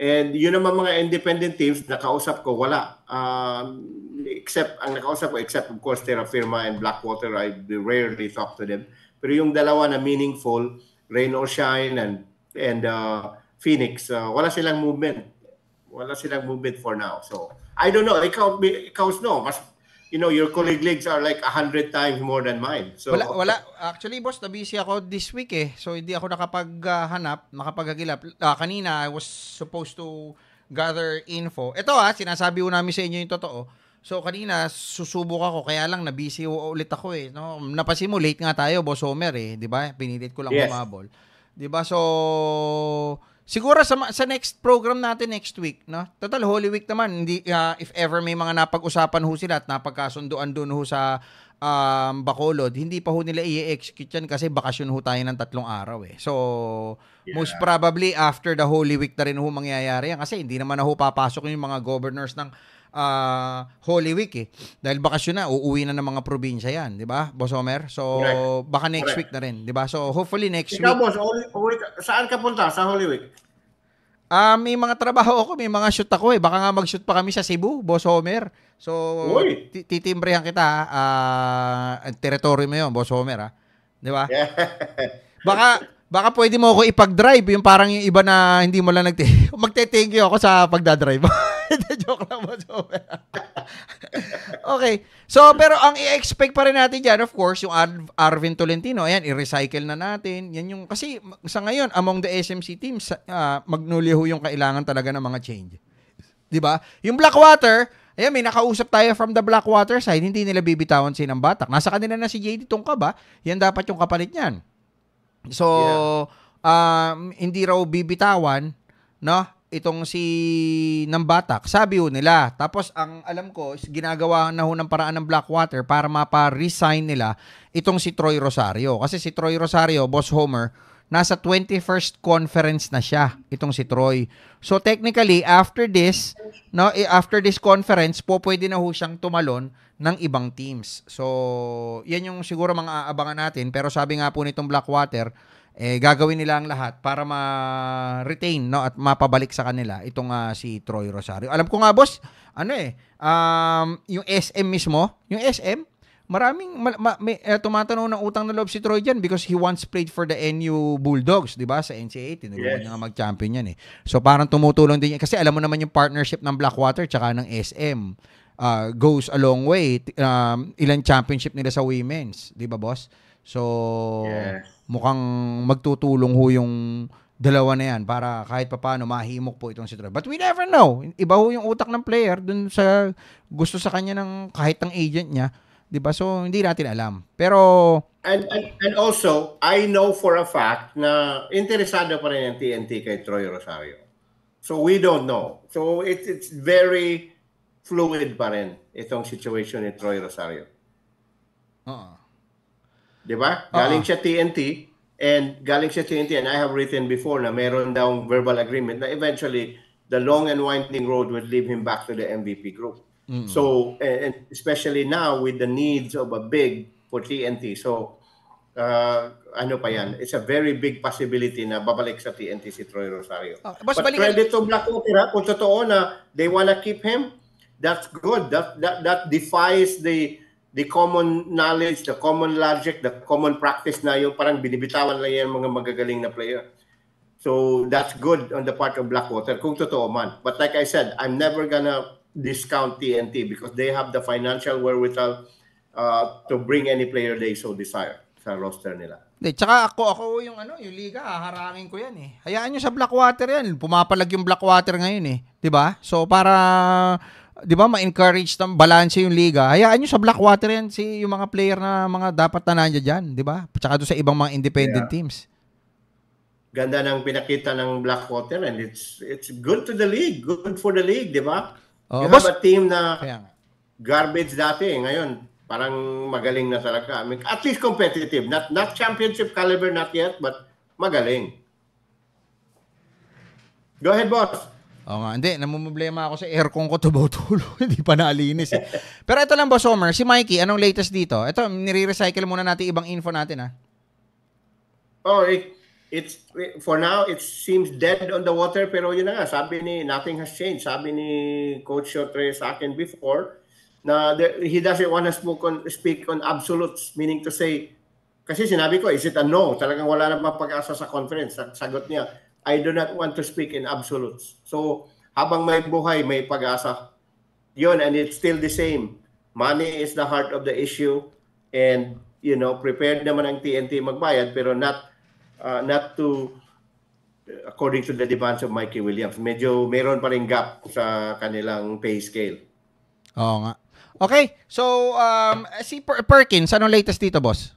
And yun naman mga independent teams, nakausap ko, wala. Um, except, ang nakausap ko, except of course, Terra Firma and Blackwater, I rarely talk to them. Pero yung dalawa na meaningful, Rain or Shine and, and uh, Phoenix, uh, wala silang movement. Wala silang movement for now. So, I don't know. Ikaw, ikaw no. Mas, you know, your colleague leagues are like 100 times more than mine. So, wala, wala. Actually, boss, na-busy ako this week eh. So, hindi ako nakapaghanap, nakapaghagilap. Uh, ah, kanina, I was supposed to gather info. Ito ah, sinasabi ko namin sa inyo yung totoo. So, kanina, susubok ako. Kaya lang, na-busy ulit ako eh. No, napasimo, late nga tayo, boss Homer eh. Di ba? Pinilit ko lang yes. humabol. Di ba? So, Siguro sa sa next program natin next week, no? Total Holy Week naman, hindi uh, if ever may mga napag-usapan ho sila at napagkasunduan doon ho sa um, Bacolod, hindi pa ho nila i-execute yan kasi bakasyon ho tayo ng tatlong araw eh. So, yeah. most probably after the Holy Week na rin ho mangyayari yan kasi hindi naman na ho papasok yung mga governors ng uh, Holy Week eh. Dahil bakasyon na, uuwi na ng mga probinsya yan, di ba, Boss Omer? So, Correct. baka next Correct. week na rin, di ba? So, hopefully next Ikaw, week. Ikaw, Boss, Holy, Holy, saan ka punta sa Holy Week? Uh, may mga trabaho ako, may mga shoot ako eh. Baka nga mag-shoot pa kami sa Cebu, Boss Homer. So, titimbrehan kita ha. Ah, uh, territory mo yun, Boss Homer ha. Di ba? baka, baka pwede mo ako ipag-drive, yung parang yung iba na hindi mo lang nagte... Magte-thank you ako sa pagdadrive. Hindi, joke lang mo, okay. So, pero ang i-expect pa rin natin dyan, of course, yung Ar- Arvin Tolentino, ayan, i-recycle na natin. Yan yung, kasi sa ngayon, among the SMC teams, uh, ah, Magnolia ho yung kailangan talaga ng mga change. Di ba? Yung Blackwater, Ayan, may nakausap tayo from the Blackwater side, hindi nila bibitawan si ng Batak. Nasa kanila na si JD Tungka ba? Yan dapat yung kapalit niyan. So, yeah. um, hindi raw bibitawan, no? itong si ng Batak, sabi ho nila. Tapos ang alam ko is ginagawa na ho ng paraan ng Blackwater para mapa-resign nila itong si Troy Rosario. Kasi si Troy Rosario, Boss Homer, nasa 21st conference na siya itong si Troy. So technically after this, no, eh, after this conference po pwede na ho siyang tumalon ng ibang teams. So yan yung siguro mga aabangan natin pero sabi nga po nitong Blackwater, eh gagawin nila ang lahat para ma-retain no at mapabalik sa kanila itong uh, si Troy Rosario. Alam ko nga boss, ano eh um, yung SM mismo, yung SM maraming ma, ma, may, uh, eh, tumatanong ng utang na loob si Troy diyan because he once played for the NU Bulldogs, 'di ba? Sa NCAA tinuruan yes. niya mag-champion yan eh. So parang tumutulong din kasi alam mo naman yung partnership ng Blackwater tsaka ng SM uh, ah, goes a long way. Um, ilang championship nila sa women's, 'di ba boss? So yes mukhang magtutulong ho yung dalawa na yan para kahit papaano mahimok po itong si Troy. But we never know. Iba ho yung utak ng player dun sa gusto sa kanya ng kahit ang agent niya. 'Di ba? So hindi natin alam. Pero and, and and also I know for a fact na interesado pa rin yung TNT kay Troy Rosario. So we don't know. So it's it's very fluid pa rin itong situation ni Troy Rosario. Oo. Uh-uh. 'di ba? Ah. Galing uh-huh. siya TNT and galing siya TNT and I have written before na meron daw verbal agreement na eventually the long and winding road would lead him back to the MVP group. Mm-hmm. So and especially now with the needs of a big for TNT. So uh, ano pa yan, it's a very big possibility na babalik sa TNT si Troy Rosario. Oh, But balikan... credit to Blackwater, ha? kung totoo na they wanna keep him, that's good. That, that, that defies the the common knowledge, the common logic, the common practice na yung parang binibitawan lang yan mga magagaling na player. So that's good on the part of Blackwater, kung totoo man. But like I said, I'm never gonna discount TNT because they have the financial wherewithal uh, to bring any player they so desire sa roster nila. De, tsaka ako, ako yung ano, yung liga, harangin ko yan eh. Hayaan nyo sa Blackwater yan. Pumapalag yung Blackwater ngayon eh. ba? Diba? So para 'di ba, ma-encourage ng balanse yung liga. Hayaan nyo sa Blackwater yan si yung mga player na mga dapat na nandiyan diyan, 'di ba? Tsaka do sa ibang mga independent yeah. teams. Ganda ng pinakita ng Blackwater and it's it's good to the league, good for the league, 'di ba? Oh, you boss, have a team na garbage dati, ngayon parang magaling na talaga. I mean, at least competitive, not not championship caliber not yet, but magaling. Go ahead, boss. Oo nga, hindi. Namumblema ako sa aircon ko tubo-tulo. hindi pa naalinis eh. Pero ito lang ba, Somer? Si Mikey, anong latest dito? Ito, nire-recycle muna natin ibang info natin ha. Ah. Oh, it, it's for now it seems dead on the water pero yun na nga sabi ni nothing has changed sabi ni coach Chotre sa akin before na there, he doesn't want to speak on speak on absolutes meaning to say kasi sinabi ko is it a no talagang wala na pag asa sa conference sagot niya I do not want to speak in absolutes. So, habang may buhay, may pag-asa. Yun, and it's still the same. Money is the heart of the issue and you know, prepared naman ang TNT magbayad pero not uh, not to according to the demands of Mikey Williams. Medyo meron pa rin gap sa kanilang pay scale. Oo nga. Okay, so um, si per- Perkins, anong latest dito, boss?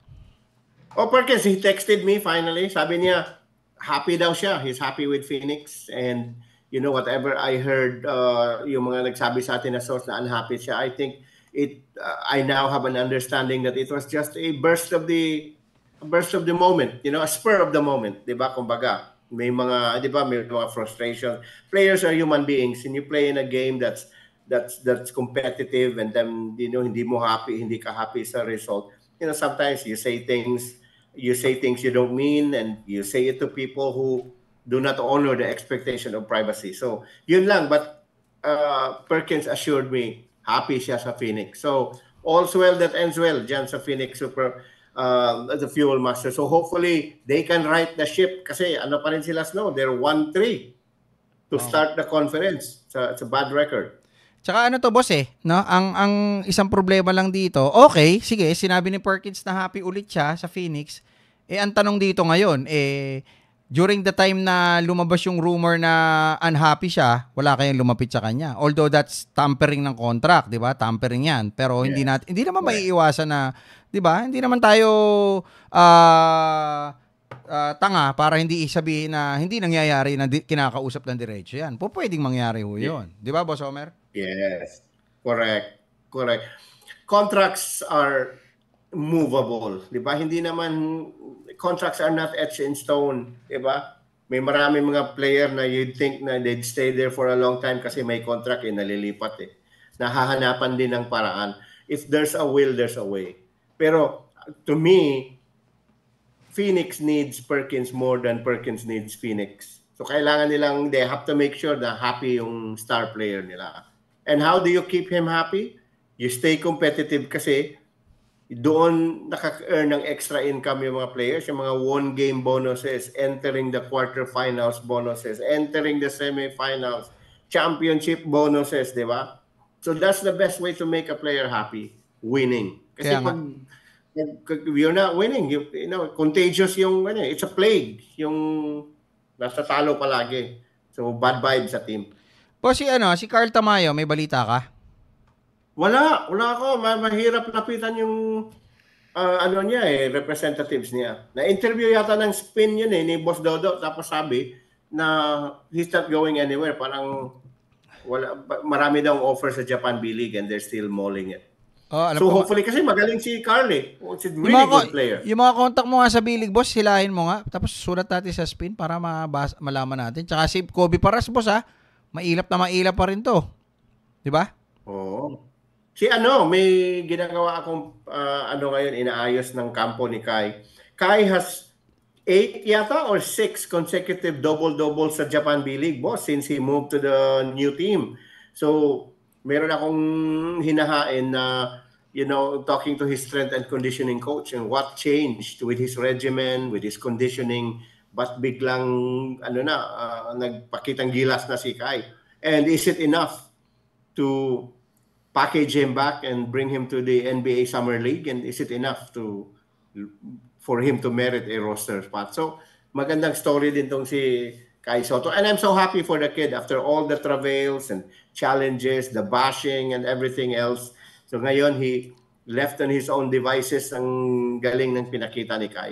Oh, Perkins, he texted me finally. Sabi niya, happy daw siya. He's happy with Phoenix and you know whatever I heard uh, yung mga nagsabi sa atin na source na unhappy siya. I think it uh, I now have an understanding that it was just a burst of the burst of the moment, you know, a spur of the moment, 'di ba? Kumbaga, may mga 'di ba, may mga frustration. Players are human beings and you play in a game that's that's that's competitive and then you know hindi mo happy, hindi ka happy sa result. You know, sometimes you say things you say things you don't mean and you say it to people who do not honor the expectation of privacy. So, yun lang. But uh, Perkins assured me, happy siya sa Phoenix. So, all's well that ends well dyan sa Phoenix Super uh, the Fuel Master. So, hopefully, they can right the ship kasi ano pa rin sila Snow, they're 1-3 to wow. start the conference. It's a, it's a bad record. Tsaka ano to, boss eh, no? Ang ang isang problema lang dito. Okay, sige, sinabi ni Perkins na happy ulit siya sa Phoenix. Eh ang tanong dito ngayon, eh during the time na lumabas yung rumor na unhappy siya, wala kayong lumapit sa kanya. Although that's tampering ng contract, 'di ba? Tampering 'yan. Pero yeah. hindi natin hindi naman maiiwasan na, 'di ba? Hindi naman tayo ah uh, uh, tanga para hindi sabihin na hindi nangyayari na di- kinakausap ng diretso 'yan. Po pwedeng mangyari ho 'yon. Yeah. 'Di ba, Boss Homer? Yes, correct, correct. Contracts are movable, di ba? Hindi naman, contracts are not etched in stone, di ba? May marami mga player na you think na they'd stay there for a long time kasi may contract eh, nalilipat eh. Nahahanapan din ng paraan. If there's a will, there's a way. Pero to me, Phoenix needs Perkins more than Perkins needs Phoenix. So kailangan nilang they have to make sure na happy yung star player nila. And how do you keep him happy? You stay competitive kasi doon nakaka-earn ng extra income yung mga players, yung mga one-game bonuses, entering the quarterfinals bonuses, entering the semifinals, championship bonuses, di ba? So that's the best way to make a player happy, winning. Kasi Kaya pag, pag you're not winning, you, you know, contagious yung, ano, it's a plague, yung nasa talo palagi. So bad vibes sa team. O si ano, si Carl Tamayo, may balita ka? Wala, wala ako. Ma- mahirap lapitan yung uh, ano niya eh, representatives niya. Na-interview yata ng spin yun eh, ni Boss Dodo. Tapos sabi na he's not going anywhere. Parang wala, marami daw offer sa Japan B-League and they're still mulling it. Oh, alam so ko, hopefully kasi magaling si Carl eh. It's a really mga, good player. Yung mga contact mo nga sa B-League, boss, hilahin mo nga. Tapos sulat natin sa spin para mabas, malaman natin. Tsaka si Kobe Paras, boss ha. Ah mailap na mailap pa rin to. 'Di ba? Oo. Si ano, may ginagawa akong uh, ano ngayon inaayos ng kampo ni Kai. Kai has 8 yata or 6 consecutive double-double sa Japan B-League boss since he moved to the new team. So, meron akong hinahain na you know, talking to his strength and conditioning coach and what changed with his regimen, with his conditioning but biglang ano na uh, nagpakitang gilas na si Kai and is it enough to package him back and bring him to the NBA Summer League and is it enough to for him to merit a roster spot so magandang story din tong si Kai Soto and I'm so happy for the kid after all the travails and challenges the bashing and everything else so ngayon he left on his own devices ang galing ng pinakita ni Kai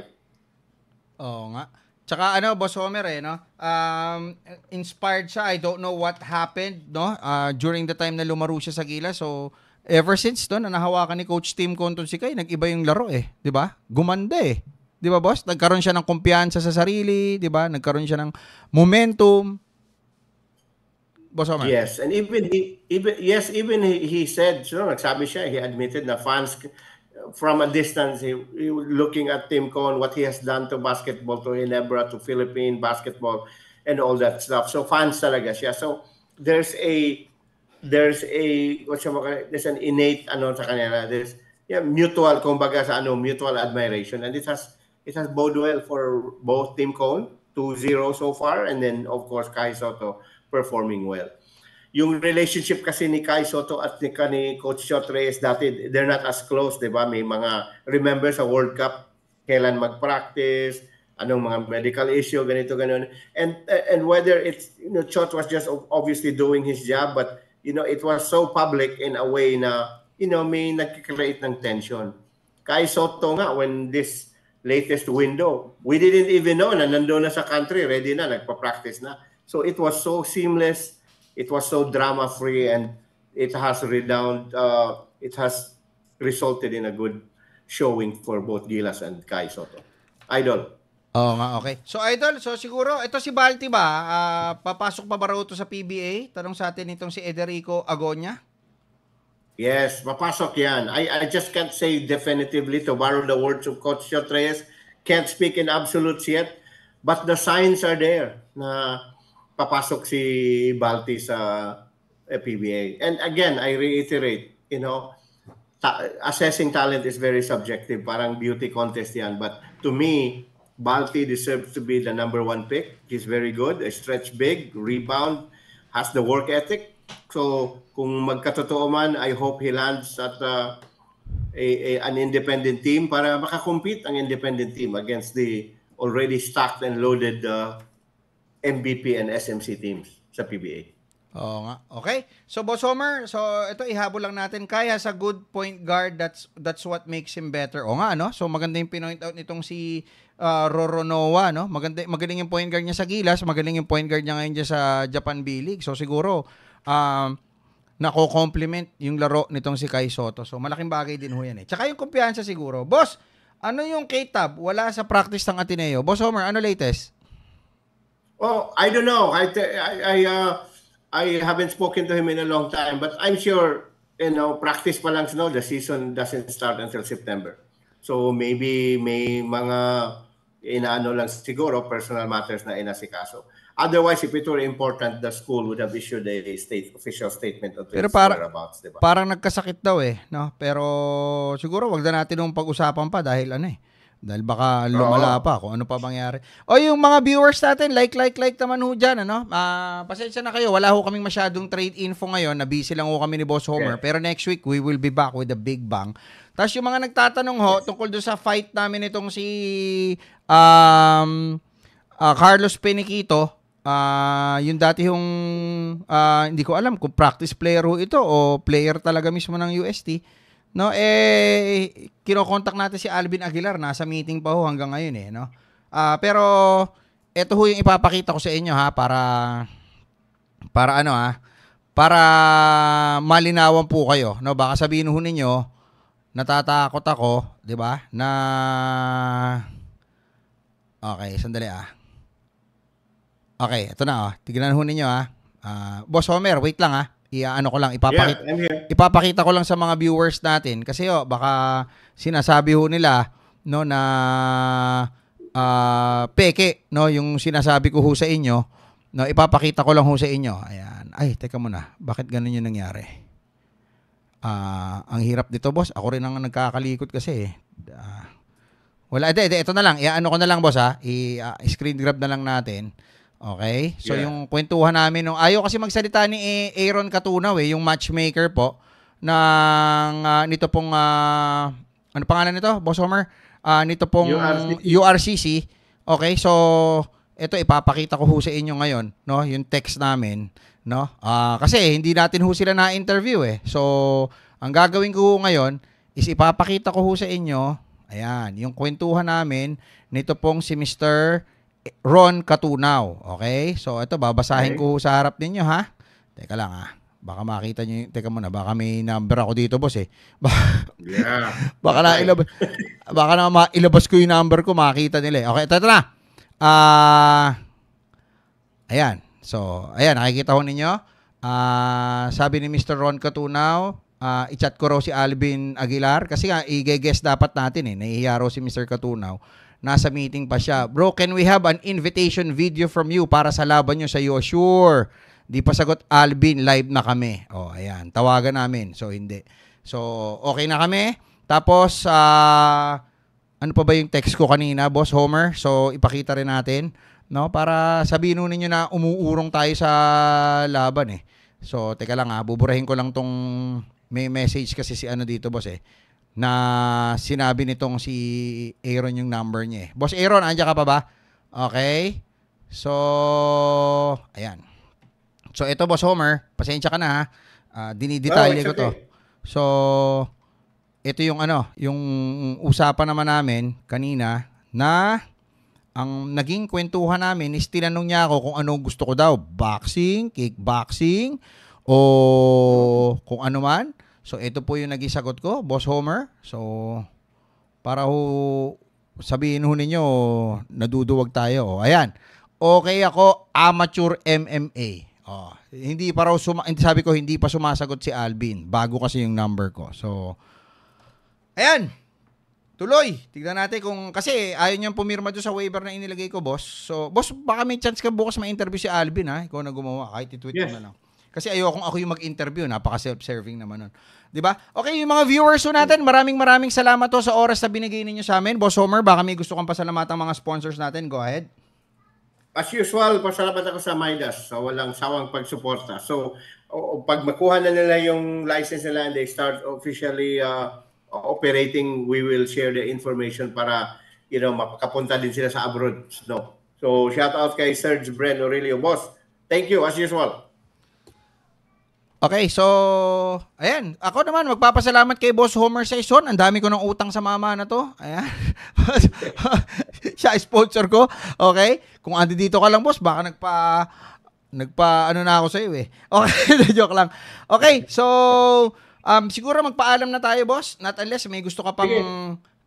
Oo nga Tsaka ano, Boss Homer eh, no? Um, inspired siya. I don't know what happened, no? Uh, during the time na lumaro siya sa Gila. So, ever since doon, na nahawakan ni Coach Tim Conton si Kay, nag yung laro eh. ba? Diba? Gumanda eh. ba diba, boss? Nagkaroon siya ng kumpiyansa sa sarili. ba diba? Nagkaroon siya ng momentum. Boss Omar. Yes, and even he, even, yes, even he, he said, so, nagsabi siya, he admitted na fans from a distance, he, he, looking at Tim Cohn, what he has done to basketball, to Ginebra, to Philippine basketball, and all that stuff. So fans talaga siya. So there's a there's a what's yung, there's an innate ano sa kanya, There's yeah, mutual kumbaga sa ano mutual admiration and it has it has bode well for both Tim Cohn 2-0 so far and then of course Kai Soto performing well yung relationship kasi ni Kai Soto at ni, ni Coach Shot Reyes dati, they're not as close, di ba? May mga, remember sa World Cup, kailan mag-practice, anong mga medical issue, ganito, ganun. And, and whether it's, you know, Chot was just obviously doing his job, but, you know, it was so public in a way na, you know, may nag-create ng tension. Kai Soto nga, when this latest window, we didn't even know na nandoon na sa country, ready na, nagpa-practice na. So it was so seamless, it was so drama free and it has redound uh, it has resulted in a good showing for both Gilas and Kai Soto. Idol. Oh, nga, okay. So Idol, so siguro ito si Balti ba? Uh, papasok pa ba raw ito sa PBA? Tanong sa atin itong si Ederico Agonya. Yes, papasok yan. I, I just can't say definitively to borrow the words of Coach Shotreyes. Can't speak in absolutes yet. But the signs are there na papasok si Balti sa eh, PBA. And again, I reiterate, you know, ta- assessing talent is very subjective. Parang beauty contest yan. But to me, Balti deserves to be the number one pick. He's very good. A stretch big, rebound, has the work ethic. So, kung magkatotoo man, I hope he lands at uh, a, a, an independent team para makakompete ang independent team against the already stacked and loaded uh, MVP and SMC teams sa PBA. Oo nga. Okay. So Boss Homer, so ito ihabol lang natin kaya sa good point guard that's that's what makes him better. O nga no. So maganda yung pinoint out nitong si uh, Roro no. Maganda magaling yung point guard niya sa Gilas, magaling yung point guard niya ngayon dyan sa Japan B League. So siguro um nako-complement yung laro nitong si Kai Soto. So malaking bagay din ho yan eh. Tsaka yung kumpiyansa siguro. Boss, ano yung K-Tab? Wala sa practice ng Ateneo. Boss Homer, ano latest? Well, I don't know. I I I, uh, I haven't spoken to him in a long time, but I'm sure you know practice pa lang no, the season doesn't start until September. So maybe may mga inaano lang siguro personal matters na inasikaso. Otherwise, if it were important, the school would have issued a state official statement of Pero para, whereabouts, diba? Parang nagkasakit daw eh, no? Pero siguro wag na natin 'yung pag-usapan pa dahil ano eh dahil baka lumala pa kung ano pa mangyari. O yung mga viewers natin, like, like, like naman ho dyan. Ano? Uh, pasensya na kayo. Wala ho kaming masyadong trade info ngayon. Na busy lang ho kami ni Boss Homer. Yes. Pero next week, we will be back with the big bang. Tapos yung mga nagtatanong ho, tungkol do sa fight namin itong si um, uh, Carlos Peniquito, uh, yung dati yung, uh, hindi ko alam kung practice player ho ito o player talaga mismo ng UST No, eh, kinokontak natin si Alvin Aguilar. Nasa meeting pa ho hanggang ngayon eh, no? Uh, pero, ito ho yung ipapakita ko sa inyo ha, para, para ano ha, para malinawan po kayo, no? Baka sabihin ho ninyo, natatakot ako, di ba, na, okay, sandali ah. Okay, ito na oh. Tignan ho ninyo ah. Uh, Boss Homer, wait lang ah. Iaano ko lang ipapakita yeah, ipapakita ko lang sa mga viewers natin kasi oh baka sinasabi ho nila no na uh, peke no yung sinasabi ko ho sa inyo no ipapakita ko lang ho sa inyo. Ayan. Ay, teka muna. Bakit ganun yung nangyari? Ah, uh, ang hirap dito, boss. Ako rin ang nagkakalikot kasi. Uh, wala, edi, edi, ito na lang. Iaano ko na lang, boss, ha? I-screen ah, grab na lang natin. Okay? So yeah. yung kwentuhan namin nung ayaw kasi magsalita ni Aaron Katunaw eh, yung matchmaker po ng uh, nito pong uh, ano pangalan nito? Boss Homer, uh, nito pong URCC. URCC. Okay? So ito ipapakita ko ho sa inyo ngayon, no? Yung text namin, no? Uh, kasi hindi natin ho sila na-interview eh. So ang gagawin ko ngayon is ipapakita ko ho sa inyo, ayan, yung kwentuhan namin nito pong si Mr. Ron Katunaw. Okay? So, ito, babasahin okay. ko sa harap ninyo, ha? Teka lang, ha? Ah. Baka makita nyo, teka muna, baka may number ako dito, boss, eh. Baka, yeah. baka na ilabas, baka na ilabas ko yung number ko, makita nila, eh. Okay, ito, ito Ah, uh, ayan. So, ayan, nakikita ho ninyo. Ah, uh, sabi ni Mr. Ron Katunaw, uh, i-chat ko raw si Alvin Aguilar kasi nga i-guess dapat natin eh. Nahihiya si Mr. Katunaw nasa meeting pa siya. Bro, can we have an invitation video from you para sa laban nyo sa iyo? Sure. Di pa sagot, Alvin, live na kami. O, oh, ayan. Tawagan namin. So, hindi. So, okay na kami. Tapos, uh, ano pa ba yung text ko kanina, Boss Homer? So, ipakita rin natin. No? Para sabihin ninyo na umuurong tayo sa laban eh. So, teka lang ha. Ah. Buburahin ko lang tong may message kasi si ano dito, boss eh na sinabi nitong si Aaron yung number niya. Eh. Boss Aaron, andiyan ka pa ba? Okay. So, ayan. So, ito Boss Homer, pasensya ka na ha. Uh, ah, dinidetalye oh, ko to. So, ito yung ano, yung usapan naman namin kanina na ang naging kwentuhan namin is tinanong niya ako kung ano gusto ko daw, boxing, kickboxing, o kung ano man. So ito po yung naging sagot ko, Boss Homer. So para ho sabihin ho ninyo, naduduwag tayo. O, oh, ayan. Okay ako, amateur MMA. Oh, hindi para suma sabi ko hindi pa sumasagot si Alvin. Bago kasi yung number ko. So ayan. Tuloy, tignan natin kung kasi ayun yung pumirma do sa waiver na inilagay ko, boss. So, boss, baka may chance ka bukas ma-interview si Alvin ha. Ikaw na gumawa, kahit i-tweet yes. ko na lang. Kasi ayokong ako yung mag-interview, napaka-self-serving naman nun. 'Di ba? Okay, yung mga viewers po natin, maraming maraming salamat to sa oras na binigay ninyo sa amin. Boss Homer, baka may gusto kang pasalamatan mga sponsors natin. Go ahead. As usual, pasalamat ako sa Midas So, walang sawang pagsuporta. So, pag makuha na nila yung license nila and they start officially uh, operating, we will share the information para you know, mapakapunta din sila sa abroad. No? So, shout out kay Serge Breno Aurelio. Boss, thank you as usual. Okay, so, ayan. Ako naman, magpapasalamat kay Boss Homer Saison. Ang dami ko ng utang sa mama na to. Ayan. Siya sponsor ko. Okay? Kung andi dito ka lang, boss, baka nagpa nagpa ano na ako sa iyo eh. Okay, joke lang. Okay, so um siguro magpaalam na tayo, boss. Not unless may gusto ka pang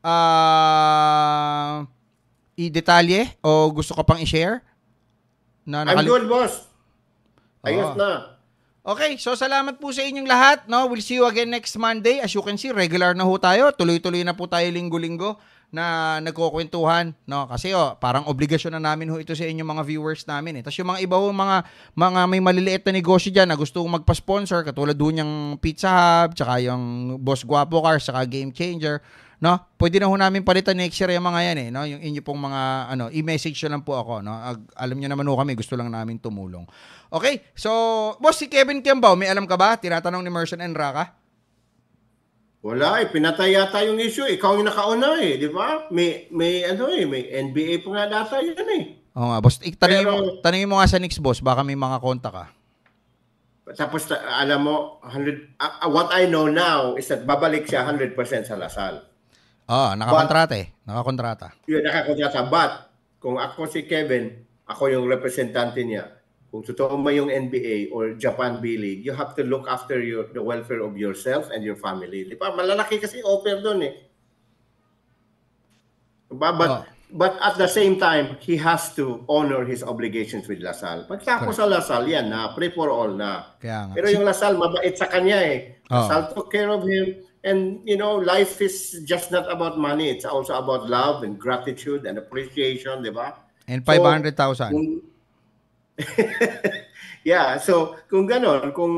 uh, i-detalye o gusto ka pang i-share. Na nakal- I'm good, boss. Ayos oh. na. Okay, so salamat po sa inyong lahat. No? We'll see you again next Monday. As you can see, regular na ho tayo. Tuloy-tuloy na po tayo linggo-linggo na nagkukwentuhan, no? Kasi oh, parang obligasyon na namin ho ito sa inyong mga viewers namin eh. Tapos yung mga iba ho, mga mga may maliliit na negosyo diyan na gusto magpa-sponsor katulad doon yung Pizza Hub, tsaka yung Boss Guapo Car, tsaka Game Changer no? Pwede na ho namin palitan next year yung mga yan eh, no? Yung inyo pong mga ano, i-message lang po ako, no? Ag alam niyo naman ho kami, gusto lang namin tumulong. Okay? So, boss si Kevin Kembao, may alam ka ba? Tinatanong ni Merson and Raka. Wala eh, pinatay yata yung issue. Ikaw yung nakauna eh, di ba? May, may ano eh, may NBA pa nga data yan eh. Oo nga, boss. Itanong, Pero, mo, tanungin mo nga sa next boss, baka may mga konta ka. Tapos, alam mo, 100, uh, ah, ah, what I know now is that babalik siya 100% sa Lasal. Oo, oh, ah, nakakontrata eh. Nakakontrata. Yun, nakakontrata. But, kung ako si Kevin, ako yung representante niya, kung totoo mo yung NBA or Japan B-League, you have to look after your, the welfare of yourself and your family. Di ba? Malalaki kasi offer doon eh. Diba? But, oh. but at the same time, he has to honor his obligations with Lasal. Pagtapos sa Lasal, yan na, free for all na. Kaya nga. Pero yung Lasal, mabait sa kanya eh. Oh. Lasal took care of him And you know, life is just not about money. It's also about love and gratitude and appreciation, diba? ba? And 500,000. So, yeah, so kung ganon, kung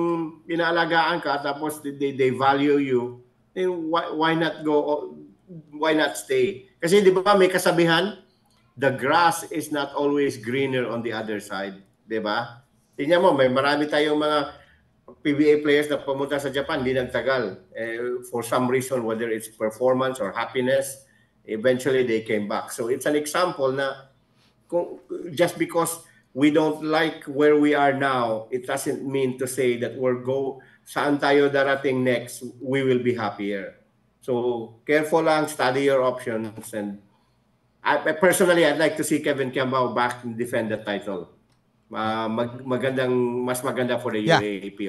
inaalagaan ka tapos they, they value you, then why, why not go, why not stay? Kasi di ba may kasabihan, the grass is not always greener on the other side. Di ba? Tingnan mo, may marami tayong mga PBA players na pumunta sa Japan, hindi nagtagal. Eh, for some reason, whether it's performance or happiness, eventually they came back. So it's an example na kung, just because we don't like where we are now, it doesn't mean to say that we'll go saan tayo darating next, we will be happier. So careful lang, study your options and I, personally I'd like to see Kevin Kambao back and defend the title uh, mag, magandang mas maganda for the yeah.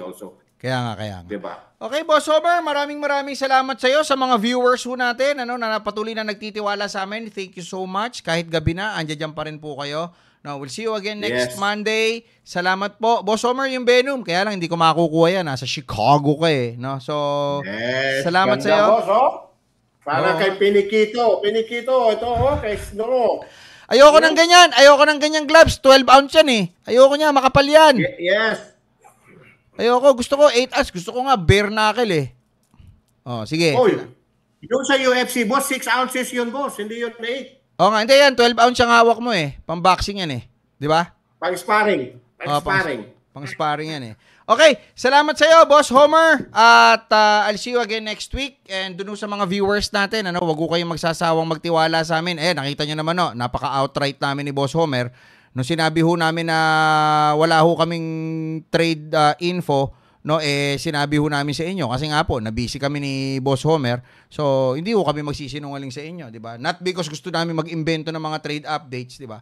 also. Kaya nga, kaya nga. Diba? Okay, Boss Homer, maraming maraming salamat sa iyo sa mga viewers po natin ano, na patuloy na nagtitiwala sa amin. Thank you so much. Kahit gabi na, andyan pa rin po kayo. No, we'll see you again next yes. Monday. Salamat po. Boss Homer, yung Venom, kaya lang hindi ko makukuha yan. Nasa Chicago ka eh. No? So, yes. salamat sa iyo. Boss, oh. Para oh. kay Pinikito. Pinikito, ito, oh, kay Snow. Ayoko yes. ng ganyan. Ayoko ng ganyang gloves. 12 ounce yan eh. Ayoko niya. Makapal yan. Y- yes. Ayoko. Gusto ko 8 ounce. Gusto ko nga bare knuckle eh. Oh, sige. Oy, yung sa UFC, boss, 6 ounces yun, boss. Hindi yun 8. Oo oh, nga. Hindi yan. 12 ounce ang hawak mo eh. Pang boxing yan eh. Di ba? Oh, pang sparring. Pang oh, sparring. Pang, pang sparring yan eh. Okay, salamat sa iyo, Boss Homer. At uh, I'll see you again next week. And dun sa mga viewers natin, ano, wag ko kayong magsasawang magtiwala sa amin. Eh, nakita niyo naman, no, napaka-outright namin ni Boss Homer. Nung sinabi ho namin na wala ho kaming trade uh, info, no, eh, sinabi ho namin sa inyo. Kasi nga po, nabisi kami ni Boss Homer. So, hindi ho kami magsisinungaling sa inyo, di ba? Not because gusto namin mag-invento ng mga trade updates, di ba?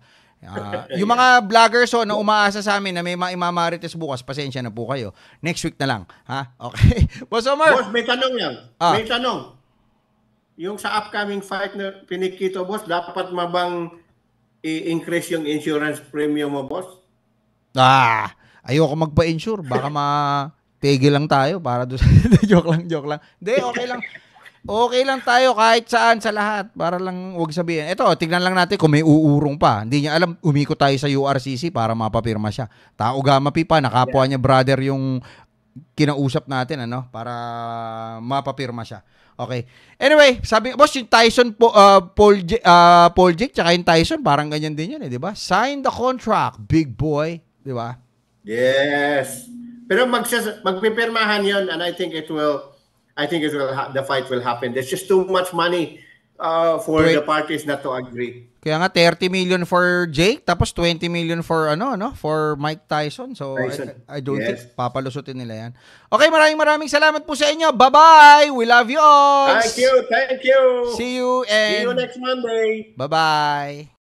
Uh, yung mga vloggers so, na umaasa sa amin na may maimamarites bukas, pasensya na po kayo. Next week na lang. Ha? Okay. Boss Omar. Boss, may tanong yan. Ah. May tanong. Yung sa upcoming fight na pinikito, boss, dapat mabang i-increase yung insurance premium mo, boss? Ah, ayoko magpa-insure. Baka ma... Tigil lang tayo para doon. joke lang, joke lang. Hindi, okay lang. Okay lang tayo kahit saan sa lahat para lang wag sabihin. Ito, tignan lang natin kung may uurong pa. Hindi niya alam, umiko tayo sa URCC para mapapirma siya. Tao gamapi pa, nakapwa niya brother yung kinausap natin ano para mapapirma siya. Okay. Anyway, sabi boss yung Tyson po, uh, Paul J, uh, Paul Jake tsaka yung Tyson parang ganyan din yun eh, di ba? Sign the contract, big boy, di ba? Yes. Pero magsas- magpipirmahan 'yon and I think it will I think it will ha- the fight will happen. There's just too much money uh, for Wait. the parties not to agree. Kaya nga 30 million for Jake tapos 20 million for ano no for Mike Tyson. So Tyson. I, I don't yes. think papalusutin nila 'yan. Okay, maraming maraming salamat po sa inyo. Bye-bye. We love you all. Thank you. Thank you. See you and See you next Monday. Bye-bye.